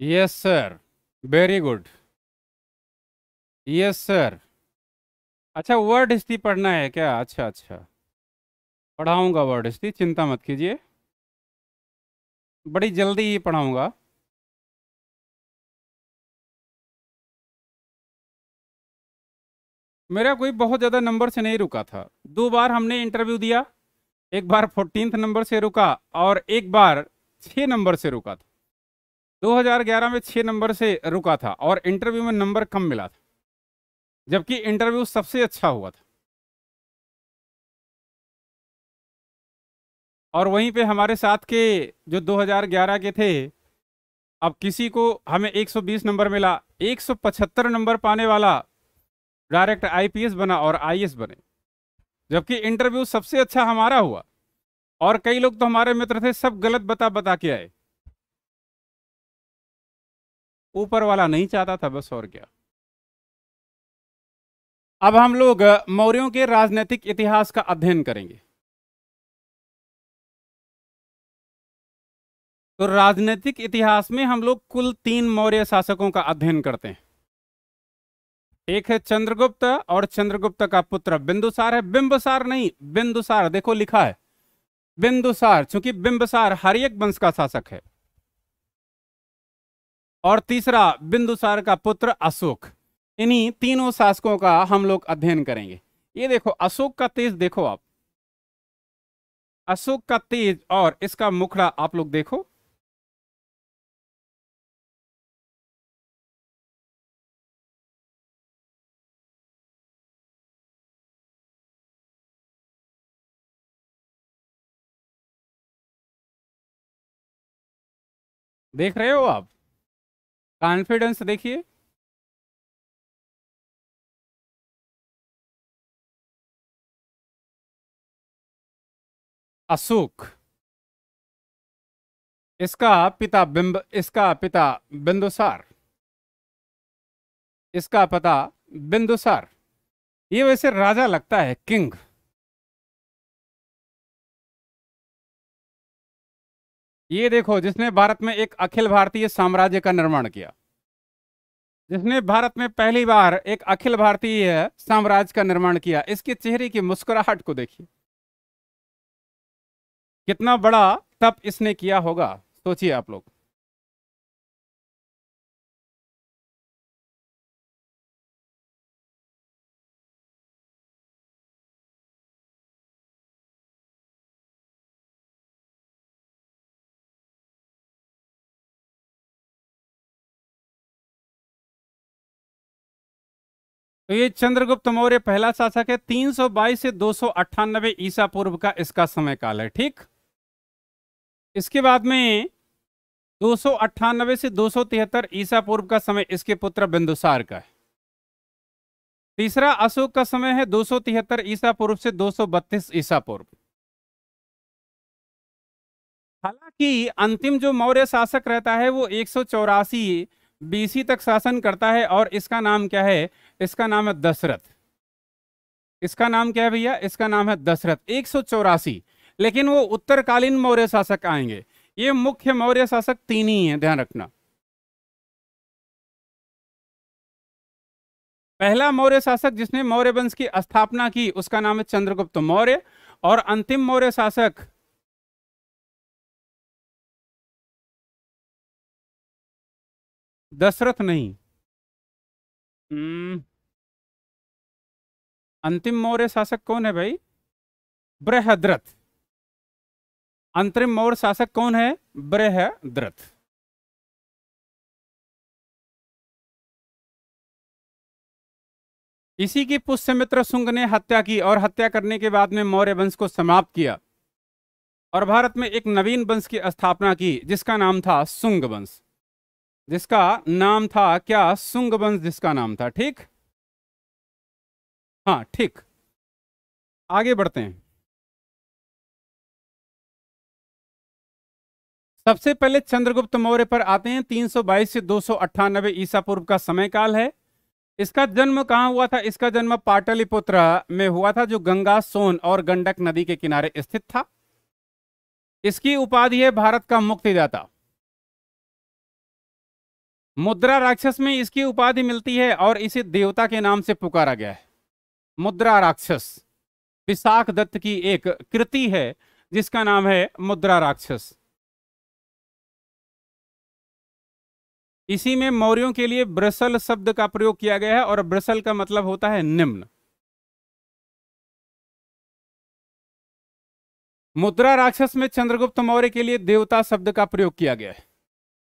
yes sir very good yes sir अच्छा वर्ड हिस्ट्री पढ़ना है क्या अच्छा अच्छा पढ़ाऊंगा वर्ड हिस्ट्री चिंता मत कीजिए बड़ी जल्दी ही पढ़ाऊंगा मेरा कोई बहुत ज़्यादा नंबर से नहीं रुका था दो बार हमने इंटरव्यू दिया एक बार फोर्टीन नंबर से रुका और एक बार छः नंबर से रुका था 2011 में छः नंबर से रुका था और इंटरव्यू में नंबर कम मिला था जबकि इंटरव्यू सबसे अच्छा हुआ था और वहीं पे हमारे साथ के जो 2011 के थे अब किसी को हमें 120 नंबर मिला 175 नंबर पाने वाला डायरेक्ट आईपीएस बना और आईएएस बने जबकि इंटरव्यू सबसे अच्छा हमारा हुआ और कई लोग तो हमारे मित्र थे सब गलत बता बता के आए ऊपर वाला नहीं चाहता था बस और क्या अब हम लोग मौर्यों के राजनीतिक इतिहास का अध्ययन करेंगे तो राजनीतिक इतिहास में हम लोग कुल तीन मौर्य शासकों का अध्ययन करते हैं एक है चंद्रगुप्त और चंद्रगुप्त का पुत्र बिंदुसार है बिंबसार नहीं बिंदुसार देखो लिखा है बिंदुसार चूंकि बिंबसार हर एक वंश का शासक है और तीसरा बिंदुसार का पुत्र अशोक इन्हीं तीनों शासकों का हम लोग अध्ययन करेंगे ये देखो अशोक का तेज देखो आप अशोक का तेज और इसका मुखड़ा आप लोग देखो देख रहे हो आप कॉन्फिडेंस देखिए अशोक इसका पिता बिंब इसका पिता बिंदुसार इसका पता बिंदुसार ये वैसे राजा लगता है किंग ये देखो जिसने भारत में एक अखिल भारतीय साम्राज्य का निर्माण किया जिसने भारत में पहली बार एक अखिल भारतीय साम्राज्य का निर्माण किया इसके चेहरे की मुस्कुराहट को देखिए कितना बड़ा तप इसने किया होगा सोचिए आप लोग तो ये चंद्रगुप्त मौर्य पहला शासक है 322 से दो सौ ईसा पूर्व का इसका समय काल है ठीक इसके बाद में दो सौ से दो ईसा पूर्व का समय इसके पुत्र बिंदुसार का है तीसरा अशोक का समय है दो ईसा पूर्व से दो ईसा पूर्व हालांकि अंतिम जो मौर्य शासक रहता है वो एक सौ बीसी तक शासन करता है और इसका नाम क्या है इसका नाम है दशरथ इसका नाम क्या है भैया इसका नाम है दशरथ एक लेकिन वो उत्तरकालीन मौर्य शासक आएंगे ये मुख्य मौर्य शासक तीन ही है ध्यान रखना पहला मौर्य शासक जिसने मौर्य वंश की स्थापना की उसका नाम है चंद्रगुप्त मौर्य और अंतिम मौर्य शासक दशरथ नहीं हम्म। अंतिम मौर्य शासक कौन है भाई बृहद्रथ अंतरिम मौर्य शासक कौन है बृहद्रथ इसी की पुष्यमित्र सुंग ने हत्या की और हत्या करने के बाद में मौर्य वंश को समाप्त किया और भारत में एक नवीन वंश की स्थापना की जिसका नाम था सुंग वंश जिसका नाम था क्या सुंग वंश जिसका नाम था ठीक हाँ ठीक आगे बढ़ते हैं सबसे पहले चंद्रगुप्त मौर्य पर आते हैं 322 से दो सौ ईसा पूर्व का समय काल है इसका जन्म कहाँ हुआ था इसका जन्म पाटलिपुत्र में हुआ था जो गंगा सोन और गंडक नदी के किनारे स्थित था इसकी उपाधि है भारत का मुक्तिदाता मुद्रा राक्षस में इसकी उपाधि मिलती है और इसे देवता के नाम से पुकारा गया है मुद्रा राक्षस विशाख दत्त की एक कृति है जिसका नाम है मुद्रा राक्षस इसी में मौर्यों के लिए ब्रसल शब्द का प्रयोग किया गया है और ब्रसल का मतलब होता है निम्न मुद्रा राक्षस में चंद्रगुप्त मौर्य के लिए देवता शब्द का प्रयोग किया गया है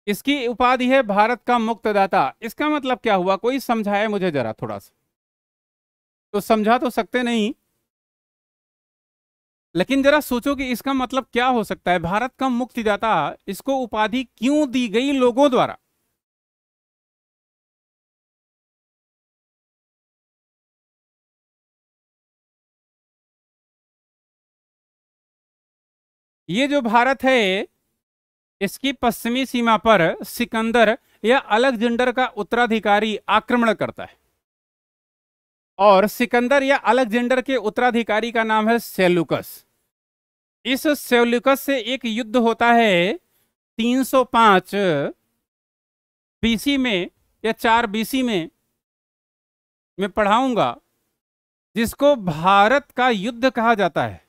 इसकी उपाधि है भारत का मुक्तदाता इसका मतलब क्या हुआ कोई समझाए मुझे जरा थोड़ा सा तो समझा तो सकते नहीं लेकिन जरा सोचो कि इसका मतलब क्या हो सकता है भारत का मुक्तिदाता इसको उपाधि क्यों दी गई लोगों द्वारा ये जो भारत है इसकी पश्चिमी सीमा पर सिकंदर या अलेक्जेंडर का उत्तराधिकारी आक्रमण करता है और सिकंदर या अलेक्जेंडर के उत्तराधिकारी का नाम है सेल्युकस इस सेलुकस से एक युद्ध होता है 305 बीसी में या 4 बीसी में मैं पढ़ाऊंगा जिसको भारत का युद्ध कहा जाता है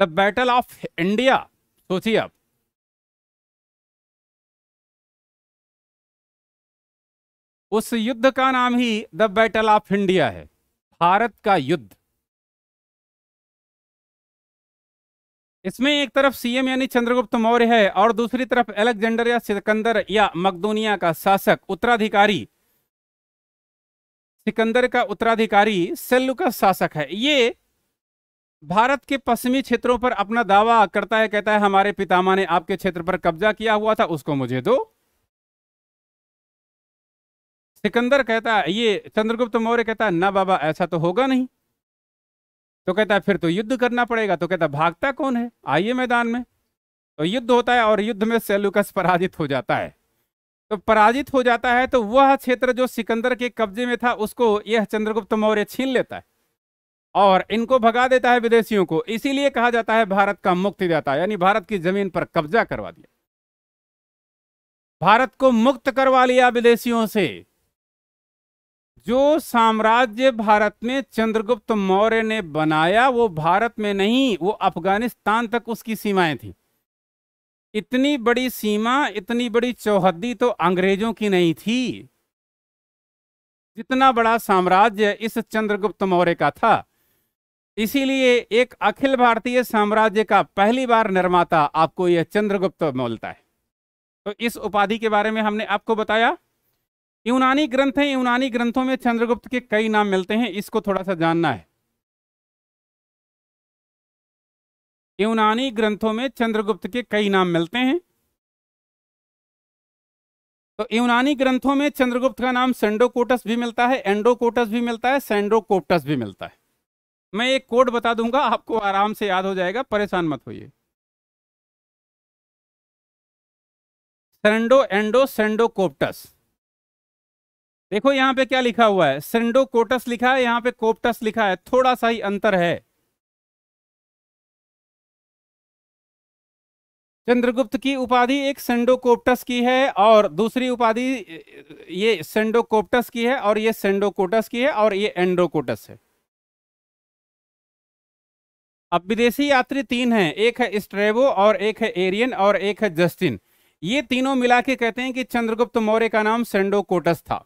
द बैटल ऑफ इंडिया सोचिए आप उस युद्ध का नाम ही द बैटल ऑफ इंडिया है भारत का युद्ध इसमें एक तरफ सीएम यानी चंद्रगुप्त मौर्य है और दूसरी तरफ एलेक्जेंडर या सिकंदर या मकदूनिया का शासक उत्तराधिकारी सिकंदर का उत्तराधिकारी सेल्लू का शासक है ये भारत के पश्चिमी क्षेत्रों पर अपना दावा करता है कहता है हमारे पितामा ने आपके क्षेत्र पर कब्जा किया हुआ था उसको मुझे दो सिकंदर कहता ये चंद्रगुप्त मौर्य कहता ना बाबा ऐसा तो होगा नहीं तो कहता फिर तो युद्ध करना पड़ेगा तो कहता भागता कौन है आइए मैदान में तो युद्ध होता है और युद्ध में सेलुकस पराजित हो जाता है तो पराजित हो जाता है तो वह क्षेत्र जो सिकंदर के कब्जे में था उसको यह चंद्रगुप्त मौर्य छीन लेता है और इनको भगा देता है विदेशियों को इसीलिए कहा जाता है भारत का जाता यानी भारत की जमीन पर कब्जा करवा दिया भारत को मुक्त करवा लिया विदेशियों से जो साम्राज्य भारत में चंद्रगुप्त मौर्य ने बनाया वो भारत में नहीं वो अफगानिस्तान तक उसकी सीमाएं थी इतनी बड़ी सीमा इतनी बड़ी चौहद्दी तो अंग्रेजों की नहीं थी जितना बड़ा साम्राज्य इस चंद्रगुप्त मौर्य का था इसीलिए एक अखिल भारतीय साम्राज्य का पहली बार निर्माता आपको यह चंद्रगुप्त मौलता है तो इस उपाधि के बारे में हमने आपको बताया यूनानी ग्रंथ हैं यूनानी ग्रंथों में चंद्रगुप्त के कई नाम मिलते हैं इसको थोड़ा सा जानना है यूनानी ग्रंथों में चंद्रगुप्त के कई नाम मिलते हैं तो यूनानी ग्रंथों में चंद्रगुप्त का नाम सेंडोकोटस भी मिलता है एंडोकोटस भी मिलता है सेंडोकोप्टस भी मिलता है मैं एक कोड बता दूंगा आपको आराम से याद हो जाएगा परेशान मत होइए सेंडो एंडो सेंडोकोप्टस देखो यहां पे क्या लिखा हुआ है सेंडोकोटस लिखा है यहां पे कोप्टस लिखा है थोड़ा सा ही अंतर है चंद्रगुप्त की उपाधि एक सेंडोकोप्टस की है और दूसरी उपाधि ये सेंडोकोप्टस की है और ये सेंडोकोटस की है और ये एंड्रोकोटस है अब विदेशी यात्री तीन हैं एक है स्ट्रेवो और एक है एरियन और एक है जस्टिन ये तीनों मिला के कहते हैं कि चंद्रगुप्त मौर्य का नाम सेंडोकोटस था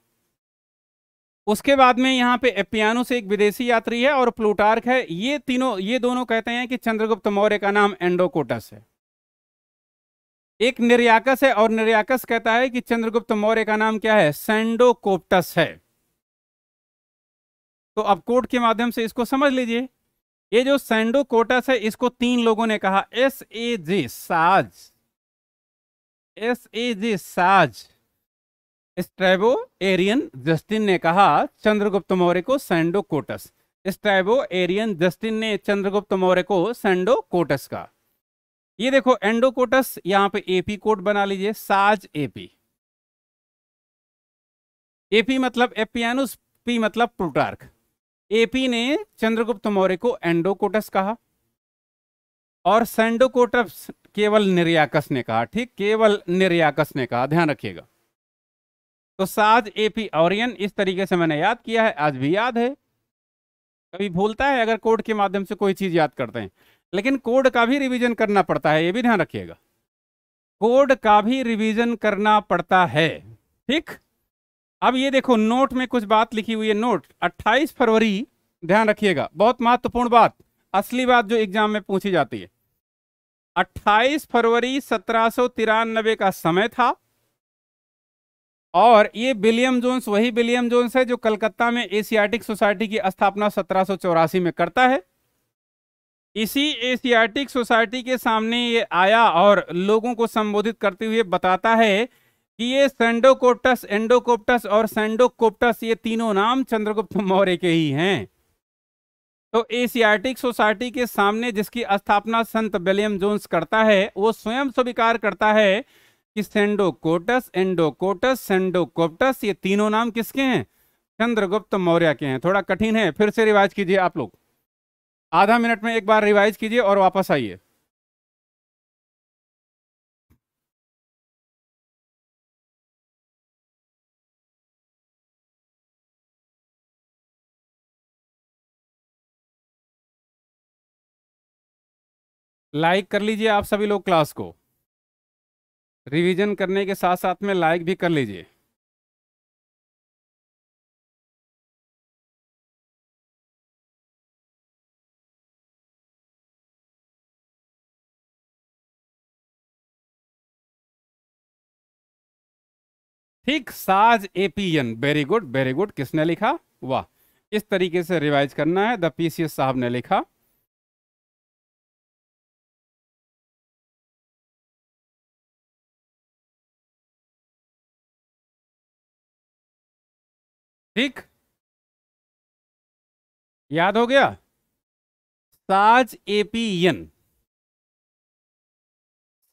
उसके बाद में यहाँ पे एपियानो से एक विदेशी यात्री है और प्लूटार्क है ये तीनों ये दोनों कहते हैं कि चंद्रगुप्त मौर्य का नाम एंडोकोटस है एक निर्याकस है और निर्याकस कहता है कि चंद्रगुप्त मौर्य का नाम क्या है सेंडोकोप्टस है तो अब कोट के माध्यम से इसको समझ लीजिए ये जो सेंडोकोटस है इसको तीन लोगों ने कहा एस ए जी साज एस ए जे साज स्ट्रैबो एरियन जस्टिन ने कहा चंद्रगुप्त मौर्य को Sandrocottus Strabo Arrian Justin ने चंद्रगुप्त मौर्य को सेंडो कोटस का ये देखो एंडो कोटस यहां पे एपी कोट बना लीजिए साज एपी एपी मतलब एपियानुस पी मतलब प्लूटार्क एपी ने चंद्रगुप्त मौर्य को एंडोकोटस कहा और सैंडोकोटस केवल निर्याकस ने कहा ठीक केवल निर्याकस ने कहा ध्यान रखिएगा तो साज ए पी औरियन इस तरीके से मैंने याद किया है आज भी याद है कभी भूलता है अगर कोड के माध्यम से कोई चीज़ याद करते हैं लेकिन कोड का भी रिवीजन करना पड़ता है ये भी ध्यान रखिएगा कोड का भी रिवीजन करना पड़ता है ठीक अब ये देखो नोट में कुछ बात लिखी हुई है नोट 28 फरवरी ध्यान रखिएगा बहुत महत्वपूर्ण बात असली बात जो एग्जाम में पूछी जाती है 28 फरवरी सत्रह का समय था और ये विलियम जोन्स वही विलियम जोन्स है जो कलकत्ता में एशियाटिक सोसाइटी की स्थापना सत्रह में करता है इसी एशियाटिक सोसाइटी के सामने ये आया और लोगों को संबोधित करते हुए बताता है कि ये सेंडोकोप्टस एंडोकोप्टस और सेंडोकोप्टस ये तीनों नाम चंद्रगुप्त मौर्य के ही हैं तो एशियाटिक सोसाइटी के सामने जिसकी स्थापना संत विलियम जोन्स करता है वो स्वयं स्वीकार करता है कि सेंडोकोटस एंडोकोटस सेंडोकोप्टस ये तीनों नाम किसके हैं चंद्रगुप्त मौर्य के हैं थोड़ा कठिन है फिर से रिवाइज कीजिए आप लोग आधा मिनट में एक बार रिवाइज कीजिए और वापस आइए लाइक कर लीजिए आप सभी लोग क्लास को रिवीजन करने के साथ साथ में लाइक भी कर लीजिए ठीक साज APN very good very good किसने लिखा वाह इस तरीके से रिवाइज करना है द पीसीएस साहब ने लिखा ठीक याद हो गया साज एपीएन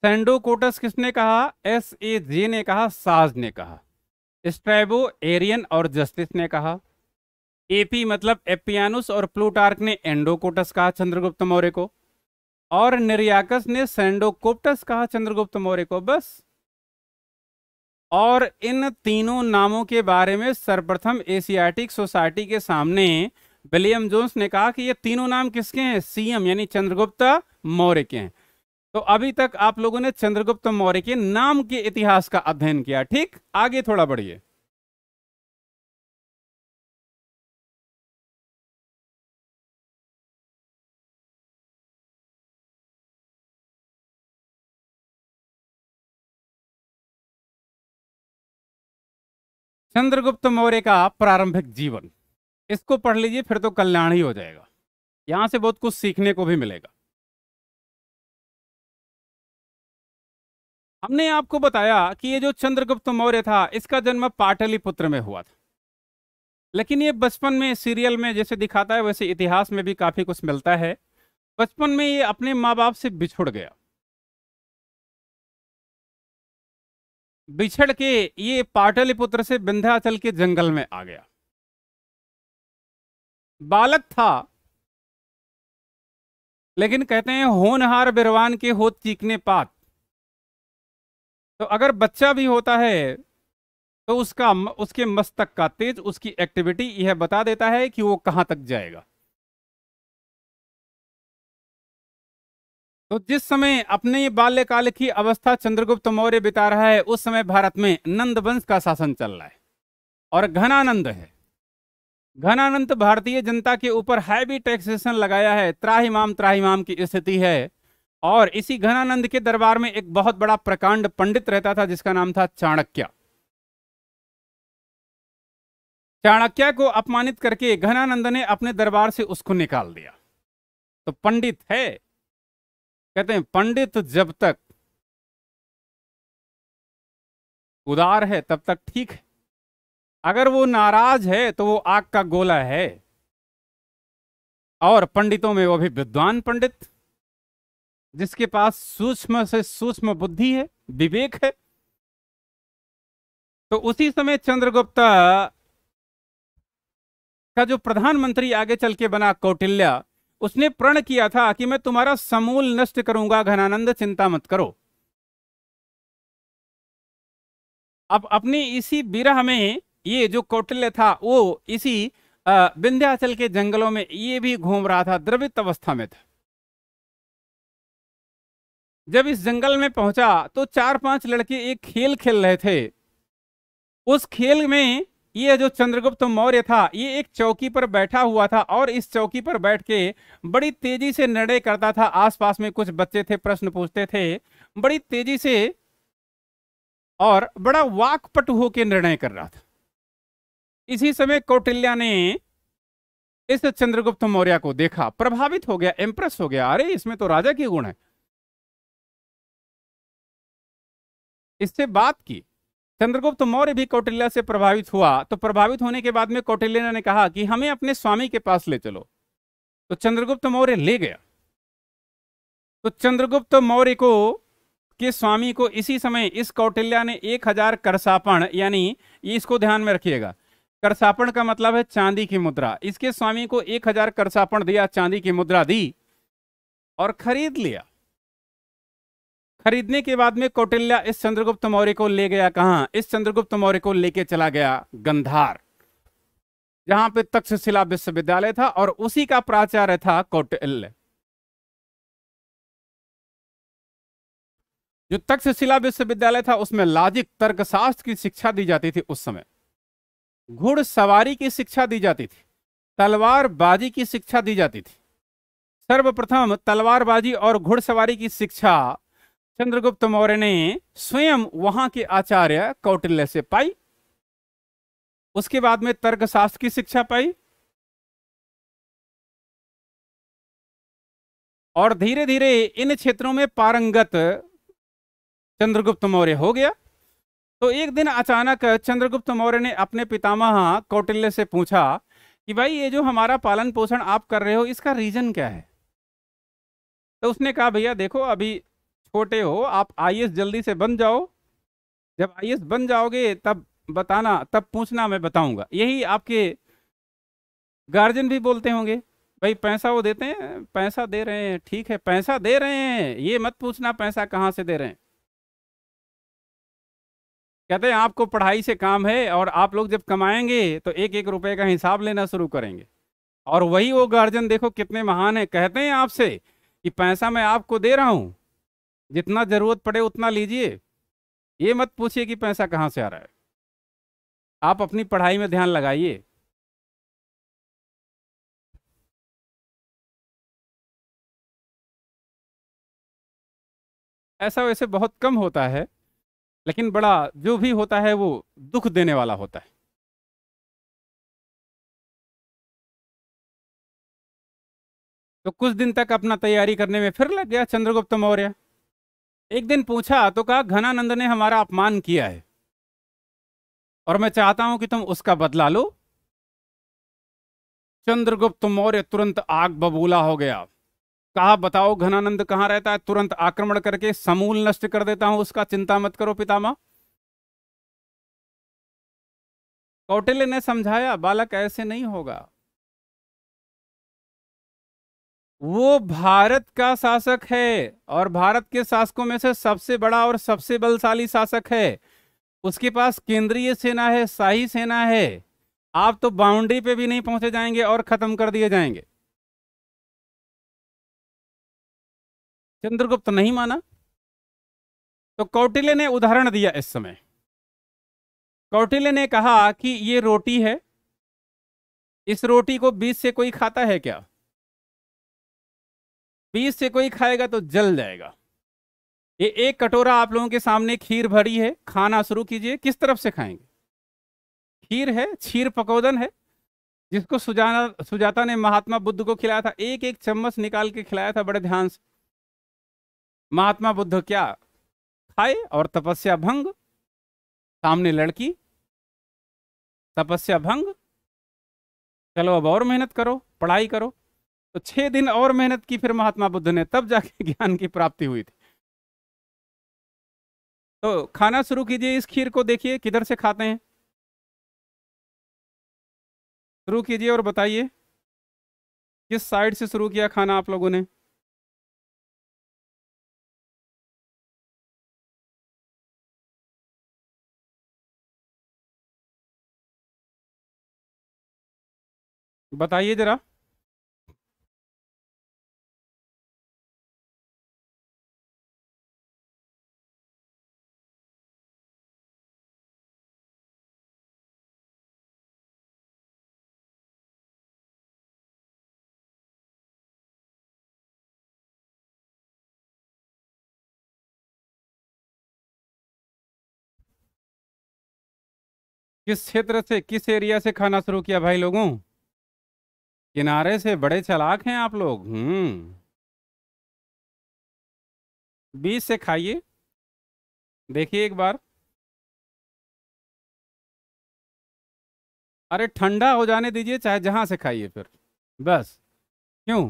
सेंडोकोटस किसने कहा एस ए जे ने कहा साज ने कहा स्ट्रैबो एरियन और जस्टिस ने कहा एपी मतलब एपियानुस और प्लूटार्क ने एंडोकोटस कहा चंद्रगुप्त मौर्य को और निर्याकस ने सेंडोकोप्टस कहा चंद्रगुप्त मौर्य को बस और इन तीनों नामों के बारे में सर्वप्रथम एशियाटिक सोसाइटी के सामने विलियम जोन्स ने कहा कि ये तीनों नाम किसके हैं सीएम यानी चंद्रगुप्त मौर्य के हैं तो अभी तक आप लोगों ने चंद्रगुप्त मौर्य के नाम के इतिहास का अध्ययन किया ठीक आगे थोड़ा बढ़िए चंद्रगुप्त मौर्य का प्रारंभिक जीवन इसको पढ़ लीजिए फिर तो कल्याण ही हो जाएगा यहां से बहुत कुछ सीखने को भी मिलेगा हमने आपको बताया कि ये जो चंद्रगुप्त मौर्य था इसका जन्म पाटलिपुत्र में हुआ था लेकिन ये बचपन में सीरियल में जैसे दिखाता है वैसे इतिहास में भी काफ़ी कुछ मिलता है बचपन में ये अपने माँ बाप से बिछुड़ गया बिछड़ के ये पाटलिपुत्र से विंध्याचल के जंगल में आ गया बालक था लेकिन कहते हैं होनहार बिरवान के हो चीखने पात तो अगर बच्चा भी होता है तो उसका उसके मस्तक का तेज उसकी एक्टिविटी यह बता देता है कि वो कहां तक जाएगा तो जिस समय अपने बाल्यकाल की अवस्था चंद्रगुप्त मौर्य बिता रहा है उस समय भारत में नंद वंश का शासन चल रहा है और घनानंद है घनानंद भारतीय जनता के ऊपर हैवी टैक्सेशन लगाया है त्राहिमाम त्राहीमाम की स्थिति है और इसी घनानंद के दरबार में एक बहुत बड़ा प्रकांड पंडित रहता था जिसका नाम था चाणक्य चाणक्य को अपमानित करके घनानंद ने अपने दरबार से उसको निकाल दिया तो पंडित है कहते हैं पंडित जब तक उदार है तब तक ठीक है अगर वो नाराज है तो वो आग का गोला है और पंडितों में वो भी विद्वान पंडित जिसके पास सूक्ष्म से सूक्ष्म बुद्धि है विवेक है तो उसी समय चंद्रगुप्ता का जो प्रधानमंत्री आगे चल के बना कौटिल्या उसने प्रण किया था कि मैं तुम्हारा समूल नष्ट करूंगा घनानंद चिंता मत करो अब अपने इसी बिरह में ये जो कौटल्य था वो इसी विंध्याचल के जंगलों में ये भी घूम रहा था द्रवित अवस्था में था जब इस जंगल में पहुंचा तो चार पांच लड़के एक खेल खेल रहे थे उस खेल में ये जो चंद्रगुप्त मौर्य था ये एक चौकी पर बैठा हुआ था और इस चौकी पर बैठ के बड़ी तेजी से निर्णय करता था आसपास में कुछ बच्चे थे प्रश्न पूछते थे बड़ी तेजी से और बड़ा वाकपट होकर निर्णय कर रहा था इसी समय कौटिल्या ने इस चंद्रगुप्त मौर्य को देखा प्रभावित हो गया इंप्रेस हो गया अरे इसमें तो राजा के गुण है इससे बात की चंद्रगुप्त मौर्य भी कौटिल्य से प्रभावित हुआ तो प्रभावित होने के बाद में कौटिल्य ने कहा कि हमें अपने स्वामी के पास ले चलो तो चंद्रगुप्त मौर्य ले गया तो चंद्रगुप्त मौर्य को के स्वामी को इसी समय इस कौटिल्या ने एक हजार करसापण यानी इसको ध्यान में रखिएगा करसापण का मतलब है चांदी की मुद्रा इसके स्वामी को एक हजार करसापण दिया चांदी की मुद्रा दी और खरीद लिया खरीदने के बाद में कौटिल्य इस चंद्रगुप्त मौर्य को ले गया कहा इस चंद्रगुप्त मौर्य को लेके चला गया गंधार जहां पे तक्षशिला विश्वविद्यालय था और उसी का प्राचार्य था कौटिल्य जो तक्षशिला विश्वविद्यालय था उसमें लॉजिक तर्कशास्त्र की शिक्षा दी जाती थी उस समय घुड़ सवारी की शिक्षा दी जाती थी तलवारबाजी की शिक्षा दी जाती थी सर्वप्रथम तलवारबाजी और घुड़सवारी की शिक्षा चंद्रगुप्त मौर्य ने स्वयं वहां के आचार्य कौटिल्य से पाई उसके बाद में तर्कशास्त्र की शिक्षा पाई और धीरे धीरे इन क्षेत्रों में पारंगत चंद्रगुप्त मौर्य हो गया तो एक दिन अचानक चंद्रगुप्त मौर्य ने अपने पितामह कौटिल्य से पूछा कि भाई ये जो हमारा पालन पोषण आप कर रहे हो इसका रीजन क्या है तो उसने कहा भैया देखो अभी छोटे हो आप आई जल्दी से बन जाओ जब आई बन जाओगे तब बताना तब पूछना मैं बताऊंगा यही आपके गार्जियन भी बोलते होंगे भाई पैसा वो देते हैं पैसा दे रहे हैं ठीक है पैसा दे रहे हैं ये मत पूछना पैसा कहाँ से दे रहे हैं कहते हैं आपको पढ़ाई से काम है और आप लोग जब कमाएंगे तो एक एक रुपए का हिसाब लेना शुरू करेंगे और वही वो गार्जियन देखो कितने महान है कहते हैं आपसे कि पैसा मैं आपको दे रहा हूँ जितना ज़रूरत पड़े उतना लीजिए ये मत पूछिए कि पैसा कहाँ से आ रहा है आप अपनी पढ़ाई में ध्यान लगाइए ऐसा वैसे बहुत कम होता है लेकिन बड़ा जो भी होता है वो दुख देने वाला होता है तो कुछ दिन तक अपना तैयारी करने में फिर लग गया चंद्रगुप्त मौर्य एक दिन पूछा तो कहा घनानंद ने हमारा अपमान किया है और मैं चाहता हूं कि तुम उसका बदला लो चंद्रगुप्त मौर्य तुरंत आग बबूला हो गया कहा बताओ घनानंद कहाँ रहता है तुरंत आक्रमण करके समूल नष्ट कर देता हूं उसका चिंता मत करो पितामा कौटिल्य ने समझाया बालक ऐसे नहीं होगा वो भारत का शासक है और भारत के शासकों में से सबसे बड़ा और सबसे बलशाली शासक है उसके पास केंद्रीय सेना है शाही सेना है आप तो बाउंड्री पे भी नहीं पहुंचे जाएंगे और खत्म कर दिए जाएंगे चंद्रगुप्त नहीं माना तो कौटिल्य ने उदाहरण दिया इस समय कौटिल्य ने कहा कि ये रोटी है इस रोटी को बीज से कोई खाता है क्या बीस से कोई खाएगा तो जल जाएगा ये एक कटोरा आप लोगों के सामने खीर भरी है खाना शुरू कीजिए किस तरफ से खाएंगे खीर है छीर पकौदन है जिसको सुजाना सुजाता ने महात्मा बुद्ध को खिलाया था एक एक चम्मच निकाल के खिलाया था बड़े ध्यान से महात्मा बुद्ध क्या खाए और तपस्या भंग सामने लड़की तपस्या भंग चलो अब और मेहनत करो पढ़ाई करो तो छह दिन और मेहनत की फिर महात्मा बुद्ध ने तब जाके <laughs> ज्ञान की प्राप्ति हुई थी तो खाना शुरू कीजिए इस खीर को देखिए किधर से खाते हैं शुरू कीजिए और बताइए किस साइड से शुरू किया खाना आप लोगों ने बताइए ज़रा किस क्षेत्र से किस एरिया से खाना शुरू किया भाई लोगों किनारे से बड़े चलाक हैं आप लोग हम्म बीस से खाइए देखिए एक बार अरे ठंडा हो जाने दीजिए चाहे जहां से खाइए फिर बस क्यों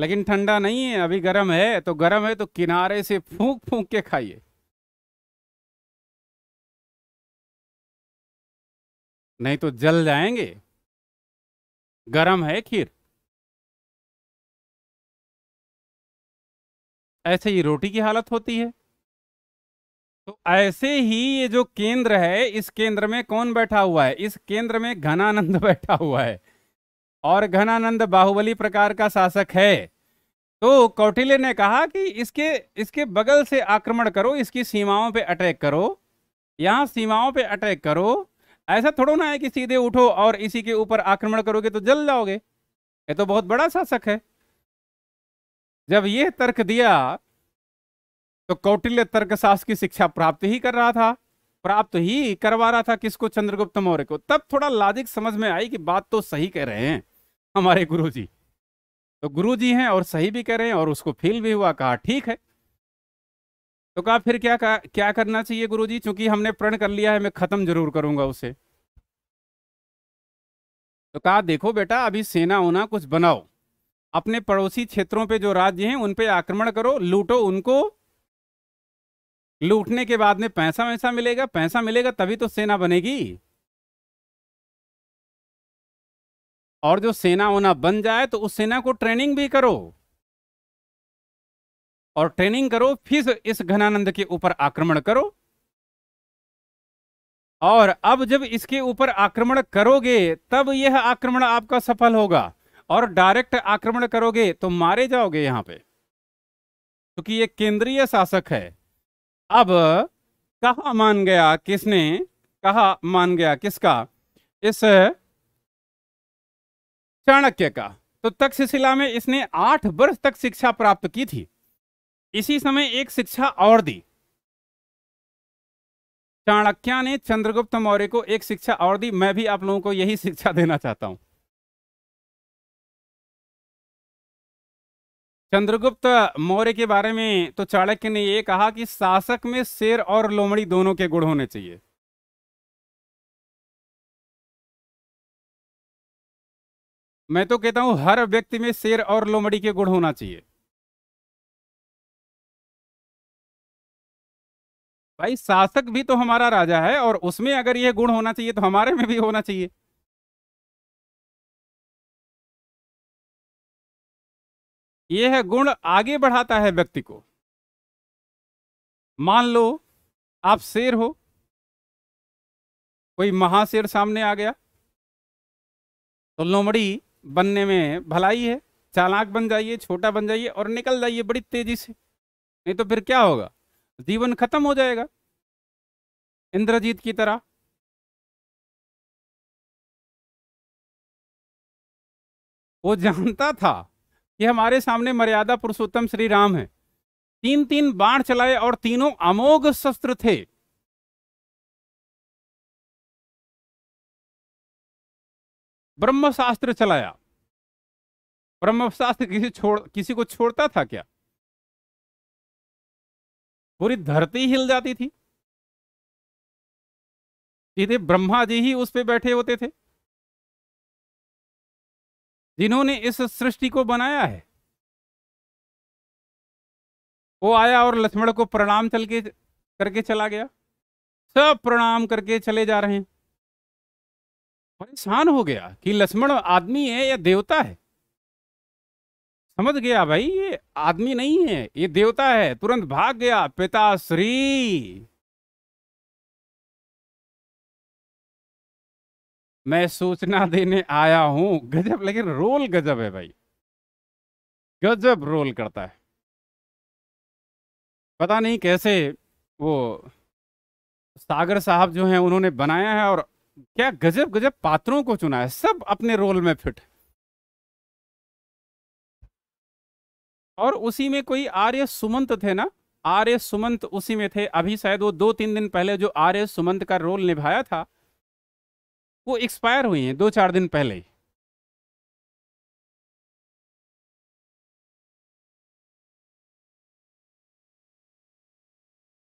लेकिन ठंडा नहीं है अभी गर्म है तो गर्म है तो किनारे से फूंक फूंक के खाइए नहीं तो जल जाएंगे गर्म है खीर ऐसे ही रोटी की हालत होती है तो ऐसे ही ये जो केंद्र है इस केंद्र में कौन बैठा हुआ है इस केंद्र में घनानंद <laughs> बैठा हुआ है और घनानंद बाहुबली प्रकार का शासक है तो कौटिल्य ने कहा कि इसके इसके बगल से आक्रमण करो इसकी सीमाओं पे अटैक करो यहाँ सीमाओं पे अटैक करो ऐसा थोड़ा ना है कि सीधे उठो और इसी के ऊपर आक्रमण करोगे तो जल जाओगे ये तो बहुत बड़ा शासक है जब यह तर्क दिया तो कौटिल्य तर्कशास्त्र की शिक्षा प्राप्त ही कर रहा था प्राप्त ही करवा रहा था किसको चंद्रगुप्त मौर्य को तब थोड़ा लाजिक समझ में आई कि बात तो सही कह रहे हैं हमारे गुरु जी तो गुरु जी हैं और सही भी करें और उसको फील भी हुआ कहा ठीक है तो कहा फिर क्या का, क्या करना चाहिए गुरु जी चूंकि हमने प्रण कर लिया है मैं खत्म जरूर करूंगा उसे तो कहा देखो बेटा अभी सेना होना कुछ बनाओ अपने पड़ोसी क्षेत्रों पे जो राज्य हैं उन पे आक्रमण करो लूटो उनको लूटने के बाद में पैसा वैसा मिलेगा पैसा मिलेगा तभी तो सेना बनेगी और जो सेना होना बन जाए तो उस सेना को ट्रेनिंग भी करो और ट्रेनिंग करो फिर इस घनानंद के ऊपर आक्रमण करो और अब जब इसके ऊपर आक्रमण करोगे तब यह आक्रमण आपका सफल होगा और डायरेक्ट आक्रमण करोगे तो मारे जाओगे यहां पे क्योंकि ये केंद्रीय शासक है अब कहा मान गया किसने कहा मान गया किसका इस चाणक्य का तो तक्षशिला में इसने आठ वर्ष तक शिक्षा प्राप्त की थी इसी समय एक शिक्षा और दी चाणक्य ने चंद्रगुप्त मौर्य को एक शिक्षा और दी मैं भी आप लोगों को यही शिक्षा देना चाहता हूं चंद्रगुप्त मौर्य के बारे में तो चाणक्य ने यह कहा कि शासक में शेर और लोमड़ी दोनों के गुण होने चाहिए मैं तो कहता हूं हर व्यक्ति में शेर और लोमड़ी के गुण होना चाहिए भाई शासक भी तो हमारा राजा है और उसमें अगर यह गुण होना चाहिए तो हमारे में भी होना चाहिए यह गुण आगे बढ़ाता है व्यक्ति को मान लो आप शेर हो कोई महाशेर सामने आ गया तो लोमड़ी बनने में भलाई है चालाक बन जाइए छोटा बन जाइए और निकल जाइए बड़ी तेजी से नहीं तो फिर क्या होगा जीवन खत्म हो जाएगा इंद्रजीत की तरह वो जानता था कि हमारे सामने मर्यादा पुरुषोत्तम श्री राम है तीन तीन बाढ़ चलाए और तीनों अमोघ शस्त्र थे ब्रह्मशास्त्र चलाया ब्रह्मशास्त्र किसी छोड़ किसी को छोड़ता था क्या पूरी धरती हिल जाती थी सीधे ब्रह्मा जी ही उस पे बैठे होते थे जिन्होंने इस सृष्टि को बनाया है वो आया और लक्ष्मण को प्रणाम चल के करके चला गया सब प्रणाम करके चले जा रहे हैं परेशान हो गया कि लक्ष्मण आदमी है या देवता है समझ गया भाई ये आदमी नहीं है ये देवता है तुरंत भाग गया पिताश्री मैं सूचना देने आया हूं गजब लेकिन रोल गजब है भाई गजब रोल करता है पता नहीं कैसे वो सागर साहब जो हैं उन्होंने बनाया है और क्या गजब गजब पात्रों को चुना है सब अपने रोल में फिट और उसी में कोई आर्य सुमंत थे ना आर्य सुमंत उसी में थे अभी शायद वो दो तीन दिन पहले जो आर्य सुमंत का रोल निभाया था वो एक्सपायर हुई है दो चार दिन पहले ही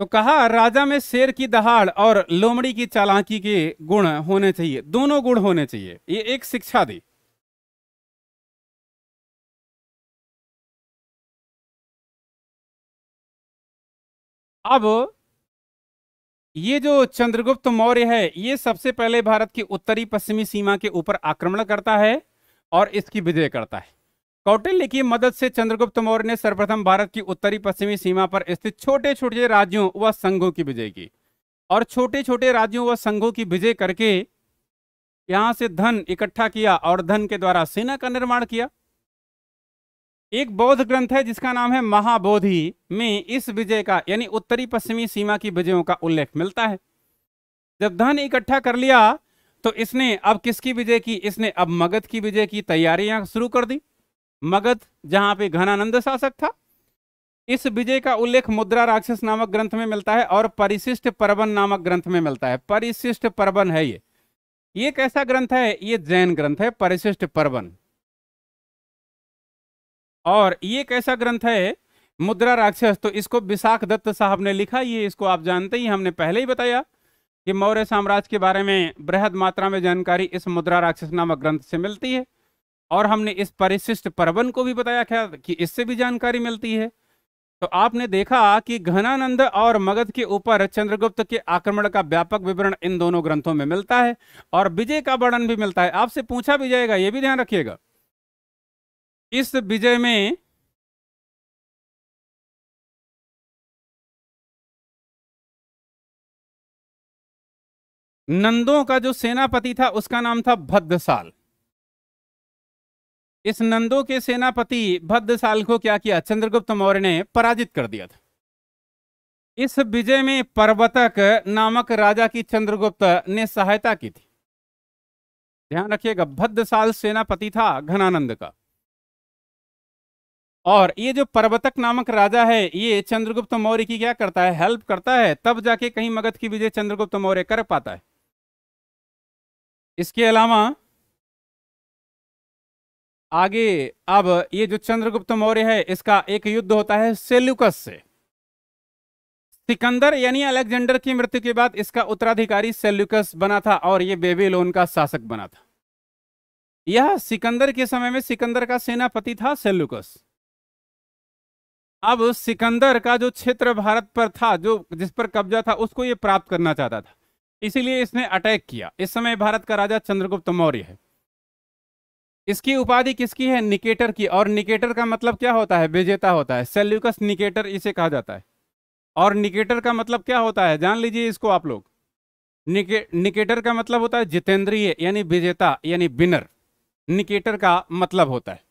तो कहा राजा में शेर की दहाड़ और लोमड़ी की चालाकी के गुण होने चाहिए दोनों गुण होने चाहिए ये एक शिक्षा दी अब ये जो चंद्रगुप्त मौर्य है ये सबसे पहले भारत की उत्तरी पश्चिमी सीमा के ऊपर आक्रमण करता है और इसकी विजय करता है कौटिल्य की मदद से चंद्रगुप्त मौर्य ने सर्वप्रथम भारत की उत्तरी पश्चिमी सीमा पर स्थित छोटे छोटे राज्यों व संघों की विजय की और छोटे छोटे राज्यों व संघों की विजय करके यहां से धन इकट्ठा किया और धन के द्वारा सेना का निर्माण किया एक बौद्ध ग्रंथ है जिसका नाम है महाबोधि में इस विजय का यानी उत्तरी पश्चिमी सीमा की विजयों का उल्लेख मिलता है जब धन इकट्ठा कर लिया तो इसने अब किसकी विजय की इसने अब मगध की विजय की तैयारियां शुरू कर दी मगध जहां पे घनानंद शासक था इस विजय का उल्लेख मुद्रा राक्षस नामक ग्रंथ में मिलता है और परिशिष्ट परवन नामक ग्रंथ में मिलता है परिशिष्ट परवन है ये ये कैसा ग्रंथ है ये जैन ग्रंथ है परिशिष्ट परवन और ये कैसा ग्रंथ है मुद्रा राक्षस तो इसको विशाख दत्त साहब ने लिखा ये इसको आप जानते ही हमने पहले ही बताया कि मौर्य साम्राज्य के बारे में बृहद मात्रा में जानकारी इस मुद्रा राक्षस नामक ग्रंथ से मिलती है और हमने इस परिशिष्ट परवन को भी बताया क्या कि इससे भी जानकारी मिलती है तो आपने देखा कि घनानंद और मगध के ऊपर चंद्रगुप्त के आक्रमण का व्यापक विवरण इन दोनों ग्रंथों में मिलता है और विजय का वर्णन भी मिलता है आपसे पूछा भी जाएगा यह भी ध्यान रखिएगा इस विजय में नंदों का जो सेनापति था उसका नाम था भद्रसाल इस नंदो के सेनापति साल को क्या किया चंद्रगुप्त मौर्य ने पराजित कर दिया था इस विजय में पर्वतक नामक राजा की चंद्रगुप्त ने सहायता की थी ध्यान रखिएगा साल सेनापति था घनानंद का और ये जो पर्वतक नामक राजा है ये चंद्रगुप्त मौर्य की क्या करता है हेल्प करता है तब जाके कहीं मगध की विजय चंद्रगुप्त मौर्य कर पाता है इसके अलावा आगे अब ये जो चंद्रगुप्त मौर्य है इसका एक युद्ध होता है सेल्युकस से सिकंदर यानी अलेक्जेंडर की मृत्यु के बाद इसका उत्तराधिकारी सेल्युकस बना था और ये बेबीलोन का शासक बना था यह सिकंदर के समय में सिकंदर का सेनापति था सेल्युकस अब सिकंदर का जो क्षेत्र भारत पर था जो जिस पर कब्जा था उसको ये प्राप्त करना चाहता था इसीलिए इसने अटैक किया इस समय भारत का राजा चंद्रगुप्त मौर्य है इसकी उपाधि किसकी है निकेटर की और निकेटर का मतलब क्या होता है विजेता होता है सेल्यूकस निकेटर इसे कहा जाता है और निकेटर का मतलब क्या होता है जान लीजिए इसको आप लोग निके निकेटर का मतलब होता है जितेंद्रीय यानी विजेता यानी बिनर निकेटर का मतलब होता है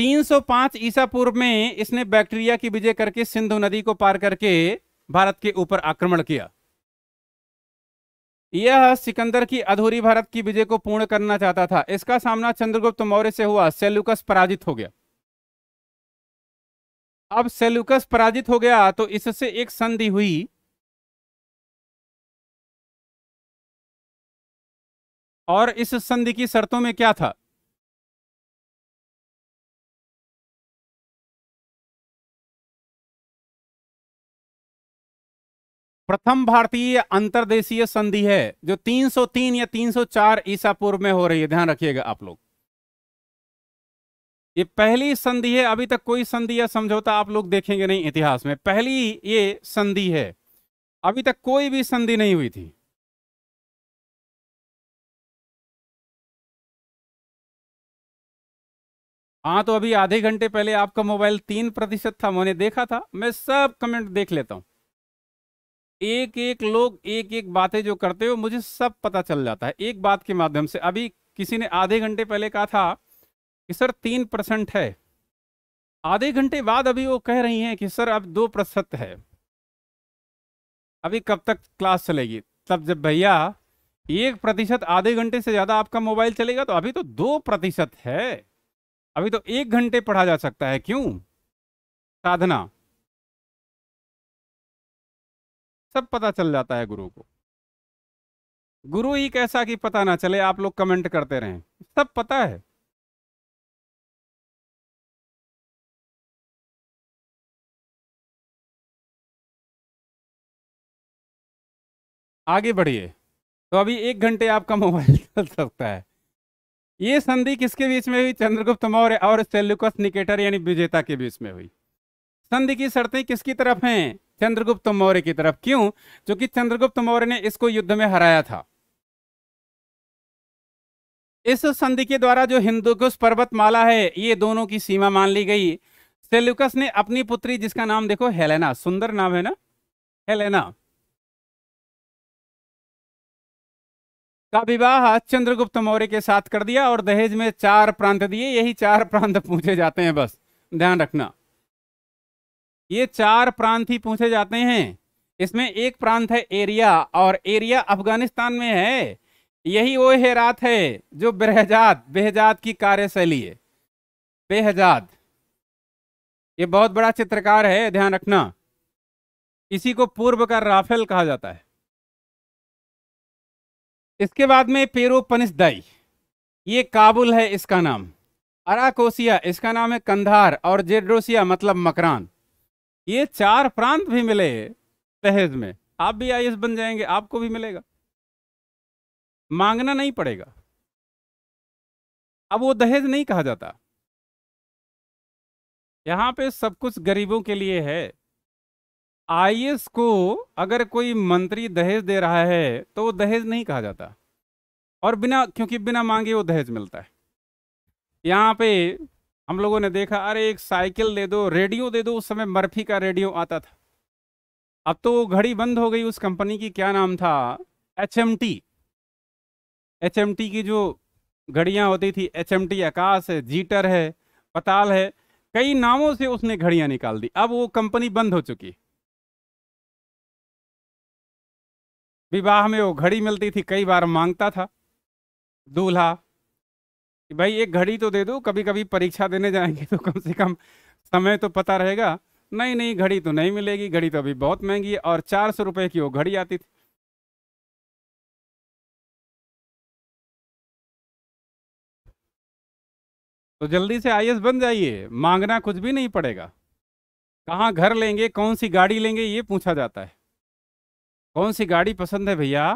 305 ईसा पूर्व में इसने बैक्टीरिया की विजय करके सिंधु नदी को पार करके भारत के ऊपर आक्रमण किया यह सिकंदर की अधूरी भारत की विजय को पूर्ण करना चाहता था इसका सामना चंद्रगुप्त मौर्य से हुआ सेल्युकस पराजित हो गया अब सेल्युकस पराजित हो गया तो इससे एक संधि हुई और इस संधि की शर्तों में क्या था प्रथम भारतीय अंतरदेशीय संधि है जो 303 या 304 ईसा पूर्व में हो रही है ध्यान रखिएगा आप लोग ये पहली संधि है अभी तक कोई संधि या समझौता आप लोग देखेंगे नहीं इतिहास में पहली ये संधि है अभी तक कोई भी संधि नहीं हुई थी हाँ तो अभी आधे घंटे पहले आपका मोबाइल तीन प्रतिशत था मैंने देखा था मैं सब कमेंट देख लेता हूं एक एक लोग एक एक बातें जो करते हो मुझे सब पता चल जाता है एक बात के माध्यम से अभी किसी ने आधे घंटे पहले कहा था कि सर तीन परसेंट है आधे घंटे बाद अभी वो कह रही हैं कि सर अब दो प्रतिशत है अभी कब तक क्लास चलेगी तब जब भैया एक प्रतिशत आधे घंटे से ज़्यादा आपका मोबाइल चलेगा तो अभी तो दो प्रतिशत है अभी तो एक घंटे पढ़ा जा सकता है क्यों साधना सब पता चल जाता है गुरु को गुरु ही कैसा कि पता ना चले आप लोग कमेंट करते रहें सब पता है आगे बढ़िए तो अभी एक घंटे आपका मोबाइल <laughs> चल सकता है ये संधि किसके बीच में हुई चंद्रगुप्त मौर्य और सेल्युकस निकेटर यानी विजेता के बीच में हुई संधि की शर्तें किसकी तरफ हैं चंद्रगुप्त मौर्य की तरफ क्यों क्योंकि चंद्रगुप्त मौर्य ने इसको युद्ध में हराया था इस संधि के द्वारा जो हिंदुकुश पर्वतमाला है ये दोनों की सीमा मान ली गई सेल्युकस ने अपनी पुत्री जिसका नाम देखो हेलेना सुंदर नाम है ना हेलेना का विवाह चंद्रगुप्त मौर्य के साथ कर दिया और दहेज में चार प्रांत दिए यही चार प्रांत पूछे जाते हैं बस ध्यान रखना ये चार प्रांत ही पूछे जाते हैं इसमें एक प्रांत है एरिया और एरिया अफगानिस्तान में है यही वो हेरात है जो बेहजाद बेहजाद की कार्यशैली है बेहजाद ये बहुत बड़ा चित्रकार है ध्यान रखना इसी को पूर्व का राफेल कहा जाता है इसके बाद में पेरो पेरोपनिसदाई ये काबुल है इसका नाम अराकोसिया इसका नाम है कंधार और जेड्रोसिया मतलब मकरान ये चार प्रांत भी मिले दहेज में आप भी आई बन जाएंगे आपको भी मिलेगा मांगना नहीं पड़ेगा अब वो दहेज नहीं कहा जाता यहां पे सब कुछ गरीबों के लिए है आई को अगर कोई मंत्री दहेज दे रहा है तो वो दहेज नहीं कहा जाता और बिना क्योंकि बिना मांगे वो दहेज मिलता है यहां पे हम लोगों ने देखा अरे एक साइकिल दे दो रेडियो दे दो उस समय मर्फी का रेडियो आता था अब तो वो घड़ी बंद हो गई उस कंपनी की क्या नाम था H M T H M T की जो घड़ियाँ होती थी एच एम टी आकाश है जीटर है पताल है कई नामों से उसने घड़ियाँ निकाल दी अब वो कंपनी बंद हो चुकी विवाह में वो घड़ी मिलती थी कई बार मांगता था दूल्हा कि भाई एक घड़ी तो दे दो कभी कभी परीक्षा देने जाएंगे तो कम से कम समय तो पता रहेगा नहीं नहीं घड़ी तो नहीं मिलेगी घड़ी तो अभी बहुत महंगी है और चार सौ रुपये की वो घड़ी आती थी तो जल्दी से आई बन जाइए मांगना कुछ भी नहीं पड़ेगा कहाँ घर लेंगे कौन सी गाड़ी लेंगे ये पूछा जाता है कौन सी गाड़ी पसंद है भैया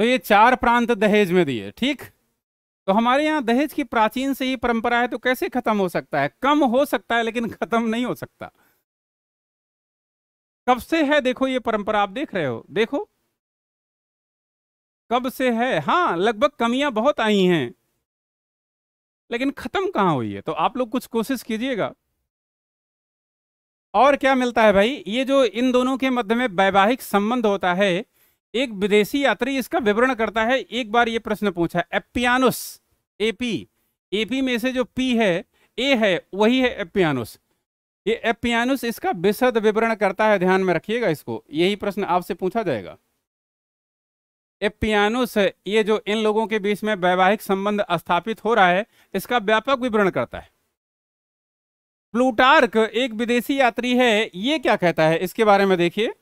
तो ये चार प्रांत दहेज में दिए ठीक तो हमारे यहाँ दहेज की प्राचीन से ही परंपरा है तो कैसे खत्म हो सकता है कम हो सकता है लेकिन खत्म नहीं हो सकता कब से है देखो ये परंपरा आप देख रहे हो देखो कब से है हाँ लगभग कमियां बहुत आई हैं लेकिन खत्म कहां हुई है तो आप लोग कुछ कोशिश कीजिएगा और क्या मिलता है भाई ये जो इन दोनों के मध्य में वैवाहिक संबंध होता है एक विदेशी यात्री इसका विवरण करता है एक बार ये प्रश्न पूछा एपियानुस एपी एपी में से जो पी है ए है वही है एपियानुस ये एपियानुस इसका विशद विवरण करता है ध्यान में रखिएगा इसको यही प्रश्न आपसे पूछा जाएगा एपियानुस ये जो इन लोगों के बीच में वैवाहिक संबंध स्थापित हो रहा है इसका व्यापक विवरण करता है प्लूटार्क एक विदेशी यात्री है ये क्या कहता है इसके बारे में देखिए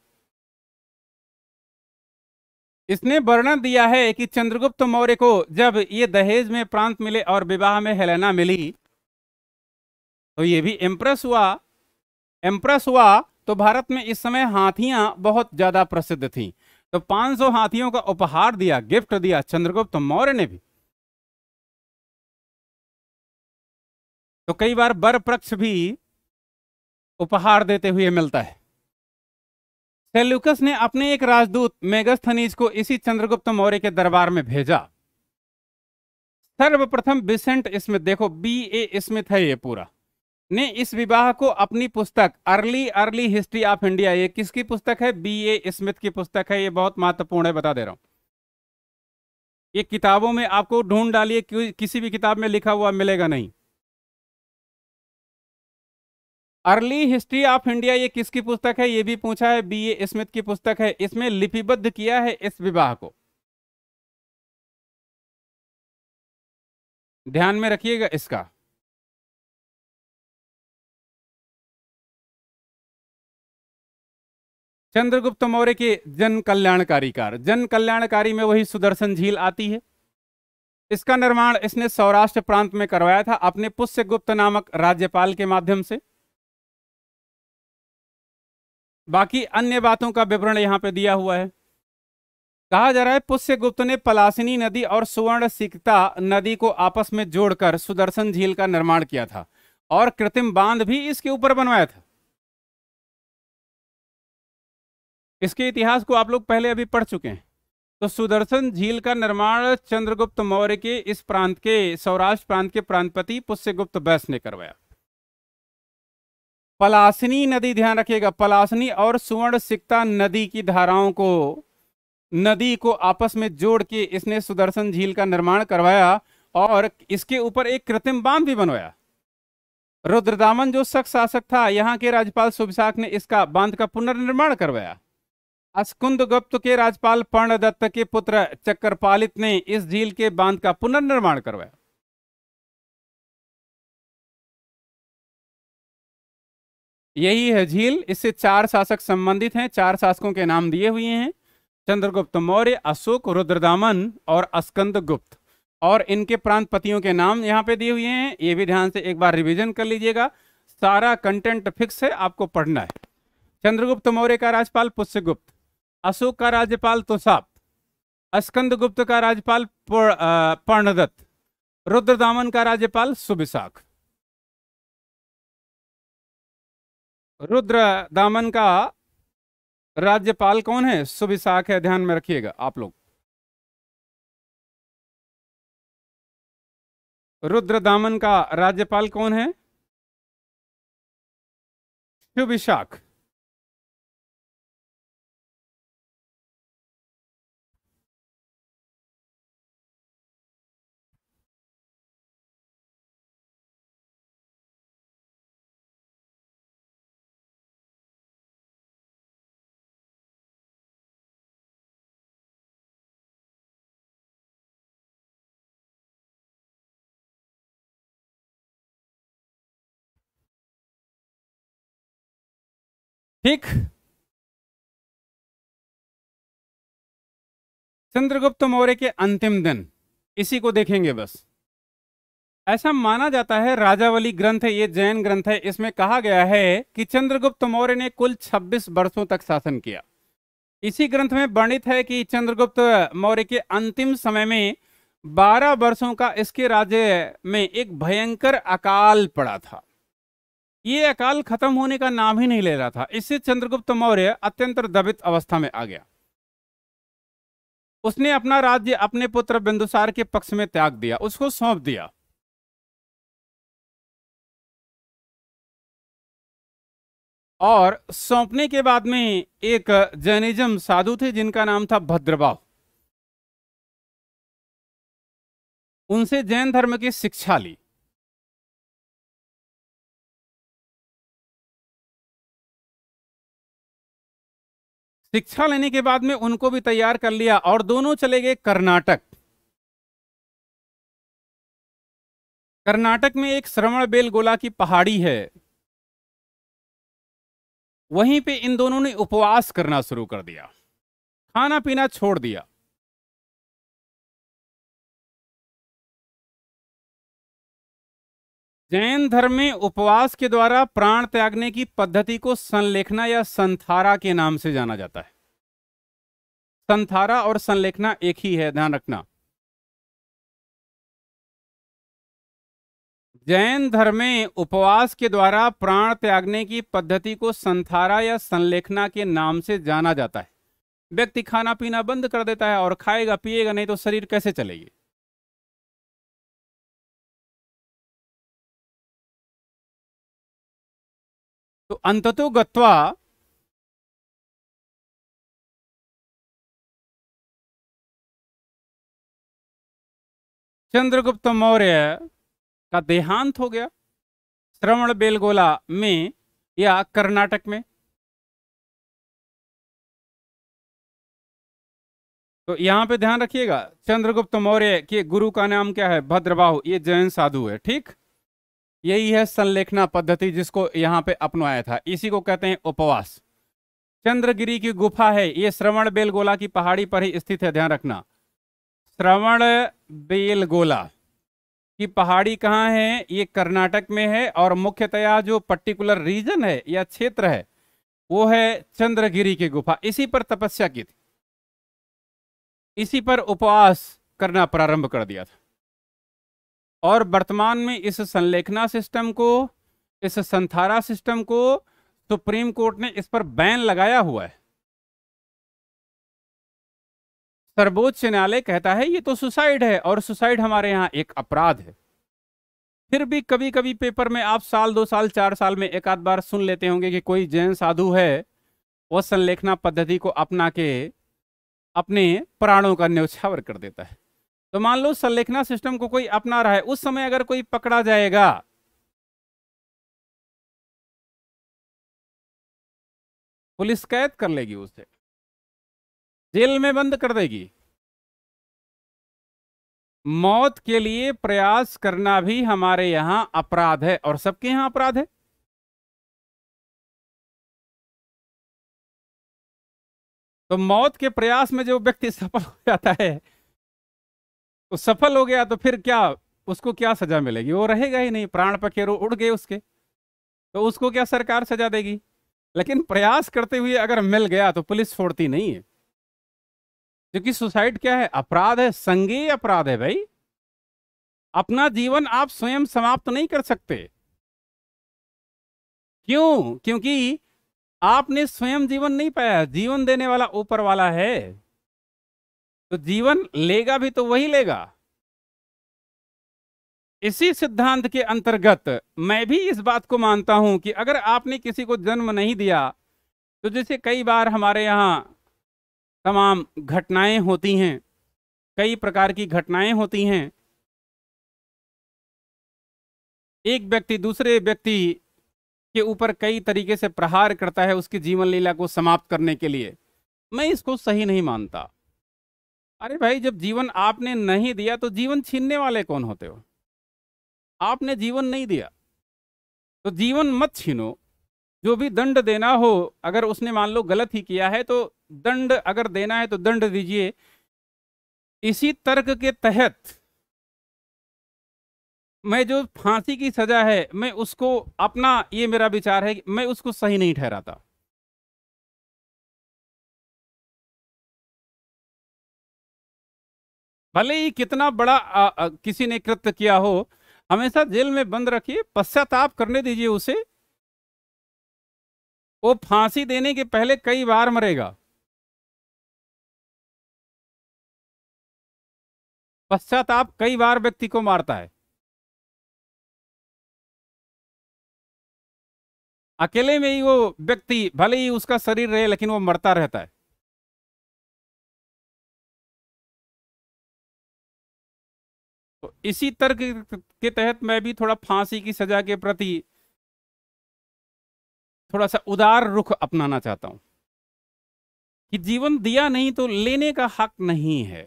इसने वर्णन दिया है कि चंद्रगुप्त मौर्य को जब ये दहेज में प्रांत मिले और विवाह में हेलेना मिली तो ये भी एम्प्रेस हुआ एम्प्रेस हुआ तो भारत में इस समय हाथियां बहुत ज्यादा प्रसिद्ध थीं तो 500 हाथियों का उपहार दिया गिफ्ट दिया चंद्रगुप्त मौर्य ने भी तो कई बार बर प्रक्ष भी उपहार देते हुए मिलता है सेल्यूकस ने अपने एक राजदूत मेगस्थनीज को इसी चंद्रगुप्त मौर्य के दरबार में भेजा सर्वप्रथम बिसेंट स्मिथ देखो बी ए स्मिथ है ये पूरा ने इस विवाह को अपनी पुस्तक early early history of India ये किसकी पुस्तक है बी ए स्मिथ की पुस्तक है ये बहुत महत्वपूर्ण है बता दे रहा हूं ये किताबों में आपको ढूंढ डालिए किसी भी किताब में लिखा हुआ मिलेगा नहीं अर्ली हिस्ट्री ऑफ इंडिया ये किसकी पुस्तक है ये भी पूछा है बी ए स्मिथ की पुस्तक है इसमें लिपिबद्ध किया है इस विवाह को ध्यान में रखिएगा इसका चंद्रगुप्त मौर्य के जन कल्याणकारी कार जन कल्याणकारी में वही सुदर्शन झील आती है इसका निर्माण इसने सौराष्ट्र प्रांत में करवाया था अपने पुष्यगुप्त नामक राज्यपाल के माध्यम से बाकी अन्य बातों का विवरण यहाँ पे दिया हुआ है कहा जा रहा है पुष्य गुप्त ने पलासिनी नदी और सुवर्ण सिकता नदी को आपस में जोड़कर सुदर्शन झील का निर्माण किया था और कृत्रिम बांध भी इसके ऊपर बनवाया था इसके इतिहास को आप लोग पहले अभी पढ़ चुके हैं तो सुदर्शन झील का निर्माण चंद्रगुप्त मौर्य के इस प्रांत के सौराष्ट्र प्रांत के प्रांतपति गुप्त बैस ने करवाया पलासनी नदी ध्यान रखिएगा पलासनी और सुवर्ण सिक्ता नदी की धाराओं को नदी को आपस में जोड़ के इसने सुदर्शन झील का निर्माण करवाया और इसके ऊपर एक कृत्रिम बांध भी बनवाया रुद्रदामन जो सख्त शासक था यहाँ के राज्यपाल सुविशाख ने इसका बांध का पुनर्निर्माण करवाया अस्कुंद गुप्त के राज्यपाल पर्णदत्त के पुत्र चक्करपालित ने इस झील के बांध का पुनर्निर्माण करवाया यही है झील इससे चार शासक संबंधित हैं चार शासकों के नाम दिए हुए हैं चंद्रगुप्त मौर्य अशोक रुद्रदामन और अस्कंद गुप्त और इनके प्रांतपतियों के नाम यहाँ पे दिए हुए हैं ये भी ध्यान से एक बार रिवीजन कर लीजिएगा सारा कंटेंट फिक्स है आपको पढ़ना है चंद्रगुप्त मौर्य का राज्यपाल पुष्यगुप्त अशोक का राज्यपाल तुषाप अस्कंद गुप्त का राज्यपाल पर्णदत्त रुद्रदामन का राज्यपाल सुबिशाख रुद्र दामन का राज्यपाल कौन है सुविशाख है ध्यान में रखिएगा आप लोग रुद्र दामन का राज्यपाल कौन है शुभिशाख ठीक चंद्रगुप्त मौर्य के अंतिम दिन इसी को देखेंगे बस ऐसा माना जाता है राजावली ग्रंथ है ये जैन ग्रंथ है इसमें कहा गया है कि चंद्रगुप्त मौर्य ने कुल 26 वर्षों तक शासन किया इसी ग्रंथ में वर्णित है कि चंद्रगुप्त मौर्य के अंतिम समय में 12 वर्षों का इसके राज्य में एक भयंकर अकाल पड़ा था ये अकाल खत्म होने का नाम ही नहीं ले रहा था इससे चंद्रगुप्त मौर्य अत्यंत दबित अवस्था में आ गया उसने अपना राज्य अपने पुत्र बिंदुसार के पक्ष में त्याग दिया उसको सौंप दिया और सौंपने के बाद में एक जैनिज्म साधु थे जिनका नाम था भद्रबाव उनसे जैन धर्म की शिक्षा ली शिक्षा लेने के बाद में उनको भी तैयार कर लिया और दोनों चले गए कर्नाटक कर्नाटक में एक श्रवण बेलगोला की पहाड़ी है वहीं पे इन दोनों ने उपवास करना शुरू कर दिया खाना पीना छोड़ दिया जैन धर्म में उपवास के द्वारा प्राण त्यागने की पद्धति को संलेखना या संथारा के नाम से जाना जाता है संथारा और संलेखना एक ही है ध्यान रखना जैन धर्म में उपवास के द्वारा प्राण त्यागने की पद्धति को संथारा या संलेखना के नाम से जाना जाता है व्यक्ति खाना पीना बंद कर देता है और खाएगा पिएगा नहीं तो शरीर कैसे चलेगी तो अंततो गत्वा चंद्रगुप्त मौर्य का देहांत हो गया श्रवण बेलगोला में या कर्नाटक में तो यहां पे ध्यान रखिएगा चंद्रगुप्त मौर्य के गुरु का नाम क्या है भद्रबाहु ये जैन साधु है ठीक यही है संलेखना पद्धति जिसको यहाँ पे अपनाया था इसी को कहते हैं उपवास चंद्रगिरी की गुफा है ये श्रवण बेलगोला की पहाड़ी पर ही स्थित है ध्यान रखना श्रवण बेलगोला की पहाड़ी कहाँ है ये कर्नाटक में है और मुख्यतया जो पर्टिकुलर रीजन है या क्षेत्र है वो है चंद्रगिरी की गुफा इसी पर तपस्या की थी इसी पर उपवास करना प्रारंभ कर दिया था और वर्तमान में इस संलेखना सिस्टम को इस संथारा सिस्टम को सुप्रीम कोर्ट ने इस पर बैन लगाया हुआ है सर्वोच्च न्यायालय कहता है ये तो सुसाइड है और सुसाइड हमारे यहाँ एक अपराध है फिर भी कभी कभी पेपर में आप साल दो साल चार साल में एक आध बार सुन लेते होंगे कि कोई जैन साधु है वह संलेखना पद्धति को अपना के अपने प्राणों का न्यौछावर कर देता है तो मान लो संलेखना सिस्टम को कोई अपना रहा है उस समय अगर कोई पकड़ा जाएगा पुलिस कैद कर लेगी उसे जेल में बंद कर देगी मौत के लिए प्रयास करना भी हमारे यहां अपराध है और सबके यहां अपराध है तो मौत के प्रयास में जो व्यक्ति सफल हो जाता है तो सफल हो गया तो फिर क्या उसको क्या सजा मिलेगी वो रहेगा ही नहीं प्राण पखेरु उड़ गए उसके तो उसको क्या सरकार सजा देगी लेकिन प्रयास करते हुए अगर मिल गया तो पुलिस छोड़ती नहीं है क्योंकि सुसाइड क्या है अपराध है संगी अपराध है भाई अपना जीवन आप स्वयं समाप्त नहीं कर सकते क्यों क्योंकि आपने स्वयं जीवन नहीं पाया जीवन देने वाला ऊपर वाला है तो जीवन लेगा भी तो वही लेगा इसी सिद्धांत के अंतर्गत मैं भी इस बात को मानता हूं कि अगर आपने किसी को जन्म नहीं दिया तो जैसे कई बार हमारे यहाँ तमाम घटनाएं होती हैं कई प्रकार की घटनाएं होती हैं एक व्यक्ति दूसरे व्यक्ति के ऊपर कई तरीके से प्रहार करता है उसकी जीवन लीला को समाप्त करने के लिए मैं इसको सही नहीं मानता अरे भाई जब जीवन आपने नहीं दिया तो जीवन छीनने वाले कौन होते हो आपने जीवन नहीं दिया तो जीवन मत छीनो जो भी दंड देना हो अगर उसने मान लो गलत ही किया है तो दंड अगर देना है तो दंड दीजिए इसी तर्क के तहत मैं जो फांसी की सजा है मैं उसको अपना ये मेरा विचार है मैं उसको सही नहीं ठहराता भले ही कितना बड़ा आ, आ, किसी ने कृत्य किया हो हमेशा जेल में बंद रखिए पश्चाताप करने दीजिए उसे वो फांसी देने के पहले कई बार मरेगा पश्चाताप कई बार व्यक्ति को मारता है अकेले में ही वो व्यक्ति भले ही उसका शरीर रहे लेकिन वो मरता रहता है तो इसी तर्क के तहत मैं भी थोड़ा फांसी की सजा के प्रति थोड़ा सा उदार रुख अपनाना चाहता हूं कि जीवन दिया नहीं तो लेने का हक नहीं है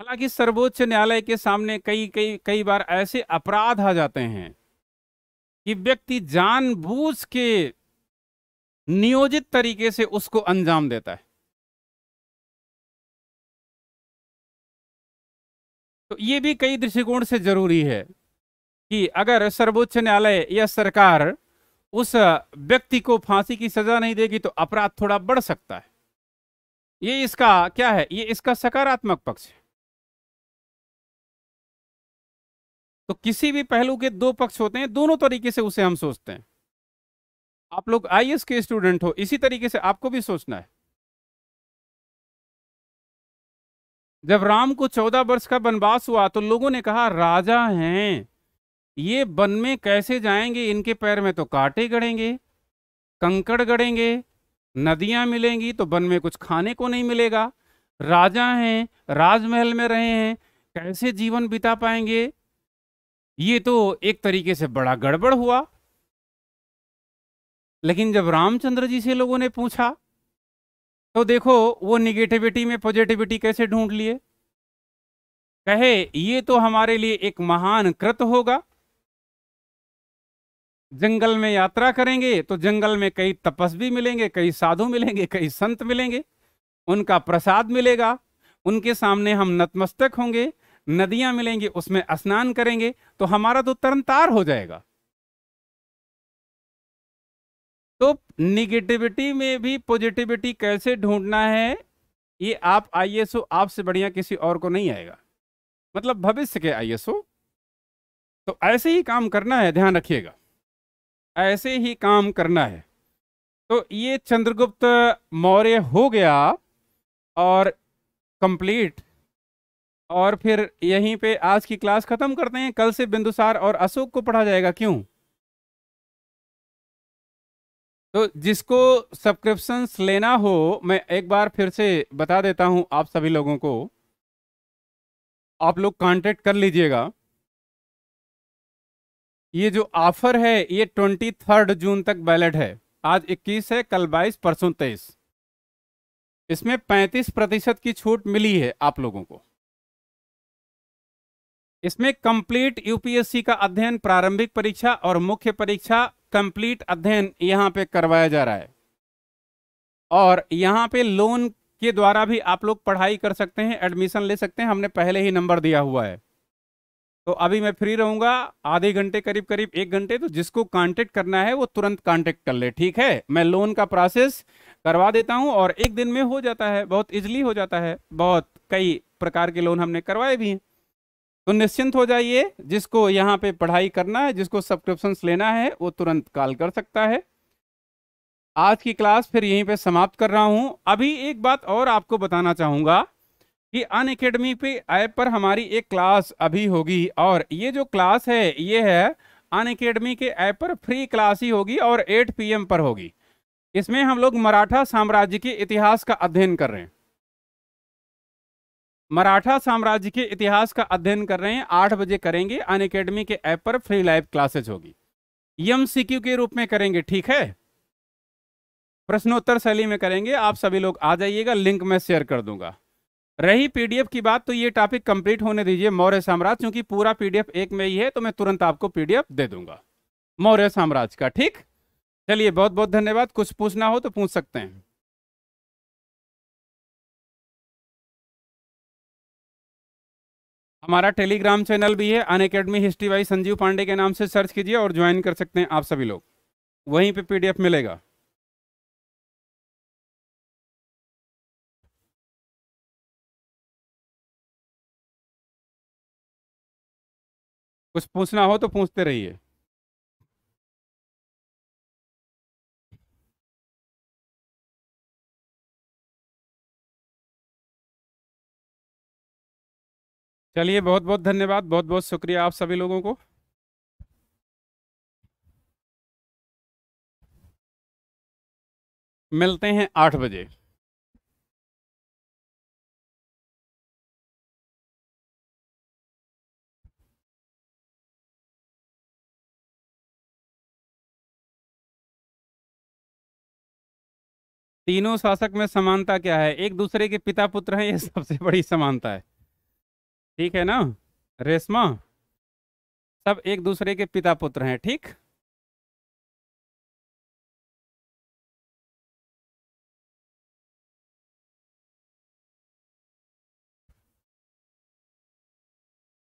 हालांकि सर्वोच्च न्यायालय के सामने कई कई कई बार ऐसे अपराध आ जाते हैं कि व्यक्ति जानबूझ के नियोजित तरीके से उसको अंजाम देता है तो ये भी कई दृष्टिकोण से जरूरी है कि अगर सर्वोच्च न्यायालय या सरकार उस व्यक्ति को फांसी की सजा नहीं देगी तो अपराध थोड़ा बढ़ सकता है ये इसका क्या है ये इसका सकारात्मक पक्ष है तो किसी भी पहलू के दो पक्ष होते हैं दोनों तरीके से उसे हम सोचते हैं आप लोग आईएएस के स्टूडेंट हो इसी तरीके से आपको भी सोचना है जब राम को चौदह वर्ष का वनवास हुआ तो लोगों ने कहा राजा हैं ये वन में कैसे जाएंगे इनके पैर में तो कांटे गड़ेंगे कंकड़ गड़ेंगे नदियां मिलेंगी तो वन में कुछ खाने को नहीं मिलेगा राजा हैं राजमहल में रहे हैं कैसे जीवन बिता पाएंगे ये तो एक तरीके से बड़ा गड़बड़ हुआ लेकिन जब रामचंद्र जी से लोगों ने पूछा तो देखो वो निगेटिविटी में पॉजिटिविटी कैसे ढूंढ लिए कहे ये तो हमारे लिए एक महान कृत होगा जंगल में यात्रा करेंगे तो जंगल में कई तपस्वी मिलेंगे कई साधु मिलेंगे कई संत मिलेंगे उनका प्रसाद मिलेगा उनके सामने हम नतमस्तक होंगे नदियां मिलेंगी उसमें स्नान करेंगे तो हमारा तो तरन तार हो जाएगा तो निगेटिविटी में भी पॉजिटिविटी कैसे ढूंढना है ये आप आईएसओ आपसे बढ़िया किसी और को नहीं आएगा मतलब भविष्य के आईएसओ तो ऐसे ही काम करना है ध्यान रखिएगा ऐसे ही काम करना है तो ये चंद्रगुप्त मौर्य हो गया और कंप्लीट और फिर यहीं पे आज की क्लास ख़त्म करते हैं कल से बिंदुसार और अशोक को पढ़ा जाएगा क्यों तो जिसको सब्सक्रिप्शन लेना हो मैं एक बार फिर से बता देता हूं आप सभी लोगों को आप लोग कांटेक्ट कर लीजिएगा ये जो ऑफर है ये ट्वेंटी थर्ड जून तक वैलिड है आज 21 है कल 22 परसों 23 इसमें 35 प्रतिशत की छूट मिली है आप लोगों को इसमें कंप्लीट यूपीएससी का अध्ययन प्रारंभिक परीक्षा और मुख्य परीक्षा कंप्लीट अध्ययन यहाँ पे करवाया जा रहा है और यहाँ पे लोन के द्वारा भी आप लोग पढ़ाई कर सकते हैं एडमिशन ले सकते हैं हमने पहले ही नंबर दिया हुआ है तो अभी मैं फ्री रहूँगा आधे घंटे करीब करीब एक घंटे तो जिसको कांटेक्ट करना है वो तुरंत कांटेक्ट कर ले ठीक है मैं लोन का प्रोसेस करवा देता हूँ और एक दिन में हो जाता है बहुत इजली हो जाता है बहुत कई प्रकार के लोन हमने करवाए भी हैं तो निश्चिंत हो जाइए जिसको यहाँ पे पढ़ाई करना है जिसको सब्सक्रिप्शन लेना है वो तुरंत कॉल कर सकता है आज की क्लास फिर यहीं पे समाप्त कर रहा हूँ अभी एक बात और आपको बताना चाहूँगा कि अन अकेडमी पे ऐप पर हमारी एक क्लास अभी होगी और ये जो क्लास है ये है अन अकेडमी के ऐप पर फ्री क्लास ही होगी और 8 पीएम पर होगी इसमें हम लोग मराठा साम्राज्य के इतिहास का अध्ययन कर रहे हैं मराठा साम्राज्य के इतिहास का अध्ययन कर रहे हैं आठ बजे करेंगे अन अकेडमी के ऐप पर फ्री लाइव क्लासेज होगी यम e सीक्यू के रूप में करेंगे ठीक है प्रश्नोत्तर शैली में करेंगे आप सभी लोग आ जाइएगा लिंक मैं शेयर कर दूंगा रही पीडीएफ की बात तो ये टॉपिक कंप्लीट होने दीजिए मौर्य साम्राज्य क्योंकि पूरा पीडीएफ एक में ही है तो मैं तुरंत आपको पीडीएफ दे दूंगा मौर्य साम्राज्य का ठीक चलिए बहुत बहुत धन्यवाद कुछ पूछना हो तो पूछ सकते हैं हमारा टेलीग्राम चैनल भी है Unacademy history by Sanjeev Pandey के नाम से सर्च कीजिए और ज्वाइन कर सकते हैं आप सभी लोग वहीं पे पीडीएफ मिलेगा कुछ पूछना हो तो पूछते रहिए चलिए बहुत बहुत धन्यवाद बहुत बहुत शुक्रिया आप सभी लोगों को मिलते हैं आठ बजे तीनों शासक में समानता क्या है एक दूसरे के पिता पुत्र हैं यह सबसे बड़ी समानता है ठीक है ना रेशमा सब एक दूसरे के पिता पुत्र हैं ठीक